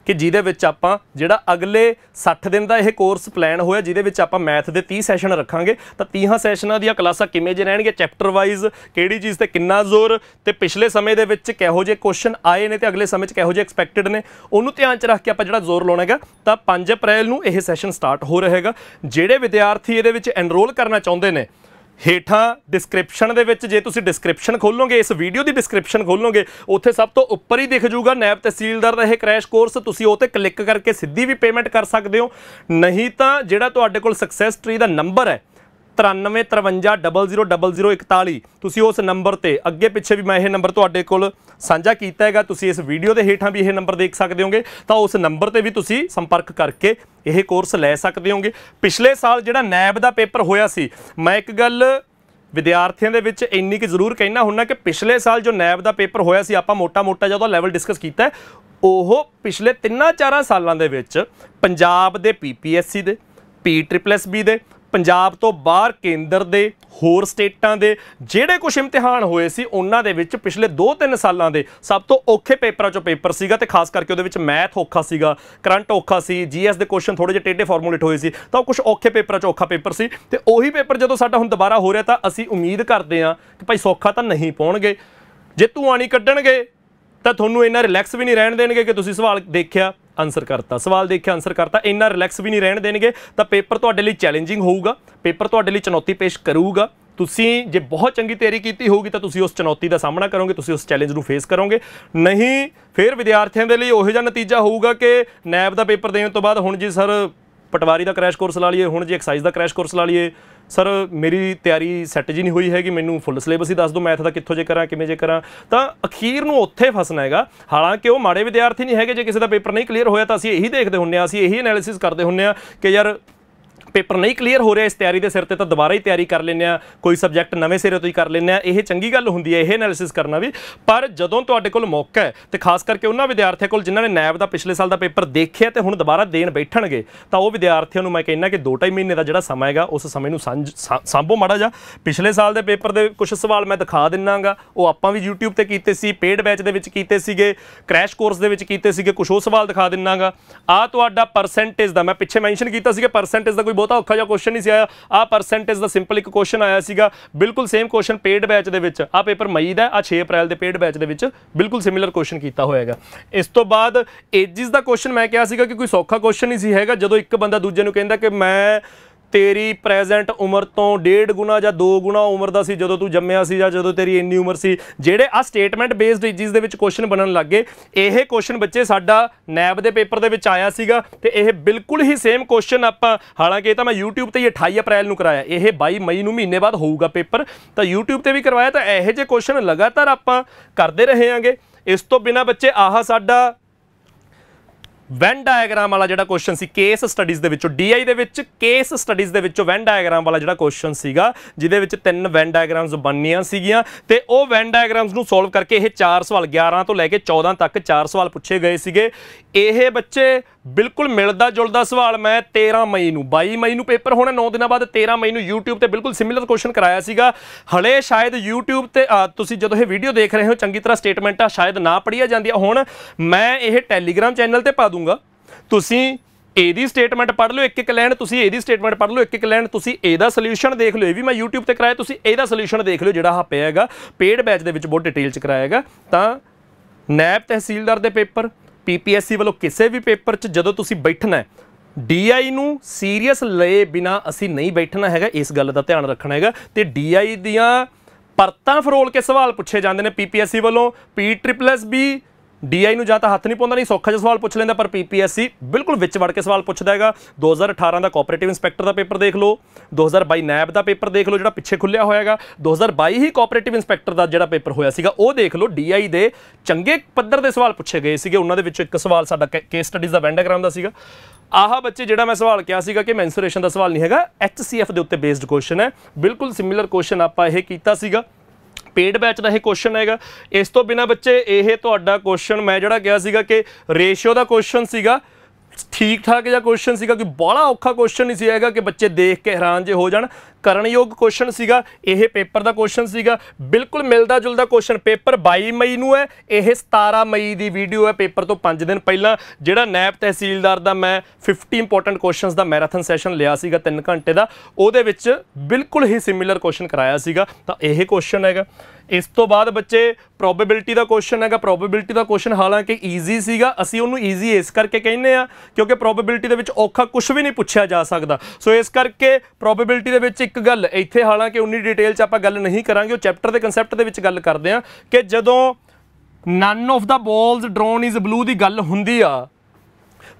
ਕਿ ਜਿਹਦੇ ਵਿੱਚ ਆਪਾਂ ਜਿਹੜਾ ਅਗਲੇ 60 ਦਿਨ ਦਾ ਇਹ ਕੋਰਸ ਪਲਾਨ ਹੋਇਆ ਜਿਹਦੇ ਵਿੱਚ ਆਪਾਂ ਮੈਥ ਦੇ 30 ਸੈਸ਼ਨ ਰੱਖਾਂਗੇ ਤਾਂ 30 ਸੈਸ਼ਨਾਂ ਦੀਆਂ ਕਲਾਸਾਂ ਕਿਵੇਂ ਜੇ ਰਹਿਣਗੇ ਚੈਪਟਰ ਵਾਈਜ਼ ਕਿਹੜੀ ਚੀਜ਼ ਤੇ ਕਿੰਨਾ ਜ਼ੋਰ ਤੇ ਪਿਛਲੇ ਸਮੇਂ ਦੇ ਵਿੱਚ ਕਿਹੋ ਜਿਹੇ ਕੁਐਸਚਨ ਆਏ ਨੇ ਤੇ ਅਗਲੇ ਸਮੇਂ 'ਚ ਕਿਹੋ ਜਿਹੇ ਐਕਸਪੈਕਟਡ ਨੇ ਉਹਨੂੰ ਧਿਆਨ 'ਚ ਰੱਖ ਕੇ ਆਪਾਂ ਜਿਹੜਾ ਜ਼ੋਰ ਲਾਉਣਾ ਹੈਗਾ ਤਾਂ 5 ਅਪ੍ਰੈਲ ਨੂੰ ਇਹ ਸੈਸ਼ਨ ਸਟਾਰਟ ਹੋ ਰਹੇਗਾ ਜਿਹੜੇ ਵਿਦਿਆਰਥੀ ਇਹਦੇ ਵਿੱਚ ਐਨਰੋਲ ਕਰਨਾ ਚਾਹੁੰਦੇ ਨੇ ਹੇਠਾਂ ਡਿਸਕ੍ਰਿਪਸ਼ਨ ਦੇ ਵਿੱਚ ਜੇ ਤੁਸੀਂ ਡਿਸਕ੍ਰਿਪਸ਼ਨ ਖੋਲੋਗੇ ਇਸ ਵੀਡੀਓ ਦੀ ਡਿਸਕ੍ਰਿਪਸ਼ਨ ਖੋਲੋਗੇ ਉੱਥੇ ਸਭ ਤੋਂ ਉੱਪਰ ਹੀ ਦਿਖ ਜਾਊਗਾ ਨੈਬ ਤਹਿਸੀਲਦਾਰ ਦਾ ਇਹ ਕ੍ਰੈਸ਼ ਕੋਰਸ ਤੁਸੀਂ ਉਹ ਤੇ ਕਲਿੱਕ ਕਰਕੇ ਸਿੱਧੀ ਵੀ ਪੇਮੈਂਟ ਕਰ ਸਕਦੇ ਹੋ ਨਹੀਂ ਤਾਂ ਜਿਹੜਾ ਤੁਹਾਡੇ ਕੋਲ ਸਕਸੈਸ ਟ੍ਰੀ ਦਾ ਨੰਬਰ ਹੈ 9353000041 ਤੁਸੀਂ ਉਸ ਨੰਬਰ ਤੇ ਅੱਗੇ ਪਿੱਛੇ ਵੀ ਮੈਂ ਇਹ ਨੰਬਰ ਤੁਹਾਡੇ ਕੋਲ ਸਾਂਝਾ ਕੀਤਾ ਹੈਗਾ ਤੁਸੀਂ ਇਸ ਵੀਡੀਓ ਦੇ ਹੇਠਾਂ ਵੀ ਇਹ ਨੰਬਰ ਦੇਖ ਸਕਦੇ ਹੋਗੇ ਤਾਂ ਉਸ ਨੰਬਰ ਤੇ ਵੀ ਤੁਸੀਂ ਸੰਪਰਕ ਕਰਕੇ ਇਹ ਕੋਰਸ ਲੈ ਸਕਦੇ ਹੋਗੇ ਪਿਛਲੇ ਸਾਲ ਜਿਹੜਾ ਨੈਬ ਦਾ ਪੇਪਰ ਹੋਇਆ ਸੀ ਮੈਂ ਇੱਕ ਗੱਲ ਵਿਦਿਆਰਥੀਆਂ ਦੇ ਵਿੱਚ ਇੰਨੀ ਕਿ ਜ਼ਰੂਰ ਕਹਿਣਾ ਹੁੰਨਾ ਕਿ ਪਿਛਲੇ ਸਾਲ ਜੋ ਨੈਬ ਦਾ ਪੇਪਰ ਹੋਇਆ ਸੀ ਆਪਾਂ ਮੋਟਾ-ਮੋਟਾ ਜਦੋਂ ਲੈਵਲ ਡਿਸਕਸ ਕੀਤਾ ਉਹ ਪਿਛਲੇ 3-4 ਸਾਲਾਂ ਦੇ ਵਿੱਚ ਪੰਜਾਬ ਦੇ ਪੀਪੀਐਸਸੀ ਦੇ ਪੀ ਟ੍ਰਿਪਲ ਐਸ ਬੀ ਦੇ ਪੰਜਾਬ ਤੋਂ ਬਾਹਰ ਕੇਂਦਰ ਦੇ ਹੋਰ ਸਟੇਟਾਂ ਦੇ ਜਿਹੜੇ ਕੁਝ ਇਮਤਿਹਾਨ ਹੋਏ ਸੀ ਉਹਨਾਂ ਦੇ ਵਿੱਚ ਪਿਛਲੇ 2-3 ਸਾਲਾਂ ਦੇ ਸਭ ਤੋਂ ਔਖੇ ਪੇਪਰਾਂ ਚੋਂ ਪੇਪਰ ਸੀਗਾ ਤੇ ਖਾਸ ਕਰਕੇ ਉਹਦੇ ਵਿੱਚ ਮੈਥ ਔਖਾ ਸੀਗਾ ਕਰੰਟ ਔਖਾ ਸੀ ਜੀਐਸ ਦੇ ਕੁਐਸਚਨ ਥੋੜੇ ਜਿਹਾ ਟੇਡੇ ਫਾਰਮੂਲੇਟ ਹੋਏ ਸੀ ਤਾਂ ਕੁਝ ਔਖੇ ਪੇਪਰਾਂ ਚੋਂ ਔਖਾ ਪੇਪਰ ਸੀ ਤੇ ਉਹੀ ਪੇਪਰ ਜਦੋਂ ਸਾਡਾ ਹੁਣ ਦੁਬਾਰਾ ਹੋ ਰਿਹਾ ਤਾਂ ਅਸੀਂ ਉਮੀਦ ਕਰਦੇ ਹਾਂ ਕਿ ਭਾਈ ਸੌਖਾ ਤਾਂ ਨਹੀਂ ਪਾਉਣਗੇ ਜੇ ਤੂੰ ਆਣੀ ਕੱਢਣਗੇ ਤਾਂ ਤੁਹਾਨੂੰ ਇੰਨਾ ਰਿਲੈਕਸ ਵੀ ਨਹੀਂ ਰਹਿਣ ਦੇਣਗੇ ਕਿ ਤੁਸੀਂ ਸਵਾਲ ਦੇਖਿਆ ਆਨਸਰ ਕਰਤਾ ਸਵਾਲ ਦੇਖ ਕੇ ਆਨਸਰ ਕਰਤਾ ਇੰਨਾ ਰਿਲੈਕਸ ਵੀ ਨਹੀਂ ਰਹਿਣ ਦੇਣਗੇ ਤਾਂ ਪੇਪਰ ਤੁਹਾਡੇ ਲਈ ਚੈਲੰਜਿੰਗ ਹੋਊਗਾ ਪੇਪਰ ਤੁਹਾਡੇ ਲਈ ਚੁਣੌਤੀ ਪੇਸ਼ ਕਰੂਗਾ ਤੁਸੀਂ ਜੇ ਬਹੁਤ ਚੰਗੀ ਤਿਆਰੀ ਕੀਤੀ ਹੋਊਗੀ ਤਾਂ ਤੁਸੀਂ ਉਸ ਚੁਣੌਤੀ ਦਾ ਸਾਹਮਣਾ ਕਰੋਗੇ ਤੁਸੀਂ ਉਸ ਚੈਲੰਜ ਨੂੰ ਫੇਸ ਕਰੋਗੇ ਨਹੀਂ ਫਿਰ ਵਿਦਿਆਰਥੀਆਂ ਦੇ ਲਈ ਉਹੋ ਜਿਹਾ ਨਤੀਜਾ ਹੋਊਗਾ ਕਿ ਨੈਬ ਦਾ ਪੇਪਰ ਦੇਣ ਤੋਂ ਬਾਅਦ ਹੁਣ ਜੀ ਸਰ ਪਟਵਾਰੀ ਦਾ ਕ੍ਰੈਸ਼ ਕੋਰਸ ਲਾ ਲਈਏ ਹੁਣ ਜੀ ਐਕਸਾਈਜ਼ ਦਾ ਕ੍ਰੈਸ਼ ਕੋਰਸ ਲਾ ਲਈਏ ਸਰ ਮੇਰੀ ਤਿਆਰੀ ਸੈੱਟ ਜੀ ਨਹੀਂ ਹੋਈ ਹੈਗੀ ਮੈਨੂੰ ਫੁੱਲ ਸਿਲੇਬਸ ਹੀ ਦੱਸ ਦੋ ਮੈਥ ਦਾ ਕਿੱਥੋਂ ਜੇ ਕਰਾਂ ਕਿਵੇਂ ਜੇ ਕਰਾਂ ਤਾਂ ਅਖੀਰ ਨੂੰ ਉੱਥੇ ਫਸਣਾ ਹੈਗਾ ਹਾਲਾਂਕਿ ਉਹ ਮਾੜੇ ਵਿਦਿਆਰਥੀ ਨਹੀਂ ਹੈਗੇ ਜੇ ਕਿਸੇ ਦਾ ਪੇਪਰ ਨਹੀਂ ਕਲੀਅਰ ਹੋਇਆ ਤਾਂ ਅਸੀਂ ਇਹੀ ਦੇਖਦੇ ਹੁੰਨੇ ਆ ਅਸੀਂ ਇਹੀ ਐਨਾਲਿਸਿਸ ਕਰਦੇ ਹੁੰਨੇ ਆ ਕਿ ਯਾਰ ਪੇਪਰ ਨਹੀਂ ਕਲੀਅਰ ਹੋ ਰਿਹਾ ਇਸ ਤਿਆਰੀ ਦੇ ਸਿਰ ਤੇ ਤਾਂ ਦੁਬਾਰਾ ਹੀ ਤਿਆਰੀ ਕਰ ਲੈਂਦੇ ਆ ਕੋਈ ਸਬਜੈਕਟ ਨਵੇਂ ਸਿਰੇ ਤੋਂ ਹੀ ਕਰ ਲੈਂਦੇ ਆ ਇਹ ਚੰਗੀ ਗੱਲ ਹੁੰਦੀ ਹੈ ਇਹ ਐਨਾਲਿਸਿਸ ਕਰਨਾ ਵੀ ਪਰ ਜਦੋਂ ਤੁਹਾਡੇ ਕੋਲ ਮੌਕਾ ਹੈ ਤੇ ਖਾਸ ਕਰਕੇ ਉਹਨਾਂ ਵਿਦਿਆਰਥੀਆਂ ਕੋਲ ਜਿਨ੍ਹਾਂ ਨੇ ਨੈਬ ਦਾ ਪਿਛਲੇ ਸਾਲ ਦਾ ਪੇਪਰ ਦੇਖਿਆ ਤੇ ਹੁਣ ਦੁਬਾਰਾ ਦੇਣ ਬੈਠਣਗੇ ਤਾਂ ਉਹ ਵਿਦਿਆਰਥੀਆਂ ਨੂੰ ਮੈਂ ਕਹਿੰਨਾ ਕਿ 2.5 ਮਹੀਨੇ ਦਾ ਜਿਹੜਾ ਸਮਾਂ ਹੈਗਾ ਉਸ ਸਮੇਂ ਨੂੰ ਸਾਂਭੋ ਮਾੜਾ ਜਾ ਪਿਛਲੇ ਸਾਲ ਦੇ ਪੇਪਰ ਦੇ ਕੁਝ ਸਵਾਲ ਮੈਂ ਦਿਖਾ ਦਿੰਨਾਗਾ ਉਹ ਆਪਾਂ ਵੀ YouTube ਤੇ ਕੀਤੇ ਸੀ ਪੇਡ ਬੈਚ ਦੇ ਵਿੱਚ ਕੀਤੇ ਸੀਗੇ ਕ੍ਰੈਸ਼ ਕੋਰਸ ਦੇ ਵਿੱਚ ਕੀਤੇ ਸੀਗੇ ਕੁਝ ਉਹ ਸਵਾਲ ਦਿਖਾ ਦਿੰਨਾਗਾ ਆ ਤੁਹਾਡਾ ਪਰਸੈਂਟੇਜ ਦਾ ਮੈਂ ਪਿੱਛੇ ਮੈਂਸ਼ਨ ਕੀਤਾ ਸੀਗਾ ਪਰਸੈਂਟੇਜ ਦਾ ਬਹੁਤਾ ਔਖਾ ਜਿਹਾ ਕੁਐਸਚਨ ਨਹੀਂ ਸੀ ਆਇਆ ਆ ਪਰਸੈਂਟੇਜ ਦਾ ਸਿੰਪਲ ਇੱਕ ਕੁਐਸਚਨ ਆਇਆ ਸੀਗਾ ਬਿਲਕੁਲ ਸੇਮ ਕੁਐਸਚਨ ਪੇਡ ਬੈਚ ਦੇ ਵਿੱਚ ਆ ਪੇਪਰ ਮਈ ਦਾ ਆ 6 ਅਪ੍ਰੈਲ ਦੇ ਪੇਡ ਬੈਚ ਦੇ ਵਿੱਚ ਬਿਲਕੁਲ ਸਿਮਿਲਰ ਕੁਐਸਚਨ ਕੀਤਾ ਹੋਇਆਗਾ ਇਸ ਤੋਂ ਬਾਅਦ ਏਜਸ ਦਾ ਕੁਐਸਚਨ ਮੈਂ ਕਿਹਾ ਸੀਗਾ ਕਿ ਕੋਈ ਸੌਖਾ ਕੁਐਸਚਨ ਨਹੀਂ ਸੀ ਹੈਗਾ ਜਦੋਂ ਇੱਕ ਬੰਦਾ ਦੂਜੇ ਨੂੰ ਕਹਿੰਦਾ ਕਿ ਮੈਂ ਤੇਰੀ ਪ੍ਰੈਜ਼ੈਂਟ ਉਮਰ ਤੋਂ ਡੇਢ ਗੁਣਾ ਜਾਂ 2 ਗੁਣਾ ਉਮਰ ਦਾ ਸੀ ਜਦੋਂ ਤੂੰ ਜੰਮਿਆ ਸੀ ਜਾਂ ਜਦੋਂ ਤੇਰੀ ਇੰਨੀ ਉਮਰ ਸੀ ਜਿਹੜੇ ਆ ਸਟੇਟਮੈਂਟ ਬੇਸਡ ਏਜਿਸ ਦੇ ਵਿੱਚ ਕੁਐਸਚਨ ਬਣਨ ਲੱਗੇ ਇਹ ਕੁਐਸਚਨ ਬੱਚੇ ਸਾਡਾ ਨੈਬ ਦੇ ਪੇਪਰ ਦੇ ਵਿੱਚ ਆਇਆ ਸੀਗਾ ਤੇ ਇਹ ਬਿਲਕੁਲ ਹੀ ਸੇਮ ਕੁਐਸਚਨ ਆਪਾਂ ਹਾਲਾਂਕਿ ਇਹ ਤਾਂ ਮੈਂ YouTube ਤੇ 28 ਅਪ੍ਰੈਲ ਨੂੰ ਕਰਾਇਆ ਇਹ 22 ਮਈ ਨੂੰ ਮਹੀਨੇ ਬਾਅਦ ਹੋਊਗਾ ਪੇਪਰ ਤਾਂ YouTube ਤੇ ਵੀ ਕਰਵਾਇਆ ਤਾਂ ਇਹੋ ਜਿਹੇ ਕੁਐਸਚਨ ਲਗਾਤਾਰ ਆਪਾਂ ਕਰਦੇ ਰਹੇ ਹਾਂਗੇ ਇਸ ਤੋਂ ਬਿਨਾ ਬੱਚੇ ਆਹ ਸਾਡਾ ਵੈਨ ਡਾਇਆਗ੍ਰਾਮ ਵਾਲਾ ਜਿਹੜਾ ਕੁਐਸਚਨ ਸੀ ਕੇਸ ਸਟੱਡੀਜ਼ ਦੇ ਵਿੱਚੋਂ ਡੀਆਈ ਦੇ ਵਿੱਚ ਕੇਸ ਸਟੱਡੀਜ਼ ਦੇ ਵਿੱਚੋਂ ਵੈਨ ਡਾਇਆਗ੍ਰਾਮ ਵਾਲਾ ਜਿਹੜਾ ਕੁਐਸਚਨ ਸੀਗਾ ਜਿਹਦੇ ਵਿੱਚ ਤਿੰਨ ਵੈਨ ਡਾਇਆਗ੍ਰਾਮਸ ਬਣਨੀਆਂ ਸੀਗੀਆਂ ਤੇ ਉਹ ਵੈਨ ਡਾਇਆਗ੍ਰਾਮਸ ਨੂੰ ਸੋਲਵ ਕਰਕੇ ਇਹ ਚਾਰ ਸਵਾਲ 11 ਤੋਂ ਲੈ ਕੇ 14 ਤੱਕ ਚਾਰ ਸਵਾਲ ਪੁੱਛੇ ਗਏ ਸੀਗੇ ਇਹ ਬੱਚੇ ਬਿਲਕੁਲ ਮਿਲਦਾ ਜੁਲਦਾ ਸਵਾਲ ਮੈਂ 13 ਮਈ ਨੂੰ 22 ਮਈ ਨੂੰ ਪੇਪਰ ਹੋਣਾ 9 ਦਿਨਾਂ ਬਾਅਦ 13 ਮਈ ਨੂੰ YouTube ਤੇ ਬਿਲਕੁਲ ਸਿਮਿਲਰ ਕੁਐਸਚਨ ਕਰਾਇਆ ਸੀਗਾ ਹਲੇ ਸ਼ਾਇਦ YouTube ਤੇ ਤੁਸੀਂ ਜਦੋਂ ਇਹ ਵੀਡੀਓ ਦੇਖ ਰਹੇ ਹੋ ਚੰਗੀ ਤਰ੍ਹਾਂ ਸਟੇਟਮੈਂਟਾਂ ਸ਼ਾਇਦ ਨਾ ਪੜੀਆਂ ਜਾਂਦੀਆਂ ਹੁਣ ਮੈਂ ਇਹ ਟੈਲੀਗ੍ਰam ਚੈਨਲ ਤੇ ਪਾ ਦੂੰਗਾ ਤੁਸੀਂ ਇਹਦੀ ਸਟੇਟਮੈਂਟ ਪੜ੍ਹ ਲਓ ਇੱਕ ਇੱਕ ਲਾਈਨ ਤੁਸੀਂ ਇਹਦੀ ਸਟੇਟਮੈਂਟ ਪੜ੍ਹ ਲਓ ਇੱਕ ਇੱਕ ਲਾਈਨ ਤੁਸੀਂ ਇਹਦਾ ਸੋਲੂਸ਼ਨ ਦੇਖ ਲਓ ਇਹ ਵੀ ਮੈਂ YouTube ਤੇ ਕਰਾਇਆ ਤੁਸੀਂ ਇਹਦਾ ਸੋਲੂਸ਼ਨ ਦੇਖ ਲਓ ਜਿਹੜਾ ਹੱਪਿਆ ਹੈਗਾ ਪੇਡ ਬੈਚ ਦੇ ਵਿੱਚ ਬਹੁਤ ਡਿਟੇਲ ਚ ਕਰਾਇਆ ਹੈਗਾ ਤਾਂ ਨੈਬ ਤਹਿਸੀਲਦਾਰ ਦੇ ਪੇਪਰ ਪੀਪੀਐਸਸੀ ਵੱਲੋਂ ਕਿਸੇ ਵੀ ਪੇਪਰ 'ਚ ਜਦੋਂ ਤੁਸੀਂ ਬੈਠਣਾ ਹੈ ਡੀਆਈ ਨੂੰ ਸੀਰੀਅਸ ਲਏ ਬਿਨਾ ਅਸੀਂ ਨਹੀਂ ਬੈਠਣਾ ਹੈਗਾ ਇਸ ਗੱਲ ਦਾ ਧਿਆਨ ਰੱਖਣਾ ਹੈਗਾ ਤੇ ਡੀਆਈ ਦੀਆਂ ਪਰਤਾਂ ਫਰੋਲ ਕੇ ਸਵਾਲ ਪੁੱਛੇ ਜਾਂਦੇ ਨੇ ਪੀਪੀਐਸਸੀ ਵੱਲੋਂ P triple S B DI ਨੂੰ ਜਾਂ ਤਾਂ ਹੱਥ ਨਹੀਂ ਪਾਉਂਦਾ ਨਹੀਂ ਸੌਖਾ ਜਿਹਾ ਸਵਾਲ ਪੁੱਛ ਲੈਂਦਾ ਪਰ ਪੀਪੀਐਸਸੀ ਬਿਲਕੁਲ ਵਿੱਚ ਵੜ ਕੇ ਸਵਾਲ ਪੁੱਛਦਾ ਹੈਗਾ 2018 ਦਾ ਕੋਆਪਰੇਟਿਵ ਇਨਸਪੈਕਟਰ ਦਾ ਪੇਪਰ ਦੇਖ ਲਓ 2022 ਨੈਬ ਦਾ ਪੇਪਰ ਦੇਖ ਲਓ ਜਿਹੜਾ ਪਿੱਛੇ ਖੁੱਲਿਆ ਹੋਇਆ ਹੈਗਾ 2022 ਹੀ ਕੋਆਪਰੇਟਿਵ ਇਨਸਪੈਕਟਰ ਦਾ ਜਿਹੜਾ ਪੇਪਰ ਹੋਇਆ ਸੀਗਾ ਉਹ ਦੇਖ ਲਓ ਡੀਆਈ ਦੇ ਚੰਗੇ ਪੱਧਰ ਦੇ ਸਵਾਲ ਪੁੱਛੇ ਗਏ ਸੀਗੇ ਉਹਨਾਂ ਦੇ ਵਿੱਚ ਇੱਕ ਸਵਾਲ ਸਾਡਾ ਕੇਸ ਸਟੱਡੀਜ਼ ਦਾ ਵੈਂਡਾਗ੍ਰਾਮ ਦਾ ਸੀਗਾ ਆਹ ਬੱਚੇ ਜਿਹੜਾ ਮੈਂ ਸਵਾਲ ਕਿਹਾ ਸੀਗਾ ਕਿ ਮੈਂਸੂਰੇਸ਼ਨ ਦਾ ਸਵਾਲ ਨਹੀਂ ਹੈਗਾ ਐਚਸੀਐਫ ਦੇ ਉੱਤੇ ਬੇਸਡ ਕੁਐਸਚਨ ਹੈ ਬਿਲਕੁਲ ਸਿਮਿਲਰ ਕੁਐਸਚਨ ਆਪਾਂ ਇਹ ਕੀਤਾ ਸੀਗਾ ਪੇਡ ਬੈਚ ਦਾ ਇਹ ਕੁਐਸਚਨ ਹੈਗਾ ਇਸ ਤੋਂ ਬਿਨਾ ਬੱਚੇ ਇਹ ਤੁਹਾਡਾ ਕੁਐਸਚਨ ਮੈਂ ਜਿਹੜਾ ਕਿਹਾ ਸੀਗਾ ਕਿ ਰੇਸ਼ੀਓ ਦਾ ਕੁਐਸਚਨ ਸੀਗਾ ਠੀਕ ਠਾਕ ਜਿਹਾ ਕੁਐਸਚਨ ਸੀਗਾ ਕਿ ਬੜਾ ਔਖਾ ਕੁਐਸਚਨ ਨਹੀਂ ਸੀ ਹੈਗਾ ਕਿ ਬੱਚੇ ਦੇਖ ਕੇ ਹੈਰਾਨ ਜੇ ਹੋ ਜਾਣ ਕਰਨਯੋਗ ਕੁਐਸਚਨ ਸੀਗਾ ਇਹ ਪੇਪਰ ਦਾ ਕੁਐਸਚਨ ਸੀਗਾ ਬਿਲਕੁਲ ਮਿਲਦਾ ਜੁਲਦਾ ਕੁਐਸਚਨ ਪੇਪਰ 22 ਮਈ ਨੂੰ ਹੈ ਇਹ 17 ਮਈ ਦੀ ਵੀਡੀਓ ਹੈ ਪੇਪਰ ਤੋਂ 5 ਦਿਨ ਪਹਿਲਾਂ ਜਿਹੜਾ ਨੈਪ ਤਹਿਸੀਲਦਾਰ ਦਾ ਮੈਂ 50 ਇੰਪੋਰਟੈਂਟ ਕੁਐਸਚਨਸ ਦਾ ਮੈਰਾਥਨ ਸੈਸ਼ਨ ਲਿਆ ਸੀਗਾ 3 ਘੰਟੇ ਦਾ ਉਹਦੇ ਵਿੱਚ ਬਿਲਕੁਲ ਹੀ ਸਿਮਿਲਰ ਕੁਐਸਚਨ ਕਰਾਇਆ ਸੀਗਾ ਤਾਂ ਇਹ ਕੁਐਸਚਨ ਹੈਗਾ ਇਸ ਤੋਂ ਬਾਅਦ ਬੱਚੇ ਪ੍ਰੋਬੇਬਿਲਟੀ ਦਾ ਕੁਐਸਚਨ ਹੈਗਾ ਪ੍ਰੋਬੇਬਿਲਟੀ ਦਾ ਕੁਐਸਚਨ ਹਾਲਾਂਕਿ ਈਜ਼ੀ ਸੀਗਾ ਅਸੀਂ ਉਹਨੂੰ ਈਜ਼ੀ ਇਸ ਕਰਕੇ ਕਹਿੰਨੇ ਆ ਕਿਉਂਕਿ ਪ੍ਰੋਬੇਬਿਲਟੀ ਦੇ ਵਿੱਚ ਔਖਾ ਕੁਝ ਵੀ ਨਹੀਂ ਪੁੱਛਿਆ ਜਾ ਸਕਦਾ ਸੋ ਇਸ ਕਰਕੇ ਪ੍ਰੋਬੇਬਿਲਟੀ ਦੇ ਵਿੱਚ ਇੱਕ ਗੱਲ ਇੱਥੇ ਹਾਲਾਂਕਿ ਉਨੀ ਡਿਟੇਲ 'ਚ ਆਪਾਂ ਗੱਲ ਨਹੀਂ ਕਰਾਂਗੇ ਉਹ ਚੈਪਟਰ ਦੇ ਕਨਸੈਪਟ ਦੇ ਵਿੱਚ ਗੱਲ ਕਰਦੇ ਆ ਕਿ ਜਦੋਂ none of the balls drawn is blue ਦੀ ਗੱਲ ਹੁੰਦੀ ਆ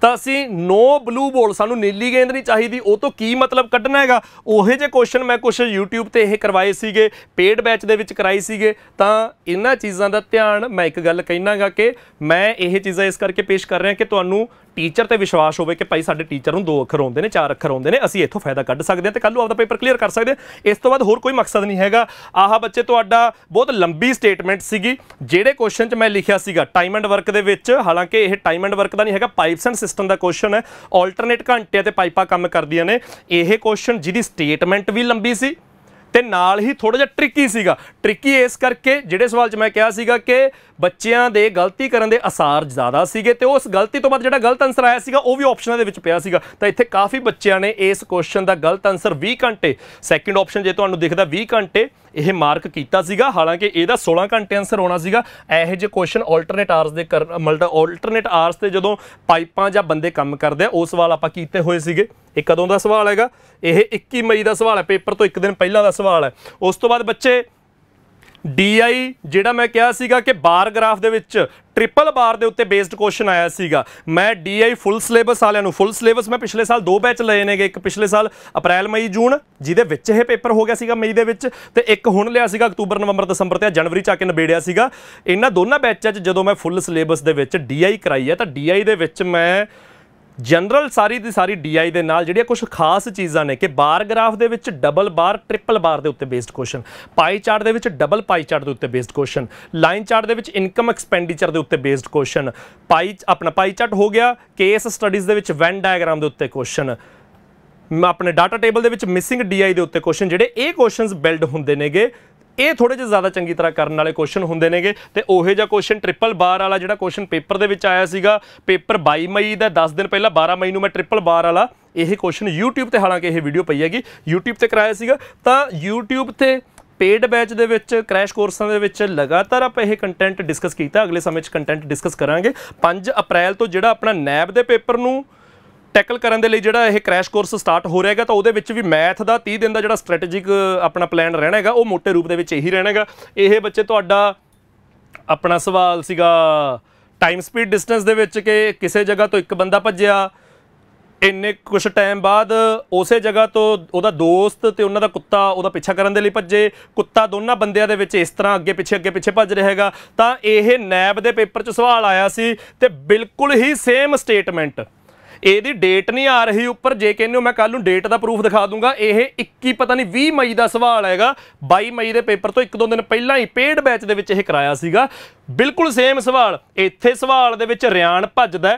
ਤਾਂ ਅਸੀਂ ਨੋ ਬਲੂ ਬੋਲ ਸਾਨੂੰ ਨੀਲੀ ਗੇਂਦ ਨਹੀਂ ਚਾਹੀਦੀ ਉਹ ਤੋਂ ਕੀ ਮਤਲਬ ਕੱਢਣਾ ਹੈਗਾ ਉਹੇ ਜੇ ਕੁਐਸਚਨ ਮੈਂ ਕੁਝ YouTube ਤੇ ਇਹ ਕਰਵਾਏ ਸੀਗੇ ਪੇਡ ਬੈਚ ਦੇ ਵਿੱਚ ਕਰਾਈ ਸੀਗੇ ਤਾਂ ਇਹਨਾਂ ਚੀਜ਼ਾਂ ਦਾ ਧਿਆਨ ਮੈਂ ਇੱਕ ਗੱਲ ਕਹਿਣਾਗਾ ਕਿ ਮੈਂ ਇਹ ਚੀਜ਼ਾਂ ਇਸ ਕਰਕੇ ਪੇਸ਼ ਕਰ ਰਿਹਾ ਕਿ ਤੁਹਾਨੂੰ ਟੀਚਰ ਤੇ ਵਿਸ਼ਵਾਸ ਹੋਵੇ ਕਿ ਭਾਈ ਸਾਡੇ ਟੀਚਰ ਨੂੰ ਦੋ ਅੱਖਰ ਆਉਂਦੇ ਨੇ ਚਾਰ ਅੱਖਰ ਆਉਂਦੇ ਨੇ ਅਸੀਂ ਇੱਥੋਂ ਫਾਇਦਾ ਕੱਢ ਸਕਦੇ ਹਾਂ ਤੇ ਕੱਲ ਨੂੰ ਆਪਦਾ ਪੇਪਰ ਕਲੀਅਰ ਕਰ ਸਕਦੇ ਹਾਂ ਇਸ ਤੋਂ ਬਾਅਦ ਹੋਰ ਕੋਈ ਮਕਸਦ ਨਹੀਂ ਹੈਗਾ ਆਹ ਬੱਚੇ ਤੁਹਾਡਾ ਬਹੁਤ ਲੰਬੀ ਸਟੇਟਮੈਂਟ ਸੀਗੀ ਜਿਹੜੇ ਕੁਐਸਚਨ 'ਚ ਮੈਂ ਲਿਖਿਆ ਸੀਗਾ ਟਾਈਮ ਐਂਡ ਵਰਕ ਦੇ ਵਿੱਚ ਹਾਲਾਂਕਿ ਇਹ ਟਾਈਮ ਐਂਡ ਵਰਕ ਦਾ ਨਹੀਂ ਹੈਗਾ ਪਾਈਪਸ ਐਂਡ ਸਿਸਟਮ ਦਾ ਕੁਐਸਚਨ ਹੈ ਆਲਟਰਨੇਟ ਘੰਟਿਆਂ ਤੇ ਪਾਈਪਾਂ ਕੰਮ ਕਰਦੀਆਂ ਨੇ ਇਹ ਕੁਐਸਚਨ ਜਿਹਦੀ ਸਟੇਟਮੈਂਟ ਵੀ ਲੰਬੀ ਸੀ ਤੇ ਨਾਲ ਹੀ ਥੋੜਾ ਜਿਹਾ ਟ੍ਰਿਕੀ ਸੀਗਾ ਟ੍ਰਿਕੀ ਇਸ ਕਰਕੇ ਜਿਹੜੇ ਸਵਾਲ 'ਚ ਮੈਂ ਕਿਹਾ ਸੀਗਾ ਕਿ ਬੱਚਿਆਂ ਦੇ ਗਲਤੀ ਕਰਨ ਦੇ ਅਸਾਰ ਜ਼ਿਆਦਾ ਸੀਗੇ ਤੇ ਉਸ ਗਲਤੀ ਤੋਂ ਬਾਅਦ ਜਿਹੜਾ ਗਲਤ ਆਨਸਰ ਆਇਆ ਸੀਗਾ ਉਹ ਵੀ ਆਪਸ਼ਨਾਂ ਦੇ ਵਿੱਚ ਪਿਆ ਸੀਗਾ ਤਾਂ ਇੱਥੇ ਕਾਫੀ ਬੱਚਿਆਂ ਨੇ ਇਸ ਕੁਐਸਚਨ ਦਾ ਗਲਤ ਆਨਸਰ 20 ਘੰਟੇ ਸੈਕਿੰਡ ਆਪਸ਼ਨ ਜੇ ਤੁਹਾਨੂੰ ਦਿਖਦਾ 20 ਘੰਟੇ ਇਹ ਮਾਰਕ ਕੀਤਾ ਸੀਗਾ ਹਾਲਾਂਕਿ ਇਹਦਾ 16 ਘੰਟੇ ਆਨਸਰ ਹੋਣਾ ਸੀਗਾ ਇਹੋ ਜਿਹੇ ਕੁਐਸਚਨ ਆਲਟਰਨੇਟ ਆਰਸ ਦੇ ਮਲਟਾ ਆਲਟਰਨੇਟ ਆਰਸ ਤੇ ਜਦੋਂ ਪਾਈਪਾਂ ਜਾਂ ਬੰਦੇ ਕੰਮ ਕਰਦੇ ਆ ਉਹ ਸਵਾਲ ਆਪਾਂ ਕੀਤੇ ਹੋਏ ਸੀਗੇ ਇਹ ਕਦੋਂ ਦਾ ਸਵਾਲ ਹੈਗਾ ਇਹ 21 ਮਈ ਦਾ ਸਵਾਲ ਹੈ ਪੇਪਰ ਤੋਂ ਇੱਕ ਦਿਨ ਪਹਿਲਾਂ ਦਾ ਸਵਾਲ ਹੈ ਉਸ ਤੋਂ ਬਾਅਦ ਬੱਚੇ ਡੀਆਈ ਜਿਹੜਾ ਮੈਂ ਕਿਹਾ ਸੀਗਾ ਕਿ ਬਾਰ ਗ੍ਰਾਫ ਦੇ ਵਿੱਚ ਟ੍ਰਿਪਲ ਬਾਰ ਦੇ ਉੱਤੇ ਬੇਸਡ ਕੁਐਸਚਨ ਆਇਆ ਸੀਗਾ ਮੈਂ ਡੀਆਈ ਫੁੱਲ ਸਿਲੇਬਸ ਵਾਲਿਆਂ ਨੂੰ ਫੁੱਲ ਸਿਲੇਬਸ ਮੈਂ ਪਿਛਲੇ ਸਾਲ ਦੋ ਬੈਚ ਲਏ ਨੇਗੇ ਇੱਕ ਪਿਛਲੇ ਸਾਲ ਅਪ੍ਰੈਲ ਮਈ ਜੂਨ ਜਿਹਦੇ ਵਿੱਚ ਇਹ ਪੇਪਰ ਹੋ ਗਿਆ ਸੀਗਾ ਮਈ ਦੇ ਵਿੱਚ ਤੇ ਇੱਕ ਹੁਣ ਲਿਆ ਸੀਗਾ ਅਕਤੂਬਰ ਨਵੰਬਰ ਦਸੰਬਰ ਤੇ ਜਨਵਰੀ ਚ ਆ ਕੇ ਨਵੇੜਿਆ ਸੀਗਾ ਇਹਨਾਂ ਦੋਨਾਂ ਬੈਚਾਂ 'ਚ ਜਦੋਂ ਮੈਂ ਫੁੱਲ ਸਿਲੇਬਸ ਦੇ ਵਿੱਚ ਡੀਆਈ ਕਰਾਈ ਹੈ ਤਾਂ ਡੀਆਈ ਦੇ ਵਿੱਚ ਮੈਂ ਜਨਰਲ ਸਾਰੀ ਦੀ ਸਾਰੀ ਡੀਆਈ ਦੇ ਨਾਲ ਜਿਹੜੀਆਂ ਕੁਝ ਖਾਸ ਚੀਜ਼ਾਂ ਨੇ ਕਿ ਬਾਰ ਗ੍ਰਾਫ ਦੇ ਵਿੱਚ ਡਬਲ ਬਾਰ ਟ੍ਰਿਪਲ ਬਾਰ ਦੇ ਉੱਤੇ ਬੇਸਡ ਕੁਐਸਚਨ ਪਾਈ ਚਾਰਟ ਦੇ ਵਿੱਚ ਡਬਲ ਪਾਈ ਚਾਰਟ ਦੇ ਉੱਤੇ ਬੇਸਡ ਕੁਐਸਚਨ ਲਾਈਨ ਚਾਰਟ ਦੇ ਵਿੱਚ ਇਨਕਮ ਐਕਸਪੈਂਡੀਚਰ ਦੇ ਉੱਤੇ ਬੇਸਡ ਕੁਐਸਚਨ ਪਾਈ ਆਪਣਾ ਪਾਈ ਚਾਰਟ ਹੋ ਗਿਆ ਕੇਸ ਸਟੱਡੀਜ਼ ਦੇ ਵਿੱਚ ਵੈਨ ਡਾਇਗਰਾਮ ਦੇ ਉੱਤੇ ਕੁਐਸਚਨ ਆਪਣੇ ਡਾਟਾ ਟੇਬਲ ਦੇ ਵਿੱਚ ਮਿਸਿੰਗ ਡੀਆਈ ਦੇ ਉੱਤੇ ਕੁਐਸਚਨ ਜਿਹੜੇ ਇਹ ਕੁਐਸਚਨਸ ਬਿਲਡ ਹੁੰਦੇ ਨੇਗੇ ਇਹ ਥੋੜੇ ਜਿਹਾ ਜ਼ਿਆਦਾ ਚੰਗੀ ਤਰ੍ਹਾਂ ਕਰਨ ਵਾਲੇ ਕੁਐਸਚਨ ਹੁੰਦੇ ਨੇਗੇ ਤੇ ਉਹੇ ਜਿਹਾ ਕੁਐਸਚਨ ਟ੍ਰਿਪਲ ਬਾਰ ਵਾਲਾ ਜਿਹੜਾ ਕੁਐਸਚਨ ਪੇਪਰ ਦੇ ਵਿੱਚ ਆਇਆ ਸੀਗਾ ਪੇਪਰ 22 ਮਈ ਦਾ 10 ਦਿਨ ਪਹਿਲਾਂ 12 ਮਈ ਨੂੰ ਮੈਂ ਟ੍ਰਿਪਲ ਬਾਰ ਵਾਲਾ ਇਹ ਕੁਐਸਚਨ YouTube ਤੇ ਹਾਲਾਂਕਿ ਇਹ ਵੀਡੀਓ ਪਈ ਹੈਗੀ YouTube ਤੇ ਕਰਾਇਆ ਸੀਗਾ ਤਾਂ YouTube ਤੇ ਪੇਡ ਬੈਚ ਦੇ ਵਿੱਚ ਕ੍ਰੈਸ਼ ਕੋਰਸਾਂ ਦੇ ਵਿੱਚ ਲਗਾਤਾਰ ਆਪਾਂ ਇਹ ਕੰਟੈਂਟ ਡਿਸਕਸ ਕੀਤਾ ਅਗਲੇ ਸਮੇਂ 'ਚ ਕੰਟੈਂਟ ਡਿਸਕਸ ਕਰਾਂਗੇ 5 ਅਪ੍ਰੈਲ ਤੋਂ ਜਿਹੜਾ ਆਪਣਾ ਨੈਬ ਦੇ ਪੇਪਰ ਨੂੰ ਟੈਕਲ ਕਰਨ ਦੇ ਲਈ ਜਿਹੜਾ ਇਹ ਕ੍ਰੈਸ਼ ਕੋਰਸ ਸਟਾਰਟ ਹੋ ਰਿਹਾਗਾ ਤਾਂ ਉਹਦੇ ਵਿੱਚ ਵੀ ਮੈਥ ਦਾ 30 ਦਿਨ ਦਾ ਜਿਹੜਾ ਸਟ੍ਰੈਟੇਜਿਕ ਆਪਣਾ ਪਲਾਨ ਰਹਿਣਾ ਹੈਗਾ ਉਹ ਮੋਟੇ ਰੂਪ ਦੇ ਵਿੱਚ ਇਹੀ ਰਹਿਣਾ ਹੈਗਾ ਇਹ ਬੱਚੇ ਤੁਹਾਡਾ ਆਪਣਾ ਸਵਾਲ ਸੀਗਾ ਟਾਈਮ ਸਪੀਡ ਡਿਸਟੈਂਸ ਦੇ ਵਿੱਚ ਕਿ ਕਿਸੇ ਜਗ੍ਹਾ ਤੋਂ ਇੱਕ ਬੰਦਾ ਭੱਜਿਆ ਇੰਨੇ ਕੁਝ ਟਾਈਮ ਬਾਅਦ ਉਸੇ ਜਗ੍ਹਾ ਤੋਂ ਉਹਦਾ ਦੋਸਤ ਤੇ ਉਹਨਾਂ ਦਾ ਕੁੱਤਾ ਉਹਦਾ ਪਿੱਛਾ ਕਰਨ ਦੇ ਲਈ ਭੱਜੇ ਕੁੱਤਾ ਦੋਨਾਂ ਬੰਦਿਆਂ ਦੇ ਵਿੱਚ ਇਸ ਤਰ੍ਹਾਂ ਅੱਗੇ ਪਿੱਛੇ ਅੱਗੇ ਪਿੱਛੇ ਭੱਜ ਰਿਹਾ ਹੈਗਾ ਤਾਂ ਇਹ ਨੈਬ ਦੇ ਪੇਪਰ 'ਚ ਸਵਾਲ ਆਇਆ ਸੀ ਤੇ ਬਿਲਕੁਲ ਹੀ ਸੇਮ ਸਟੇਟਮੈਂਟ ਇਹਦੀ ਡੇਟ ਨਹੀਂ ਆ ਰਹੀ ਉੱਪਰ ਜੇ ਕਹਿੰਦੇ ਹੋ ਮੈਂ ਕੱਲ ਨੂੰ ਡੇਟ ਦਾ ਪ੍ਰੂਫ ਦਿਖਾ ਦੂੰਗਾ ਇਹ 21 ਪਤਾ ਨਹੀਂ 20 ਮਈ ਦਾ ਸਵਾਲ ਹੈਗਾ 22 ਮਈ ਦੇ ਪੇਪਰ ਤੋਂ ਇੱਕ ਦੋ ਦਿਨ ਪਹਿਲਾਂ ਹੀ ਪੇਡ ਬੈਚ ਦੇ ਵਿੱਚ ਇਹ ਕਰਾਇਆ ਸੀਗਾ ਬਿਲਕੁਲ ਸੇਮ ਸਵਾਲ ਇੱਥੇ ਸਵਾਲ ਦੇ ਵਿੱਚ ਰਿਆਨ ਭੱਜਦਾ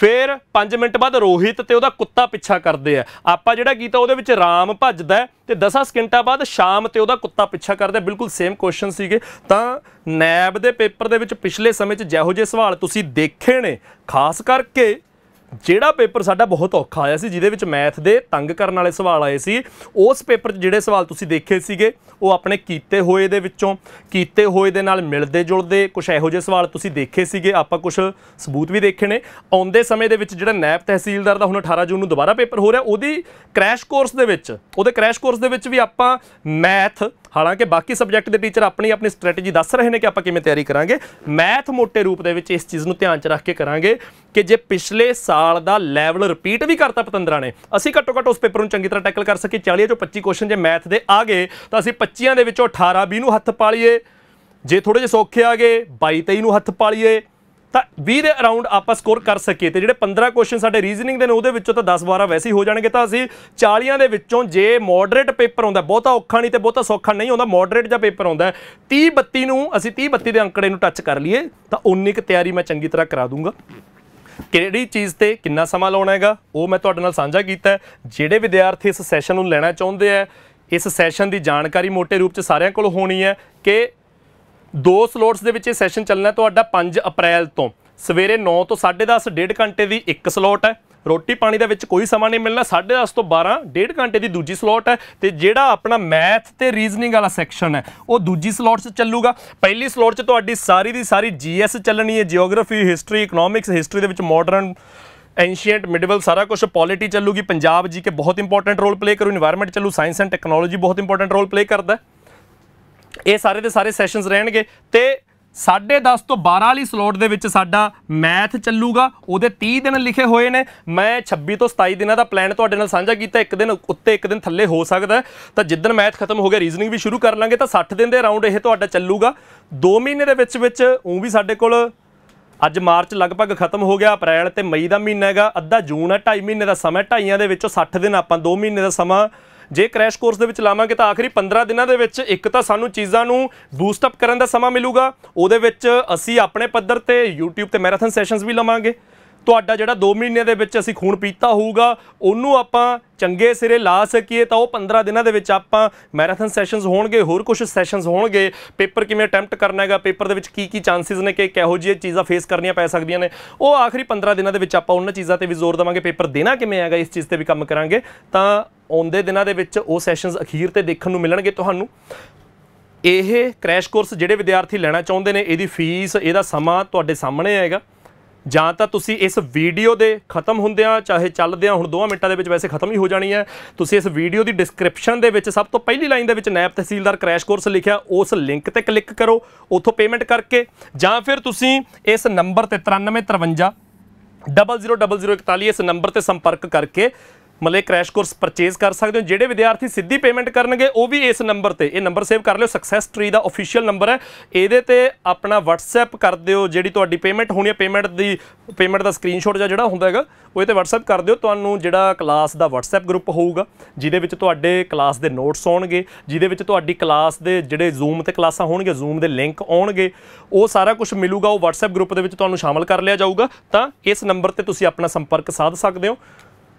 ਫਿਰ 5 ਮਿੰਟ ਬਾਅਦ ਰੋਹਿਤ ਤੇ ਉਹਦਾ ਕੁੱਤਾ ਪਿੱਛਾ ਕਰਦੇ ਆ ਆਪਾਂ ਜਿਹੜਾ ਕੀਤਾ ਉਹਦੇ ਵਿੱਚ ਰਾਮ ਭੱਜਦਾ ਤੇ 10 ਸਕਿੰਟਾਂ ਬਾਅਦ ਸ਼ਾਮ ਤੇ ਉਹਦਾ ਕੁੱਤਾ ਪਿੱਛਾ ਕਰਦਾ ਬਿਲਕੁਲ ਸੇਮ ਕੁਐਸਚਨ ਸੀਗੇ ਤਾਂ ਨੈਬ ਦੇ ਪੇਪਰ ਦੇ ਵਿੱਚ ਪਿਛਲੇ ਸਮੇਂ 'ਚ ਜਿਹੋ ਜਿਹੇ ਸਵਾਲ ਤੁਸੀਂ ਦੇਖੇ ਨੇ ਖਾਸ ਕਰਕੇ ਜਿਹੜਾ ਪੇਪਰ ਸਾਡਾ ਬਹੁਤ ਔਖਾ ਆਇਆ ਸੀ ਜਿਹਦੇ ਵਿੱਚ ਮੈਥ ਦੇ ਤੰਗ ਕਰਨ ਵਾਲੇ ਸਵਾਲ ਆਏ ਸੀ ਉਸ ਪੇਪਰ 'ਚ ਜਿਹੜੇ ਸਵਾਲ ਤੁਸੀਂ ਦੇਖੇ ਸੀਗੇ ਉਹ ਆਪਣੇ ਕੀਤੇ ਹੋਏ ਦੇ ਵਿੱਚੋਂ ਕੀਤੇ ਹੋਏ ਦੇ ਨਾਲ ਮਿਲਦੇ ਜੁਲਦੇ ਕੁਝ ਇਹੋ ਜਿਹੇ ਸਵਾਲ ਤੁਸੀਂ ਦੇਖੇ ਸੀਗੇ ਆਪਾਂ ਕੁਝ ਸਬੂਤ ਵੀ ਦੇਖੇ ਨੇ ਆਉਂਦੇ ਸਮੇਂ ਦੇ ਵਿੱਚ ਜਿਹੜਾ ਨੈਬ ਤਹਿਸੀਲਦਾਰ ਦਾ ਹੁਣ 18 ਜੂਨ ਨੂੰ ਦੁਬਾਰਾ ਪੇਪਰ ਹੋ ਰਿਹਾ ਉਹਦੀ ਕ੍ਰੈਸ਼ ਕੋਰਸ ਦੇ ਵਿੱਚ ਉਹਦੇ ਕ੍ਰੈਸ਼ ਕੋਰਸ ਦੇ ਵਿੱਚ ਵੀ ਆਪਾਂ ਮੈਥ ਹਾਲਾਂਕਿ ਬਾਕੀ ਸਬਜੈਕਟ ਦੇ ਟੀਚਰ ਆਪਣੀ ਆਪਣੀ ਸਟ੍ਰੈਟੇਜੀ ਦੱਸ ਰਹੇ ਨੇ ਕਿ ਆਪਾਂ ਕਿਵੇਂ ਤਿਆਰੀ ਕਰਾਂਗੇ ਮੈਥ ਮੋਟੇ ਰੂਪ ਦੇ ਵਿੱਚ ਇਸ ਚੀਜ਼ ਨੂੰ ਧਿਆਨ 'ਚ ਰੱਖ ਕੇ ਕਰਾਂਗੇ ਕਿ ਜੇ ਪਿਛਲੇ ਸਾਲ ਦਾ ਲੈਵਲ ਰਿਪੀਟ ਵੀ ਕਰਤਾ ਪਤੰਦਰਾ ਨੇ ਅਸੀਂ ਘੱਟੋ ਘੱਟ ਉਸ ਪੇਪਰ ਨੂੰ ਚੰਗੀ ਤਰ੍ਹਾਂ ਟੈਕਲ ਕਰ ਸਕੀ 40 ਚੋਂ 25 ਕੁਐਸਚਨ ਜੇ ਮੈਥ ਦੇ ਆ ਗਏ ਤਾਂ ਅਸੀਂ 25ਾਂ ਦੇ ਵਿੱਚੋਂ 18 20 ਨੂੰ ਹੱਥ ਪਾ ਲਈਏ ਜੇ ਥੋੜੇ ਜਿਹਾ ਸੌਖੇ ਆ ਗਏ 22 23 ਨੂੰ ਹੱਥ ਪਾ ਲਈਏ ਤਾਂ 20 ਦੇ ਅਰਾਊਂਡ ਆਪਾਂ ਸਕੋਰ ਕਰ ਸਕੀਏ ਤੇ ਜਿਹੜੇ 15 ਕੁਐਸਚਨ ਸਾਡੇ ਰੀਜ਼ਨਿੰਗ ਦੇ ਨੇ ਉਹਦੇ ਵਿੱਚੋਂ ਤਾਂ 10 12 ਵੈਸੇ ਹੀ ਹੋ ਜਾਣਗੇ ਤਾਂ ਅਸੀਂ 40 ਦੇ ਵਿੱਚੋਂ ਜੇ ਮੋਡਰੇਟ ਪੇਪਰ ਆਉਂਦਾ ਬਹੁਤਾ ਔਖਾ ਨਹੀਂ ਤੇ ਬਹੁਤਾ ਸੌਖਾ ਨਹੀਂ ਆਉਂਦਾ ਮੋਡਰੇਟ ਜਾਂ ਪੇਪਰ ਆਉਂਦਾ 30 32 ਨੂੰ ਅਸੀਂ 30 32 ਦੇ ਅੰਕੜੇ ਨੂੰ ਟੱਚ ਕਰ ਲਈਏ ਤਾਂ ਉਨੀ ਕੁ ਤਿਆਰੀ ਮੈਂ ਚੰਗੀ ਤਰ੍ਹਾਂ ਕਰਾ ਦੂੰਗਾ ਕਿਹੜੀ ਚੀਜ਼ ਤੇ ਕਿੰਨਾ ਸਮਾਂ ਲਾਉਣਾ ਹੈਗਾ ਉਹ ਮੈਂ ਤੁਹਾਡੇ ਨਾਲ ਸਾਂਝਾ ਕੀਤਾ ਜਿਹੜੇ ਵਿਦਿਆਰਥੀ ਇਸ ਸੈਸ਼ਨ ਨੂੰ ਲੈਣਾ ਚਾਹੁੰਦੇ ਆ ਇਸ ਸੈਸ਼ਨ ਦੀ ਜਾਣਕਾਰੀ ਮੋٹے ਰੂਪ 'ਚ ਸਾਰਿਆਂ ਕੋਲ ਹੋਣੀ ਹੈ ਕਿ ਦੋ ਸਲੋਟਸ ਦੇ ਵਿੱਚ ਇਹ ਸੈਸ਼ਨ ਚੱਲਣਾ ਤੁਹਾਡਾ 5 ਅਪ੍ਰੈਲ ਤੋਂ ਸਵੇਰੇ 9 ਤੋਂ 10:30 ਡੇਢ ਘੰਟੇ ਦੀ ਇੱਕ ਸਲੋਟ ਹੈ ਰੋਟੀ ਪਾਣੀ ਦੇ ਵਿੱਚ ਕੋਈ ਸਮਾਂ ਨਹੀਂ ਮਿਲਣਾ 10:30 ਤੋਂ 12 ਡੇਢ ਘੰਟੇ ਦੀ ਦੂਜੀ ਸਲੋਟ ਹੈ ਤੇ ਜਿਹੜਾ ਆਪਣਾ ਮੈਥ ਤੇ ਰੀਜ਼ਨਿੰਗ ਵਾਲਾ ਸੈਕਸ਼ਨ ਹੈ ਉਹ ਦੂਜੀ ਸਲੋਟ 'ਚ ਚੱਲੂਗਾ ਪਹਿਲੀ ਸਲੋਟ 'ਚ ਤੁਹਾਡੀ ਸਾਰੀ ਦੀ ਸਾਰੀ ਜੀਐਸ ਚੱਲਣੀ ਹੈ ਜੀਓਗ੍ਰਾਫੀ ਹਿਸਟਰੀ ਇਕਨੋਮਿਕਸ ਹਿਸਟਰੀ ਦੇ ਵਿੱਚ ਮਾਡਰਨ ਐਂਸ਼ੀਐਂਟ ਮਿਡਵਲ ਸਾਰਾ ਕੁਝ ਪੋਲਿਟੀ ਚੱਲੂਗੀ ਪੰਜਾਬ ਜੀ ਕੇ ਬਹੁਤ ਇੰਪੋਰਟੈਂਟ ਰੋਲ ਪਲੇ ਕਰੂ এনवायरमेंट ਚੱਲੂ ਸਾਇੰਸ ਐਂਡ ਟੈਕਨੋਲੋਜੀ ਬਹੁਤ ਇੰਪੋਰਟੈਂਟ ਰੋਲ ਪਲੇ ਕਰਦਾ ਹੈ ਇਹ ਸਾਰੇ ਦੇ ਸਾਰੇ ਸੈਸ਼ਨਸ ਰਹਿਣਗੇ ਤੇ 10:30 ਤੋਂ 12 ਵਾਲੀ ਸਲੋਟ ਦੇ ਵਿੱਚ ਸਾਡਾ ਮੈਥ ਚੱਲੂਗਾ ਉਹਦੇ 30 ਦਿਨ ਲਿਖੇ ਹੋਏ ਨੇ ਮੈਂ 26 ਤੋਂ 27 ਦਿਨਾਂ ਦਾ ਪਲਾਨ ਤੁਹਾਡੇ ਨਾਲ ਸਾਂਝਾ ਕੀਤਾ ਇੱਕ ਦਿਨ ਉੱਤੇ ਇੱਕ ਦਿਨ ਥੱਲੇ ਹੋ ਸਕਦਾ ਤਾਂ ਜਿੱਦਨ ਮੈਥ ਖਤਮ ਹੋ ਗਿਆ ਰੀਜ਼ਨਿੰਗ ਵੀ ਸ਼ੁਰੂ ਕਰ ਲਾਂਗੇ ਤਾਂ 60 ਦਿਨ ਦੇ ਅਰਾਊਂਡ ਇਹ ਤੁਹਾਡਾ ਚੱਲੂਗਾ 2 ਮਹੀਨੇ ਦੇ ਵਿੱਚ ਵਿੱਚ ਉਹ ਵੀ ਸਾਡੇ ਕੋਲ ਅੱਜ ਮਾਰਚ ਲਗਭਗ ਖਤਮ ਹੋ ਗਿਆ ਅਪ੍ਰੈਲ ਤੇ ਮਈ ਦਾ ਮਹੀਨਾ ਹੈਗਾ ਅੱਧਾ ਜੂਨ ਹੈ 2.5 ਮਹੀਨੇ ਦਾ ਸਮਾਂ 2.5 ਦੇ ਵਿੱਚੋਂ 60 ਦਿਨ ਆਪਾਂ 2 ਮਹੀਨੇ ਦਾ ਸਮਾਂ ਜੇ ਕ੍ਰੈਸ਼ ਕੋਰਸ ਦੇ ਵਿੱਚ ਲਾਵਾਂਗੇ ਤਾਂ ਆਖਰੀ 15 ਦਿਨਾਂ ਦੇ ਵਿੱਚ ਇੱਕ ਤਾਂ ਸਾਨੂੰ ਚੀਜ਼ਾਂ ਨੂੰ ਬੂਸਟ ਅਪ ਕਰਨ ਦਾ ਸਮਾਂ ਮਿਲੂਗਾ ਉਹਦੇ ਵਿੱਚ ਅਸੀਂ ਆਪਣੇ ਪੱਧਰ ਤੇ YouTube ਤੇ ਮੈਰਾਥਨ ਸੈਸ਼ਨਸ ਵੀ ਲਵਾਂਗੇ ਤੁਹਾਡਾ ਜਿਹੜਾ 2 ਮਹੀਨੇ ਦੇ ਵਿੱਚ ਅਸੀਂ ਖੂਨ ਪੀਤਾ ਹੋਊਗਾ ਉਹਨੂੰ ਆਪਾਂ ਚੰਗੇ ਸਿਰੇ ਲਾ ਸਕੀਏ ਤਾਂ ਉਹ 15 ਦਿਨਾਂ ਦੇ ਵਿੱਚ ਆਪਾਂ ਮੈਰਾਥਨ ਸੈਸ਼ਨਸ ਹੋਣਗੇ ਹੋਰ ਕੁਝ ਸੈਸ਼ਨਸ ਹੋਣਗੇ ਪੇਪਰ ਕਿਵੇਂ ਅਟੈਂਪਟ ਕਰਨਾ ਹੈਗਾ ਪੇਪਰ ਦੇ ਵਿੱਚ ਕੀ ਕੀ ਚਾਂਸਸ ਨੇ ਕਿ ਕਿਹੋ ਜਿਹੀ ਚੀਜ਼ਾਂ ਫੇਸ ਕਰਨੀਆਂ ਪੈ ਸਕਦੀਆਂ ਨੇ ਉਹ ਆਖਰੀ 15 ਦਿਨਾਂ ਦੇ ਵਿੱਚ ਆਪਾਂ ਉਹਨਾਂ ਚੀਜ਼ਾਂ ਤੇ ਵੀ ਜ਼ੋਰ ਦੇਵਾਂਗੇ ਪੇਪਰ ਦੇਣਾ ਕਿਵੇਂ ਹੈਗਾ ਇਸ ਚੀਜ਼ ਤੇ ਵੀ ਕੰਮ ਕਰਾਂਗੇ ਤਾਂ ਆਉਂਦੇ ਦਿਨਾਂ ਦੇ ਵਿੱਚ ਉਹ ਸੈਸ਼ਨਸ ਅਖੀਰ ਤੇ ਦੇਖਣ ਨੂੰ ਮਿਲਣਗੇ ਤੁਹਾਨੂੰ ਇਹ ਕ੍ਰੈਸ਼ ਕੋਰਸ ਜਿਹੜੇ ਵਿਦਿਆਰਥੀ ਲੈਣਾ ਚਾਹੁੰਦੇ ਨੇ ਇਹਦੀ ਫੀਸ ਇਹਦਾ ਸਮਾਂ ਤੁਹਾਡੇ ਸਾਹਮਣੇ ਆਏਗਾ ਜਾਂ ਤਾਂ ਤੁਸੀਂ ਇਸ ਵੀਡੀਓ ਦੇ ਖਤਮ ਹੁੰਦਿਆਂ ਚਾਹੇ ਚੱਲਦਿਆਂ ਹੁਣ 2 ਮਿੰਟਾਂ ਦੇ ਵਿੱਚ ਵੈਸੇ ਖਤਮ ਹੀ ਹੋ ਜਾਣੀ ਹੈ ਤੁਸੀਂ ਇਸ ਵੀਡੀਓ ਦੀ ਡਿਸਕ੍ਰਿਪਸ਼ਨ ਦੇ ਵਿੱਚ ਸਭ ਤੋਂ ਪਹਿਲੀ ਲਾਈਨ ਦੇ ਵਿੱਚ ਨੈਬ ਤਹਿਸੀਲਦਾਰ ਕ੍ਰੈਸ਼ ਕੋਰਸ ਲਿਖਿਆ ਉਸ ਲਿੰਕ ਤੇ ਕਲਿੱਕ ਕਰੋ ਉੱਥੋਂ ਪੇਮੈਂਟ ਕਰਕੇ ਜਾਂ ਫਿਰ ਤੁਸੀਂ ਇਸ ਨੰਬਰ ਤੇ 9353 000041 ਇਸ ਨੰਬਰ ਤੇ ਸੰਪਰਕ ਕਰਕੇ ਮਲੇ ਕ੍ਰੈਸ਼ ਕੋਰਸ ਪਰਚੇਸ ਕਰ ਸਕਦੇ ਹੋ ਜਿਹੜੇ ਵਿਦਿਆਰਥੀ ਸਿੱਧੀ ਪੇਮੈਂਟ ਕਰਨਗੇ ਉਹ ਵੀ ਇਸ ਨੰਬਰ ਤੇ ਇਹ ਨੰਬਰ ਸੇਵ ਕਰ ਲਿਓ ਸਕਸੈਸ ਟ੍ਰੀ ਦਾ ਅਫੀਸ਼ੀਅਲ ਨੰਬਰ ਹੈ ਇਹਦੇ ਤੇ ਆਪਣਾ WhatsApp ਕਰ ਦਿਓ ਜਿਹੜੀ ਤੁਹਾਡੀ ਪੇਮੈਂਟ ਹੋਣੀ ਹੈ ਪੇਮੈਂਟ ਦੀ ਪੇਮੈਂਟ ਦਾ ਸਕਰੀਨਸ਼ਾਟ ਜਾਂ ਜਿਹੜਾ ਹੁੰਦਾ ਹੈਗਾ ਉਹ ਤੇ WhatsApp ਕਰ ਦਿਓ ਤੁਹਾਨੂੰ ਜਿਹੜਾ ਕਲਾਸ ਦਾ WhatsApp ਗਰੁੱਪ ਹੋਊਗਾ ਜਿਹਦੇ ਵਿੱਚ ਤੁਹਾਡੇ ਕਲਾਸ ਦੇ ਨੋਟਸ ਆਉਣਗੇ ਜਿਹਦੇ ਵਿੱਚ ਤੁਹਾਡੀ ਕਲਾਸ ਦੇ ਜਿਹੜੇ Zoom ਤੇ ਕਲਾਸਾਂ ਹੋਣਗੇ Zoom ਦੇ ਲਿੰਕ ਆਉਣਗੇ ਉਹ ਸਾਰਾ ਕੁਝ ਮਿਲੂਗਾ ਉਹ WhatsApp ਗਰੁੱਪ ਦੇ ਵਿੱਚ ਤੁਹਾਨੂੰ ਸ਼ਾਮਲ ਕਰ ਲਿਆ ਜਾਊਗਾ ਤਾਂ ਇਸ ਨੰਬਰ ਤੇ ਤੁਸੀਂ ਆਪਣਾ ਸੰਪਰਕ ਸਾਧ ਸਕਦੇ ਹੋ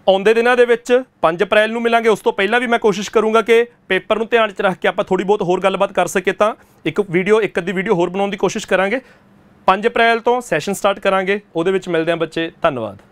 ਆਉਂਦੇ ਦਿਨਾਂ ਦੇ ਵਿੱਚ 5 ਅਪ੍ਰੈਲ ਨੂੰ ਮਿਲਾਂਗੇ ਉਸ ਤੋਂ ਪਹਿਲਾਂ ਵੀ ਮੈਂ ਕੋਸ਼ਿਸ਼ ਕਰੂੰਗਾ ਕਿ ਪੇਪਰ ਨੂੰ ਧਿਆਨ 'ਚ ਰੱਖ ਕੇ ਆਪਾਂ ਥੋੜੀ ਬਹੁਤ ਹੋਰ ਗੱਲਬਾਤ ਕਰ ਸਕੇ ਤਾਂ ਇੱਕ ਵੀਡੀਓ ਇੱਕ ਅੱਧੀ ਵੀਡੀਓ ਹੋਰ ਬਣਾਉਣ ਦੀ ਕੋਸ਼ਿਸ਼ ਕਰਾਂਗੇ 5 ਅਪ੍ਰੈਲ ਤੋਂ ਸੈਸ਼ਨ ਸਟਾਰਟ ਕਰਾਂਗੇ ਉਹਦੇ ਵਿੱਚ ਮਿਲਦੇ ਆਂ ਬੱਚੇ ਧੰਨਵਾਦ